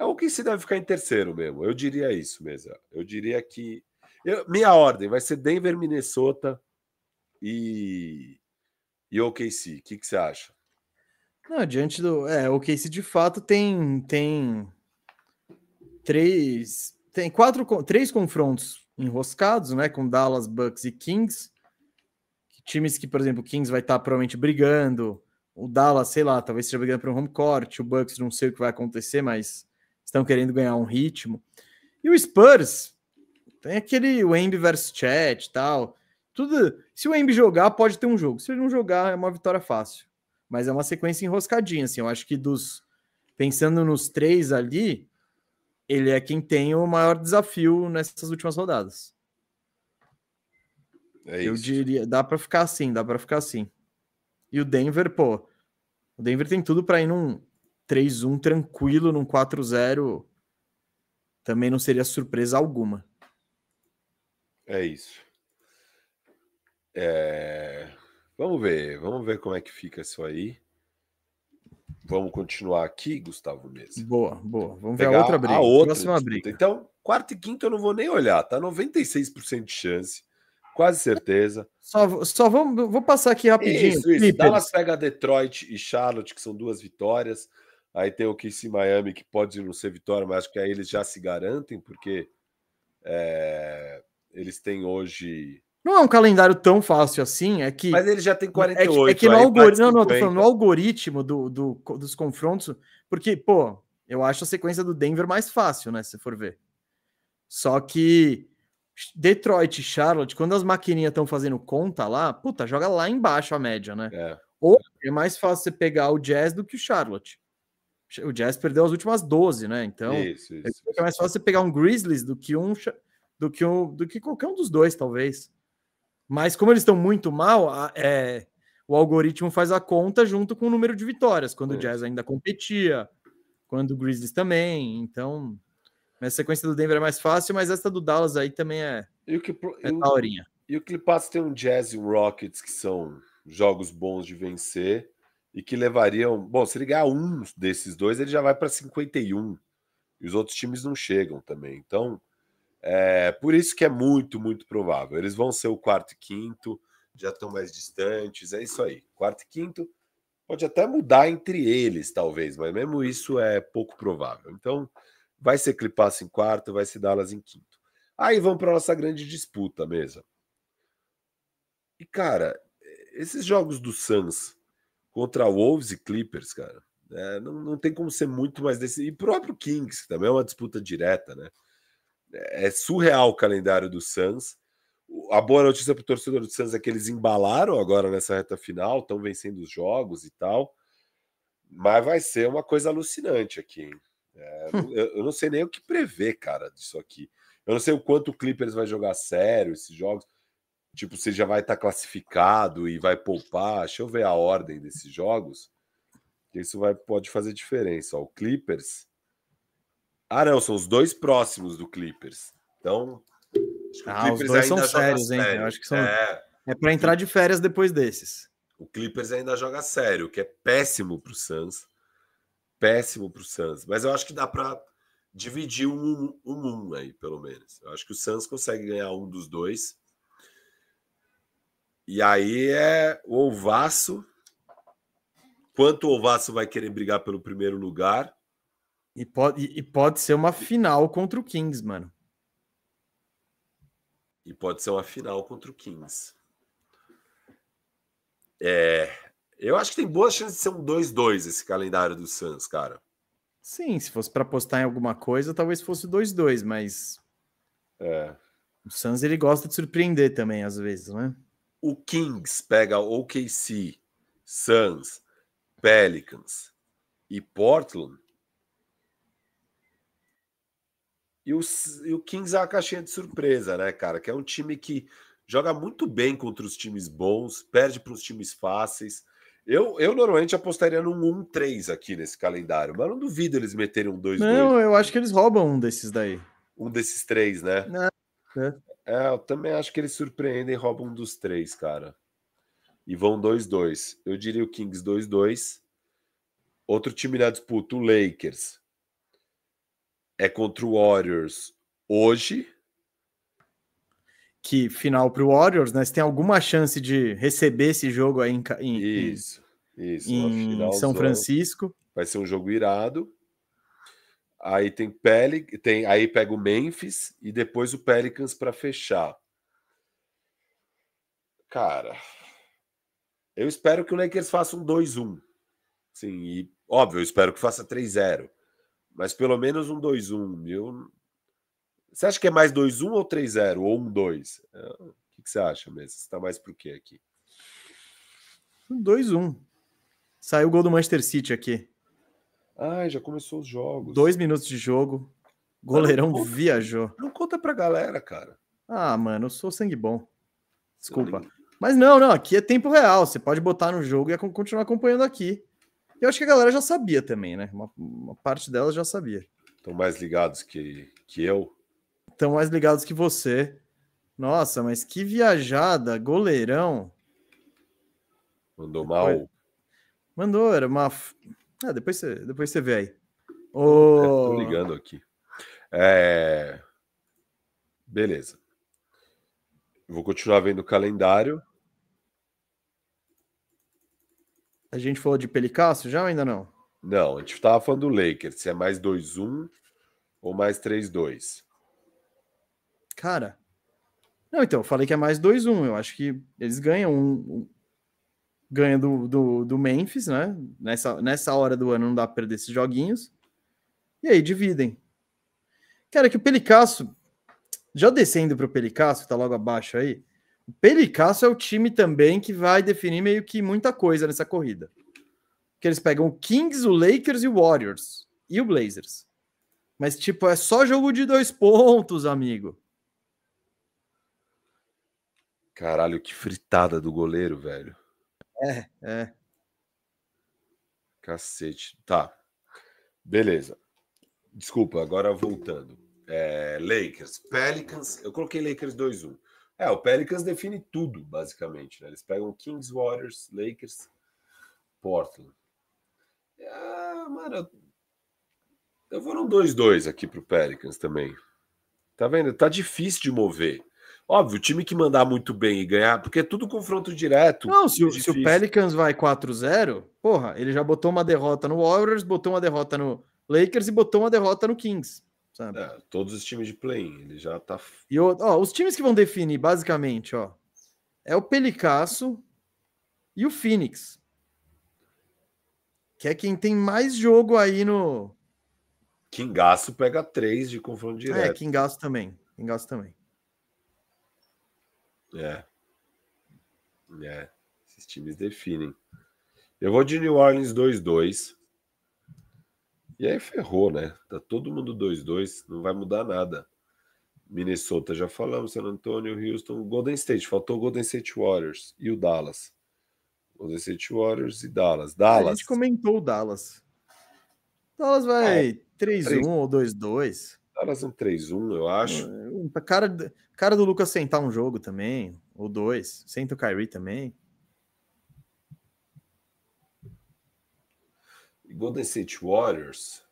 É o OKC deve ficar em terceiro mesmo. Eu diria isso mesmo. Eu diria que eu, minha ordem vai ser Denver, Minnesota e e o OKC. O que, que você acha? Não, diante do. É, o Casey de fato tem. Tem. Três. Tem quatro. Três confrontos enroscados, né? Com Dallas, Bucks e Kings. Times que, por exemplo, o Kings vai estar tá provavelmente brigando. O Dallas, sei lá, talvez esteja brigando para um home court. O Bucks, não sei o que vai acontecer, mas estão querendo ganhar um ritmo. E o Spurs. Tem aquele Wemby versus Chat e tal. Tudo, se o Embi jogar, pode ter um jogo. Se ele não jogar, é uma vitória fácil. Mas é uma sequência enroscadinha, assim. Eu acho que dos pensando nos três ali, ele é quem tem o maior desafio nessas últimas rodadas. É Eu diria, dá para ficar assim, dá para ficar assim. E o Denver, pô, o Denver tem tudo para ir num 3-1 tranquilo, num 4-0. Também não seria surpresa alguma. É isso. É... Vamos ver, vamos ver como é que fica isso aí. Vamos continuar aqui, Gustavo Mesa. Boa, boa. Vamos Pegar ver a outra briga. A outra Próxima briga. Então, quarto e quinto eu não vou nem olhar, tá? 96% de chance, quase certeza. Só, só vamos, vou passar aqui rapidinho. Isso, isso. Dallas pega Detroit e Charlotte, que são duas vitórias. Aí tem o KC Miami, que pode não ser vitória, mas acho que aí eles já se garantem, porque é, eles têm hoje não é um calendário tão fácil assim, é que. Mas ele já tem 48. É que, é que é no, algori... não, não, falando, no algoritmo do, do, dos confrontos, porque, pô, eu acho a sequência do Denver mais fácil, né? Se for ver. Só que Detroit e Charlotte, quando as maquininhas estão fazendo conta lá, puta, joga lá embaixo a média, né? É. Ou é mais fácil você pegar o Jazz do que o Charlotte. O Jazz perdeu as últimas 12, né? Então, isso, isso, é mais fácil você pegar um Grizzlies do que um do que um do que qualquer um dos dois, talvez. Mas como eles estão muito mal, a, é, o algoritmo faz a conta junto com o número de vitórias, quando o é. Jazz ainda competia, quando o Grizzlies também. Então, a sequência do Denver é mais fácil, mas essa do Dallas aí também é, e o que, é E o Clippers tem um Jazz e um Rockets que são jogos bons de vencer e que levariam. Bom, se ligar um desses dois, ele já vai para 51. E os outros times não chegam também. Então, é, por isso que é muito, muito provável. Eles vão ser o quarto e quinto, já estão mais distantes, é isso aí. Quarto e quinto pode até mudar entre eles, talvez, mas mesmo isso é pouco provável. Então, vai ser Clipasso em quarto, vai ser Dallas em quinto. Aí vamos para nossa grande disputa mesmo. E, cara, esses jogos do Suns contra Wolves e Clippers, cara, é, não, não tem como ser muito mais desse. E próprio Kings, que também é uma disputa direta, né? é surreal o calendário do Suns. A boa notícia para o torcedor do Suns é que eles embalaram agora nessa reta final, estão vencendo os jogos e tal. Mas vai ser uma coisa alucinante aqui. É, hum. eu, eu, não sei nem o que prever, cara, disso aqui. Eu não sei o quanto o Clippers vai jogar sério esses jogos. Tipo, se já vai estar tá classificado e vai poupar. Deixa eu ver a ordem desses jogos. Isso vai, pode fazer diferença. Ó, o Clippers ah, não, são os dois próximos do Clippers. Então, acho que ah, Clippers os dois são sérios, hein? Eu acho que são. É, é para entrar de férias depois desses. O Clippers ainda joga sério, que é péssimo para o Suns. Péssimo para o Suns. Mas eu acho que dá para dividir um, um, um aí, pelo menos. Eu acho que o Suns consegue ganhar um dos dois. E aí é o Ovaço. Quanto o Ovaço vai querer brigar pelo primeiro lugar? E pode, e pode ser uma final contra o Kings, mano. E pode ser uma final contra o Kings. É, eu acho que tem boas chances de ser um 2-2 esse calendário do Suns, cara. Sim, se fosse para apostar em alguma coisa, talvez fosse 2-2, mas. É. O Suns ele gosta de surpreender também, às vezes, né? O Kings pega OKC, Suns, Pelicans e Portland E o, e o Kings é uma caixinha de surpresa, né, cara? Que é um time que joga muito bem contra os times bons, perde para os times fáceis. Eu, eu normalmente apostaria num 1-3 aqui nesse calendário, mas não duvido eles meterem um 2-2. Não, eu acho que eles roubam um desses daí. Um desses três, né? Não. É. é, eu também acho que eles surpreendem e roubam um dos três, cara. E vão 2-2. Eu diria o Kings 2-2. Outro time na disputa, o Lakers é contra o Warriors hoje. Que final para o Warriors, né? Você tem alguma chance de receber esse jogo aí em, em, isso, isso, em São Francisco. Vai ser um jogo irado. Aí tem Pelic tem aí pega o Memphis e depois o Pelicans para fechar. Cara, eu espero que o Lakers faça um 2-1. Sim, e óbvio, eu espero que faça 3-0. Mas pelo menos um 2-1. Eu... Você acha que é mais 2-1 ou 3-0? Ou 1-2? É, o que, que você acha mesmo? Você está mais para o quê aqui? Um 2-1. Saiu o gol do Manchester City aqui. Ah, já começou os jogos. Dois minutos de jogo. Goleirão não, não viajou. Não conta pra galera, cara. Ah, mano, eu sou sangue bom. Desculpa. Mas não, não, aqui é tempo real. Você pode botar no jogo e continuar acompanhando aqui. Eu acho que a galera já sabia também, né? Uma, uma parte delas já sabia. Estão mais ligados que, que eu? Estão mais ligados que você. Nossa, mas que viajada, goleirão. Mandou mal. Mandou, era uma. Ah, depois você, depois você vê aí. Oh... É, tô ligando aqui. É... Beleza. Vou continuar vendo o calendário. A gente falou de Pelicasso já ou ainda não? Não, a gente estava falando do Lakers, se é mais 2-1 ou mais 3-2. Cara. Não, então, eu falei que é mais 2-1. Eu acho que eles ganham um. um ganha do, do, do, Memphis, né? Nessa, nessa hora do ano não dá para perder esses joguinhos. E aí dividem. Cara, é que o Pelicasso. Já descendo para o Pelicasso, que tá logo abaixo aí. Pelicasso é o time também que vai definir meio que muita coisa nessa corrida. Porque eles pegam o Kings, o Lakers e o Warriors. E o Blazers. Mas, tipo, é só jogo de dois pontos, amigo. Caralho, que fritada do goleiro, velho. É, é. Cacete. Tá. Beleza. Desculpa, agora voltando. É, Lakers, Pelicans. Eu coloquei Lakers 2-1. É, o Pelicans define tudo, basicamente. Né? Eles pegam Kings, Warriors, Lakers, Portland. Ah, mano, eu vou num 2-2 aqui pro Pelicans também. Tá vendo? Tá difícil de mover. Óbvio, o time que mandar muito bem e ganhar, porque é tudo confronto direto. Não, se, o, é se o Pelicans vai 4-0, porra, ele já botou uma derrota no Warriors, botou uma derrota no Lakers e botou uma derrota no Kings sabe? É, todos os times de play-in, ele já tá. E eu, ó, os times que vão definir, basicamente, ó, é o Pelicasso e o Phoenix. Que é quem tem mais jogo aí no. Kingaço pega três de confronto é, direto. é, Kingaço também. Kingaço também. É. É. Esses times definem. Eu vou de New Orleans 2-2. E aí ferrou, né? Tá todo mundo 2-2, não vai mudar nada. Minnesota, já falamos, San Antonio, Houston, Golden State, faltou o Golden State Warriors e o Dallas. Golden State Warriors e Dallas. Dallas. A gente comentou o Dallas. Dallas vai é, 3-1 ou 2-2. Dallas um 3-1, eu acho. É, cara, cara do Lucas sentar um jogo também, ou dois. Senta o Kyrie também. Golden State Warriors.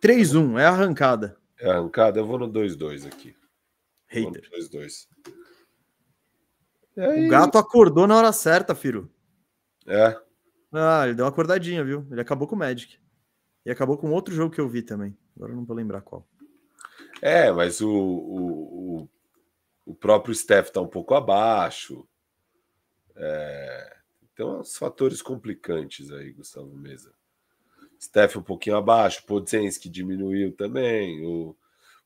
3-1, é arrancada. É arrancada? Eu vou no 2-2 aqui. Hater. 2-2. O gato acordou na hora certa, Firo. É. Ah, ele deu uma acordadinha, viu? Ele acabou com o Magic. E acabou com outro jogo que eu vi também. Agora não vou lembrar qual. É, mas o, o, o, o próprio Steph tá um pouco abaixo. É... Então, os fatores complicantes aí, Gustavo Mesa. Steph um pouquinho abaixo, Podzenski diminuiu também, o,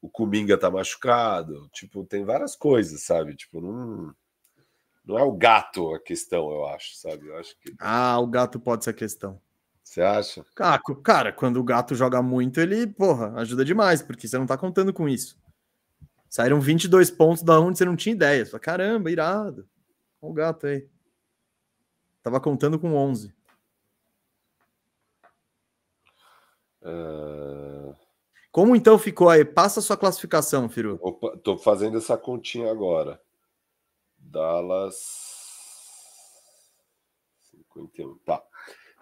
o Kuminga tá machucado, tipo, tem várias coisas, sabe? Tipo, não, não é o gato a questão, eu acho, sabe? Eu acho que... Ah, o gato pode ser a questão. Você acha? Cara, cara, quando o gato joga muito, ele, porra, ajuda demais, porque você não tá contando com isso. Saíram 22 pontos da onde você não tinha ideia. só caramba, irado. Olha o gato aí. Tava contando com 11. Ah, Como então ficou aí? Passa a sua classificação, Firu. Opa, tô fazendo essa continha agora. Dallas. 51. Tá.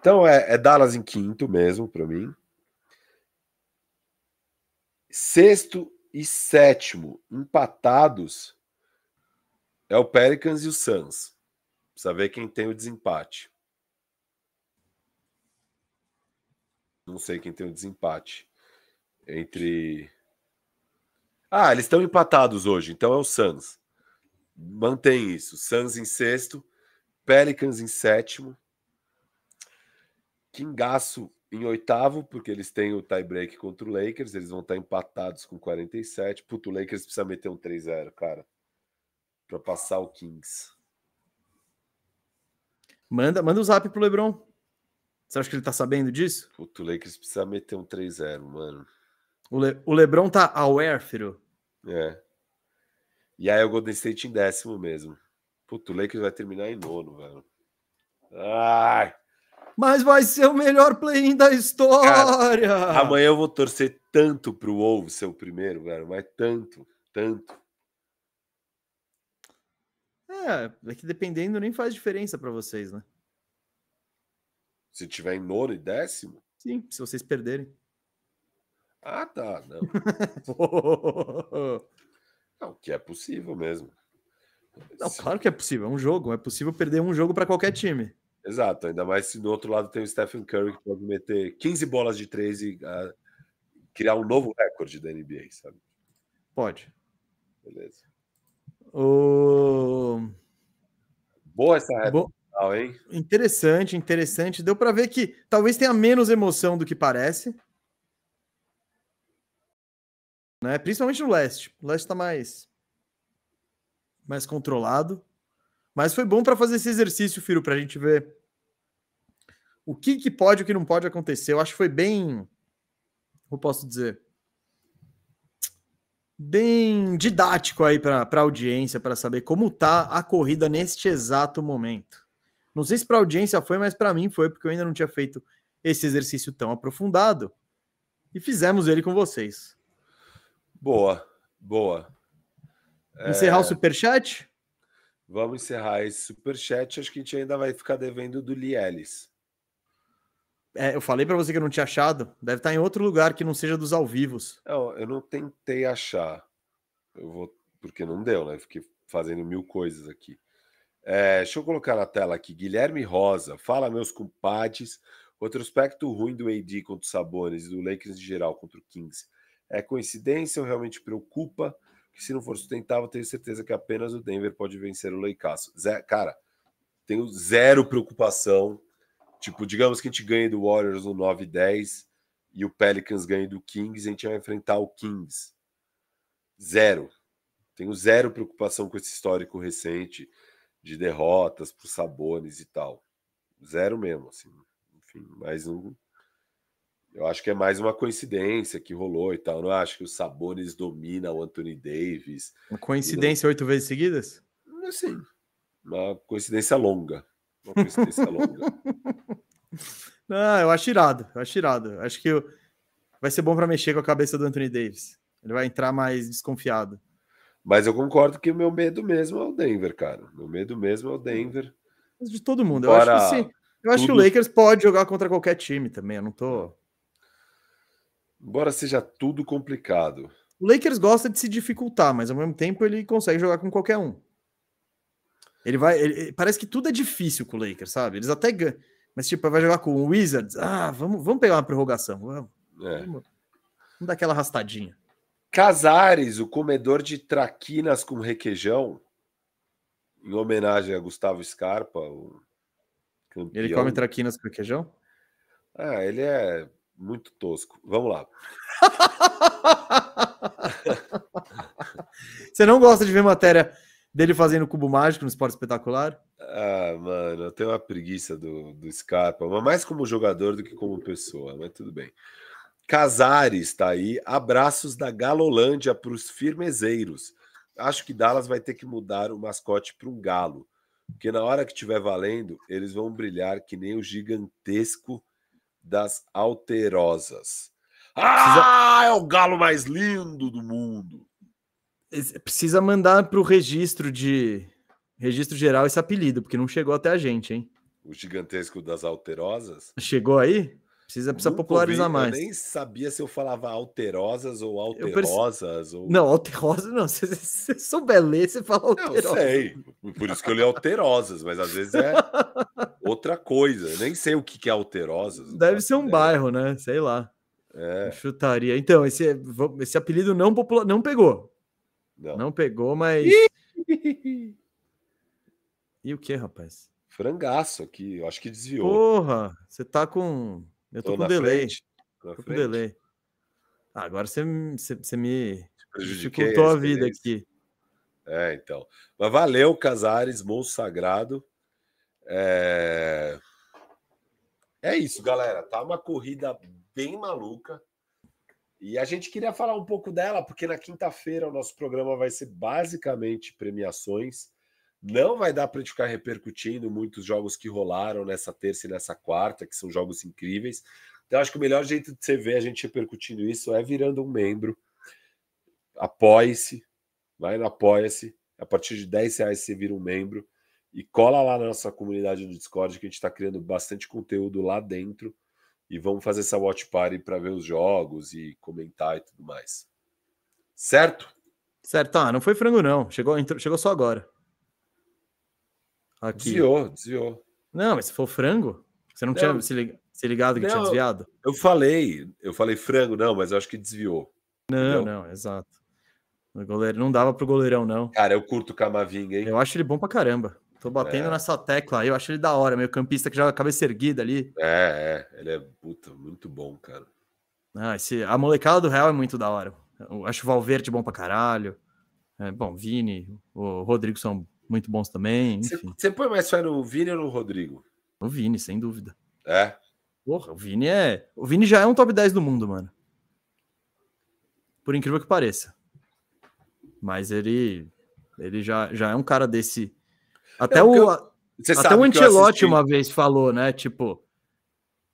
Então é, é Dallas em quinto mesmo para mim. Sexto e sétimo empatados é o Pelicans e o Suns. Precisa ver quem tem o desempate. Não sei quem tem o um desempate. Entre. Ah, eles estão empatados hoje, então é o Suns. Mantém isso. Suns em sexto, Pelicans em sétimo, Kingaço em oitavo, porque eles têm o tie-break contra o Lakers, eles vão estar empatados com 47. Puto, o Lakers precisa meter um 3-0, cara, para passar o Kings. Manda, manda o um zap pro LeBron. Você acha que ele tá sabendo disso? Puto, o Lakers precisa meter um 3-0, mano. O, Le... o Lebron tá aware, Firo. É. E aí o Golden State em décimo mesmo. Puto, o Lakers vai terminar em nono, velho. Ai! Mas vai ser o melhor play-in da história! Cara, amanhã eu vou torcer tanto pro Wolves ser o primeiro, velho. Mas tanto, tanto. É, é que dependendo nem faz diferença para vocês, né? Se tiver em nono e décimo? Sim, se vocês perderem. Ah, tá. Não. não que é possível mesmo. Não, se... claro que é possível, é um jogo. É possível perder um jogo para qualquer time. Exato, ainda mais se do outro lado tem o Stephen Curry que pode meter 15 bolas de três e uh, criar um novo recorde da NBA, sabe? Pode. Beleza. O... Boa essa réplica. Bo legal, hein? Interessante, interessante. Deu para ver que talvez tenha menos emoção do que parece. Né? Principalmente no leste. O leste tá mais mais controlado. Mas foi bom para fazer esse exercício, Firo, para a gente ver o que, que pode e o que não pode acontecer. Eu acho que foi bem. Como posso dizer? Bem didático aí para a audiência, para saber como tá a corrida neste exato momento. Não sei se para a audiência foi, mas para mim foi, porque eu ainda não tinha feito esse exercício tão aprofundado. E fizemos ele com vocês. Boa, boa. É, encerrar é... o superchat? Vamos encerrar esse superchat. Acho que a gente ainda vai ficar devendo do Lielis. É, eu falei para você que eu não tinha achado. Deve estar tá em outro lugar que não seja dos ao vivos. Não, eu não tentei achar. Eu vou porque não deu, né? Fiquei fazendo mil coisas aqui. É, deixa eu colocar na tela aqui. Guilherme Rosa. Fala, meus compadres. Outro aspecto ruim do AD contra os Sabones e do Lakers em geral contra o Kings é coincidência ou realmente preocupa? Que se não for sustentável, tenho certeza que apenas o Denver pode vencer o Leicaço. Zé, cara, tenho zero preocupação. Tipo, digamos que a gente ganhe do Warriors no 9 10 e o Pelicans ganhe do Kings, a gente vai enfrentar o Kings. Zero. Tenho zero preocupação com esse histórico recente de derrotas para os Sabones e tal. Zero mesmo, assim. Enfim, mais um. Eu acho que é mais uma coincidência que rolou e tal. Eu não acho que o Sabones domina o Anthony Davis. Uma coincidência não... oito vezes seguidas? Assim, uma coincidência longa. Uma coincidência longa. Não, eu acho irado, eu acho irado. Acho que eu... vai ser bom para mexer com a cabeça do Anthony Davis. Ele vai entrar mais desconfiado. Mas eu concordo que o meu medo mesmo é o Denver, cara. Meu medo mesmo é o Denver. De todo mundo. eu acho que sim. Eu acho que o Lakers pode jogar contra qualquer time também. Eu não tô. Embora seja tudo complicado. O Lakers gosta de se dificultar, mas ao mesmo tempo ele consegue jogar com qualquer um. Ele vai. Ele, parece que tudo é difícil com o Lakers, sabe? Eles até Mas, tipo, vai jogar com o Wizards. Ah, vamos, vamos pegar uma prorrogação. Vamos. É. Vamos, vamos dar aquela arrastadinha. Casares, o comedor de traquinas com requeijão, em homenagem a Gustavo Scarpa, o campeão. Ele come traquinas com requeijão? Ah, ele é muito tosco. Vamos lá. Você não gosta de ver matéria dele fazendo cubo mágico no esporte espetacular? Ah, mano, eu tenho uma preguiça do, do Scarpa, mas mais como jogador do que como pessoa, mas tudo bem. Casares está aí. Abraços da Galolândia para os firmezeiros. Acho que Dallas vai ter que mudar o mascote para um galo. Porque na hora que estiver valendo, eles vão brilhar que nem o gigantesco das alterosas. Ah, é o galo mais lindo do mundo. Precisa mandar para o registro de registro geral esse apelido, porque não chegou até a gente, hein? O gigantesco das alterosas? Chegou aí? Precisa, precisa popularizar ouvi, mais. Eu nem sabia se eu falava alterosas ou alterosas. Perce... Ou... Não, alterosas não. Se você souber ler, você fala alterosas. eu sei. Por isso que eu li alterosas, mas às vezes é outra coisa. Eu nem sei o que é alterosas. Deve ser um bairro, né? Sei lá. É. Chutaria. Então, esse, esse apelido não popular, não pegou. Não, não pegou, mas. e o que, rapaz? Frangaço aqui. Eu acho que desviou. Porra, você tá com eu tô, tô com delay. Frente, tô com delay. Ah, agora você, você, você me dificultou a vida aqui. É, então. Mas valeu, Casares, Monstro Sagrado. É... é isso, galera. Tá uma corrida bem maluca. E a gente queria falar um pouco dela, porque na quinta-feira o nosso programa vai ser basicamente premiações. Não vai dar para a gente ficar repercutindo muitos jogos que rolaram nessa terça e nessa quarta, que são jogos incríveis. Então, acho que o melhor jeito de você ver a gente repercutindo isso é virando um membro. Apoie-se, vai no Apoia-se. A partir de 10 reais você vira um membro. E cola lá na nossa comunidade no Discord, que a gente está criando bastante conteúdo lá dentro. E vamos fazer essa watch party para ver os jogos e comentar e tudo mais. Certo? Certo, tá. Não foi frango, não. Chegou, entrou, chegou só agora. Aqui. Desviou, desviou. Não, mas se for frango, você não, não. tinha se, ligado que não, tinha desviado? Eu falei, eu falei frango, não, mas eu acho que desviou. Não, entendeu? não, exato. O goleiro não dava pro goleirão, não. Cara, eu curto o Camavinga, hein? Eu acho ele bom pra caramba. Tô batendo é. nessa tecla aí, eu acho ele da hora, meio campista que joga cabeça erguida ali. É, é, ele é puta, muito bom, cara. Ah, esse, a molecada do Real é muito da hora. Eu acho o Valverde bom pra caralho. É, bom, Vini, o Rodrigo são é muito bons também. Você, põe mais fé no Vini ou no Rodrigo? No Vini, sem dúvida. É? Porra, o Vini é. O Vini já é um top 10 do mundo, mano. Por incrível que pareça. Mas ele. Ele já, já é um cara desse. Até o. Eu, até o Ancelotti uma vez falou, né? Tipo,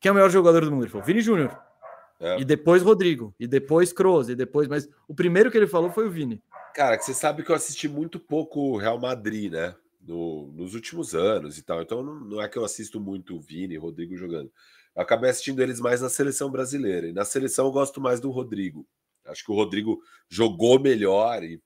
quem é o melhor jogador do mundo? Ele falou, Vini Júnior. É. E depois Rodrigo. E depois Kroos. E depois. Mas o primeiro que ele falou foi o Vini. Cara, que você sabe que eu assisti muito pouco Real Madrid, né? No, nos últimos anos e tal. Então não, não é que eu assisto muito o Vini e Rodrigo jogando. Eu acabei assistindo eles mais na seleção brasileira. E na seleção eu gosto mais do Rodrigo. Acho que o Rodrigo jogou melhor e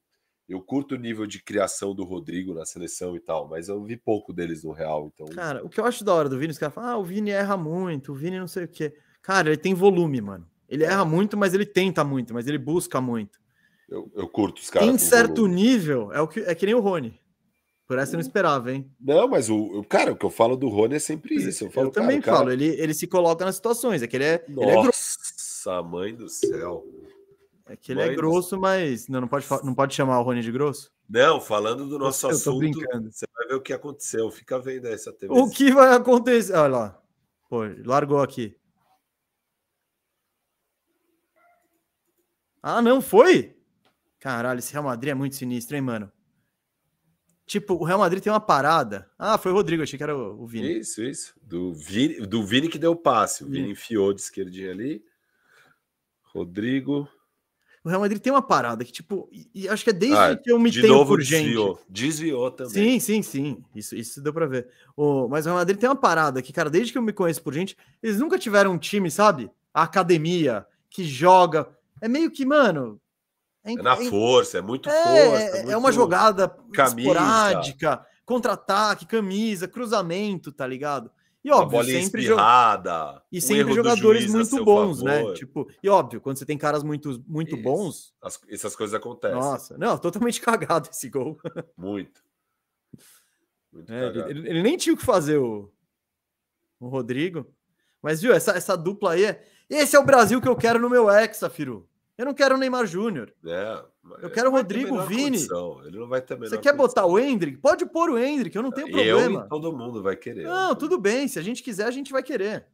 eu curto o nível de criação do Rodrigo na seleção e tal, mas eu vi pouco deles no Real, então... Cara, o que eu acho da hora do Vini, os caras falam, ah, o Vini erra muito, o Vini não sei o quê. Cara, ele tem volume, mano. Ele é. erra muito, mas ele tenta muito, mas ele busca muito. Eu, eu curto os caras. Em certo volume. nível, é, o que, é que nem o Rony. Por essa eu não hum. esperava, hein? Não, mas o, o cara, o que eu falo do Rony é sempre isso. Eu, é, falo, eu também cara, falo, cara... Ele, ele se coloca nas situações, é que ele é, Nossa, ele é grosso. mãe do céu. É que ele é mãe é grosso, do... mas não, não, pode, não pode chamar o Rony de grosso? Não, falando do nosso eu assunto, brincando. você vai ver o que aconteceu. Fica vendo essa TV. O que vai acontecer? Olha lá. Pô, largou aqui. Ah, não foi? Caralho, esse Real Madrid é muito sinistro, hein, mano? Tipo, o Real Madrid tem uma parada. Ah, foi o Rodrigo, achei que era o, Vini. Isso, isso. Do Vini, do Vini que deu o passe. O Vini enfiou de esquerdinha ali. Rodrigo. O Real Madrid tem uma parada que, tipo, e, acho que é desde ah, que eu me de tenho novo, por desviou. gente. Desviou também. Sim, sim, sim. Isso, isso deu pra ver. O, mas o Real Madrid tem uma parada que, cara, desde que eu me conheço por gente, eles nunca tiveram um time, sabe? A academia, que joga. É meio que, mano, é, é na é força, é muito é, força. Muito é uma jogada camisa. esporádica, contra-ataque, camisa, cruzamento, tá ligado? E óbvio, sempre espirrada, e sempre um jogadores muito bons, né? favor. né? Tipo, e óbvio, quando você tem caras muito muito bons, As, essas coisas acontecem. Nossa, não, totalmente cagado esse gol. Muito. muito é, ele, ele, nem tinha o que fazer o, o Rodrigo. Mas viu, essa, essa dupla aí, é, esse é o Brasil que eu quero no meu exa, Firu. Eu não quero o Neymar Júnior. É, eu quero o Rodrigo Vini. Ele não vai ter Você quer condição. botar o Hendrick? Pode pôr o Hendrick, eu não tenho eu problema. todo mundo vai querer. Não, tudo bem. Se a gente quiser, a gente vai querer.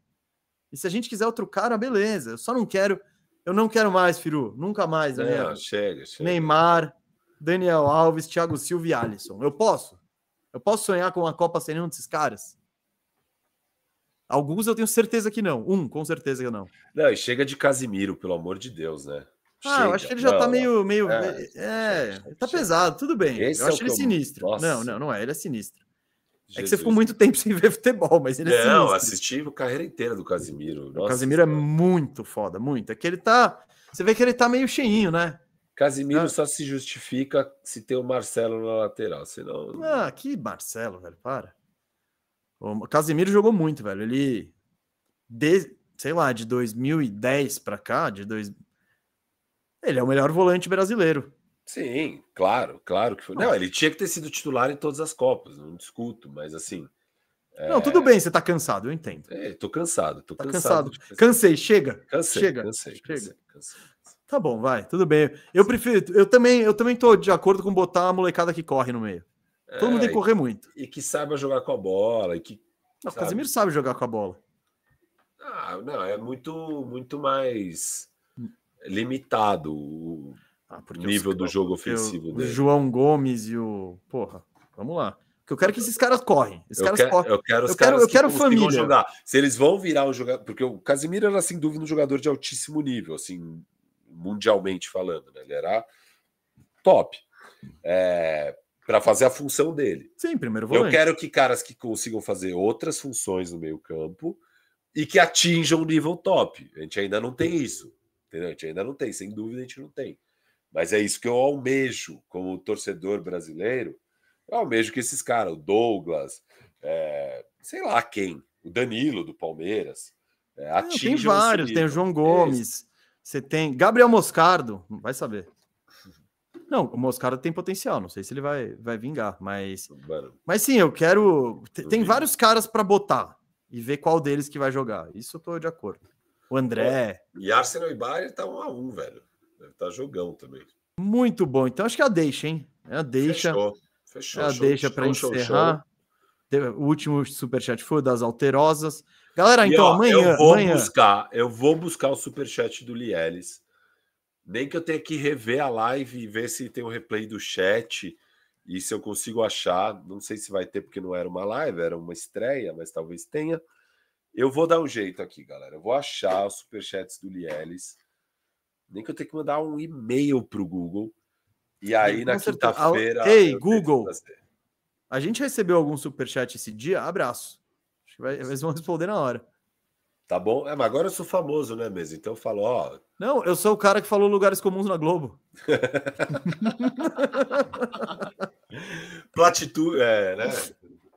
E se a gente quiser outro cara, beleza. Eu só não quero. Eu não quero mais, Firu. Nunca mais, chega, chega. Neymar, Daniel Alves, Thiago Silva e Alisson. Eu posso? Eu posso sonhar com uma Copa sem nenhum desses caras? Alguns eu tenho certeza que não. Um, com certeza que não. Não, e chega de Casimiro, pelo amor de Deus, né? Ah, eu acho que ele já não, tá meio. meio é, é, é tá pesado, tudo bem. Esse eu é acho ele eu... sinistro. Nossa. Não, não, não é. Ele é sinistro. Jesus. É que você ficou muito tempo sem ver futebol, mas ele é não, é sinistro. Não, assisti a carreira inteira do Casimiro. Nossa, o Casimiro cara. é muito foda, muito. É que ele tá. Você vê que ele tá meio cheinho, né? Casimiro ah. só se justifica se tem o Marcelo na lateral, senão. Ah, que Marcelo, velho, para. O Casemiro jogou muito, velho. Ele, de, sei lá, de 2010 para cá, de dois... ele é o melhor volante brasileiro. Sim, claro, claro que foi. Não, ele tinha que ter sido titular em todas as Copas, não discuto, mas assim. É... Não, tudo bem, você tá cansado, eu entendo. É, tô cansado, tô tá cansado. cansado. Cansei, chega. Cansei, chega. Cansei, chega. Cansei, cansei, Tá bom, vai, tudo bem. Eu prefiro, eu também, eu também tô de acordo com botar a molecada que corre no meio. Todo mundo tem que é, correr muito. E que saiba jogar com a bola. E que, não, o Casemiro sabe jogar com a bola. Ah, não, é muito, muito mais limitado o ah, nível os, do jogo ofensivo o, dele. O João Gomes e o. Porra, vamos lá. Porque eu quero é que esses caras correm. Esses eu caras quer, correm. Eu quero os eu caras quero, que eu quero família. jogar. Se eles vão virar um jogador. Porque o Casemiro era, sem dúvida, um jogador de altíssimo nível, assim, mundialmente falando, né? Ele era top. É, para fazer a função dele. Sim, primeiro volante. Eu quero que caras que consigam fazer outras funções no meio campo e que atinjam o nível top. A gente ainda não tem isso. Entendeu? A gente ainda não tem, sem dúvida a gente não tem. Mas é isso que eu almejo como torcedor brasileiro. Eu almejo que esses caras, o Douglas, é, sei lá quem, o Danilo do Palmeiras, é, atinjam. Tem vários, tem o João Gomes, é você tem Gabriel Moscardo, vai saber. Não, o Moscardo tem potencial, não sei se ele vai, vai vingar, mas. Mano, mas sim, eu quero. tem vários caras para botar e ver qual deles que vai jogar. Isso eu tô de acordo. O André. E Arsenal e Bayern tá um a um, velho. Deve tá jogão também. Muito bom. Então acho que é a deixa, hein? É a deixa. Fechou. Fechou. É a deixa para encerrar. Show. O último superchat foi das alterosas. Galera, então e, ó, amanhã. Eu vou amanhã... buscar, eu vou buscar o superchat do Lielis nem que eu tenha que rever a live e ver se tem um replay do chat e se eu consigo achar. Não sei se vai ter, porque não era uma live, era uma estreia, mas talvez tenha. Eu vou dar um jeito aqui, galera. Eu vou achar os superchats do Lielis. Nem que eu tenha que mandar um e-mail para o Google. E aí, na quinta-feira. Ei, Google! A gente recebeu algum superchat esse dia? Abraço. Acho que vai, eles vão responder na hora. Tá bom? É, mas agora eu sou famoso, né, mesmo? Então eu falo, ó. Não, eu sou o cara que falou lugares comuns na Globo. Platitude, é, né?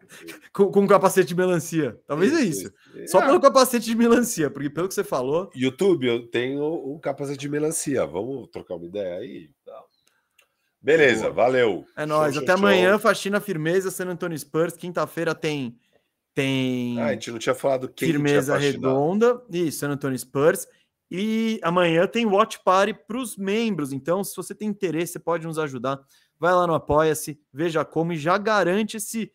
com, com um capacete de melancia. Talvez é isso, é isso. isso. Só é. pelo capacete de melancia, porque pelo que você falou. YouTube, eu tenho um capacete de melancia. Vamos trocar uma ideia aí? Beleza, valeu. É nóis. Até show, amanhã, show. faxina firmeza, San Antonio Spurs. Quinta-feira tem tem. Ah, a gente não tinha falado quem Firmeza Redonda e San Antonio Spurs. E amanhã tem Watch Party para os membros. Então, se você tem interesse, você pode nos ajudar. Vai lá no Apoia-se, veja como e já garante esse,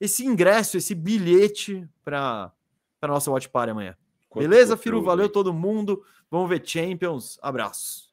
esse ingresso, esse bilhete para a nossa Watch Party amanhã. Quanto Beleza, Firu? Valeu todo mundo. Vamos ver Champions. Abraço.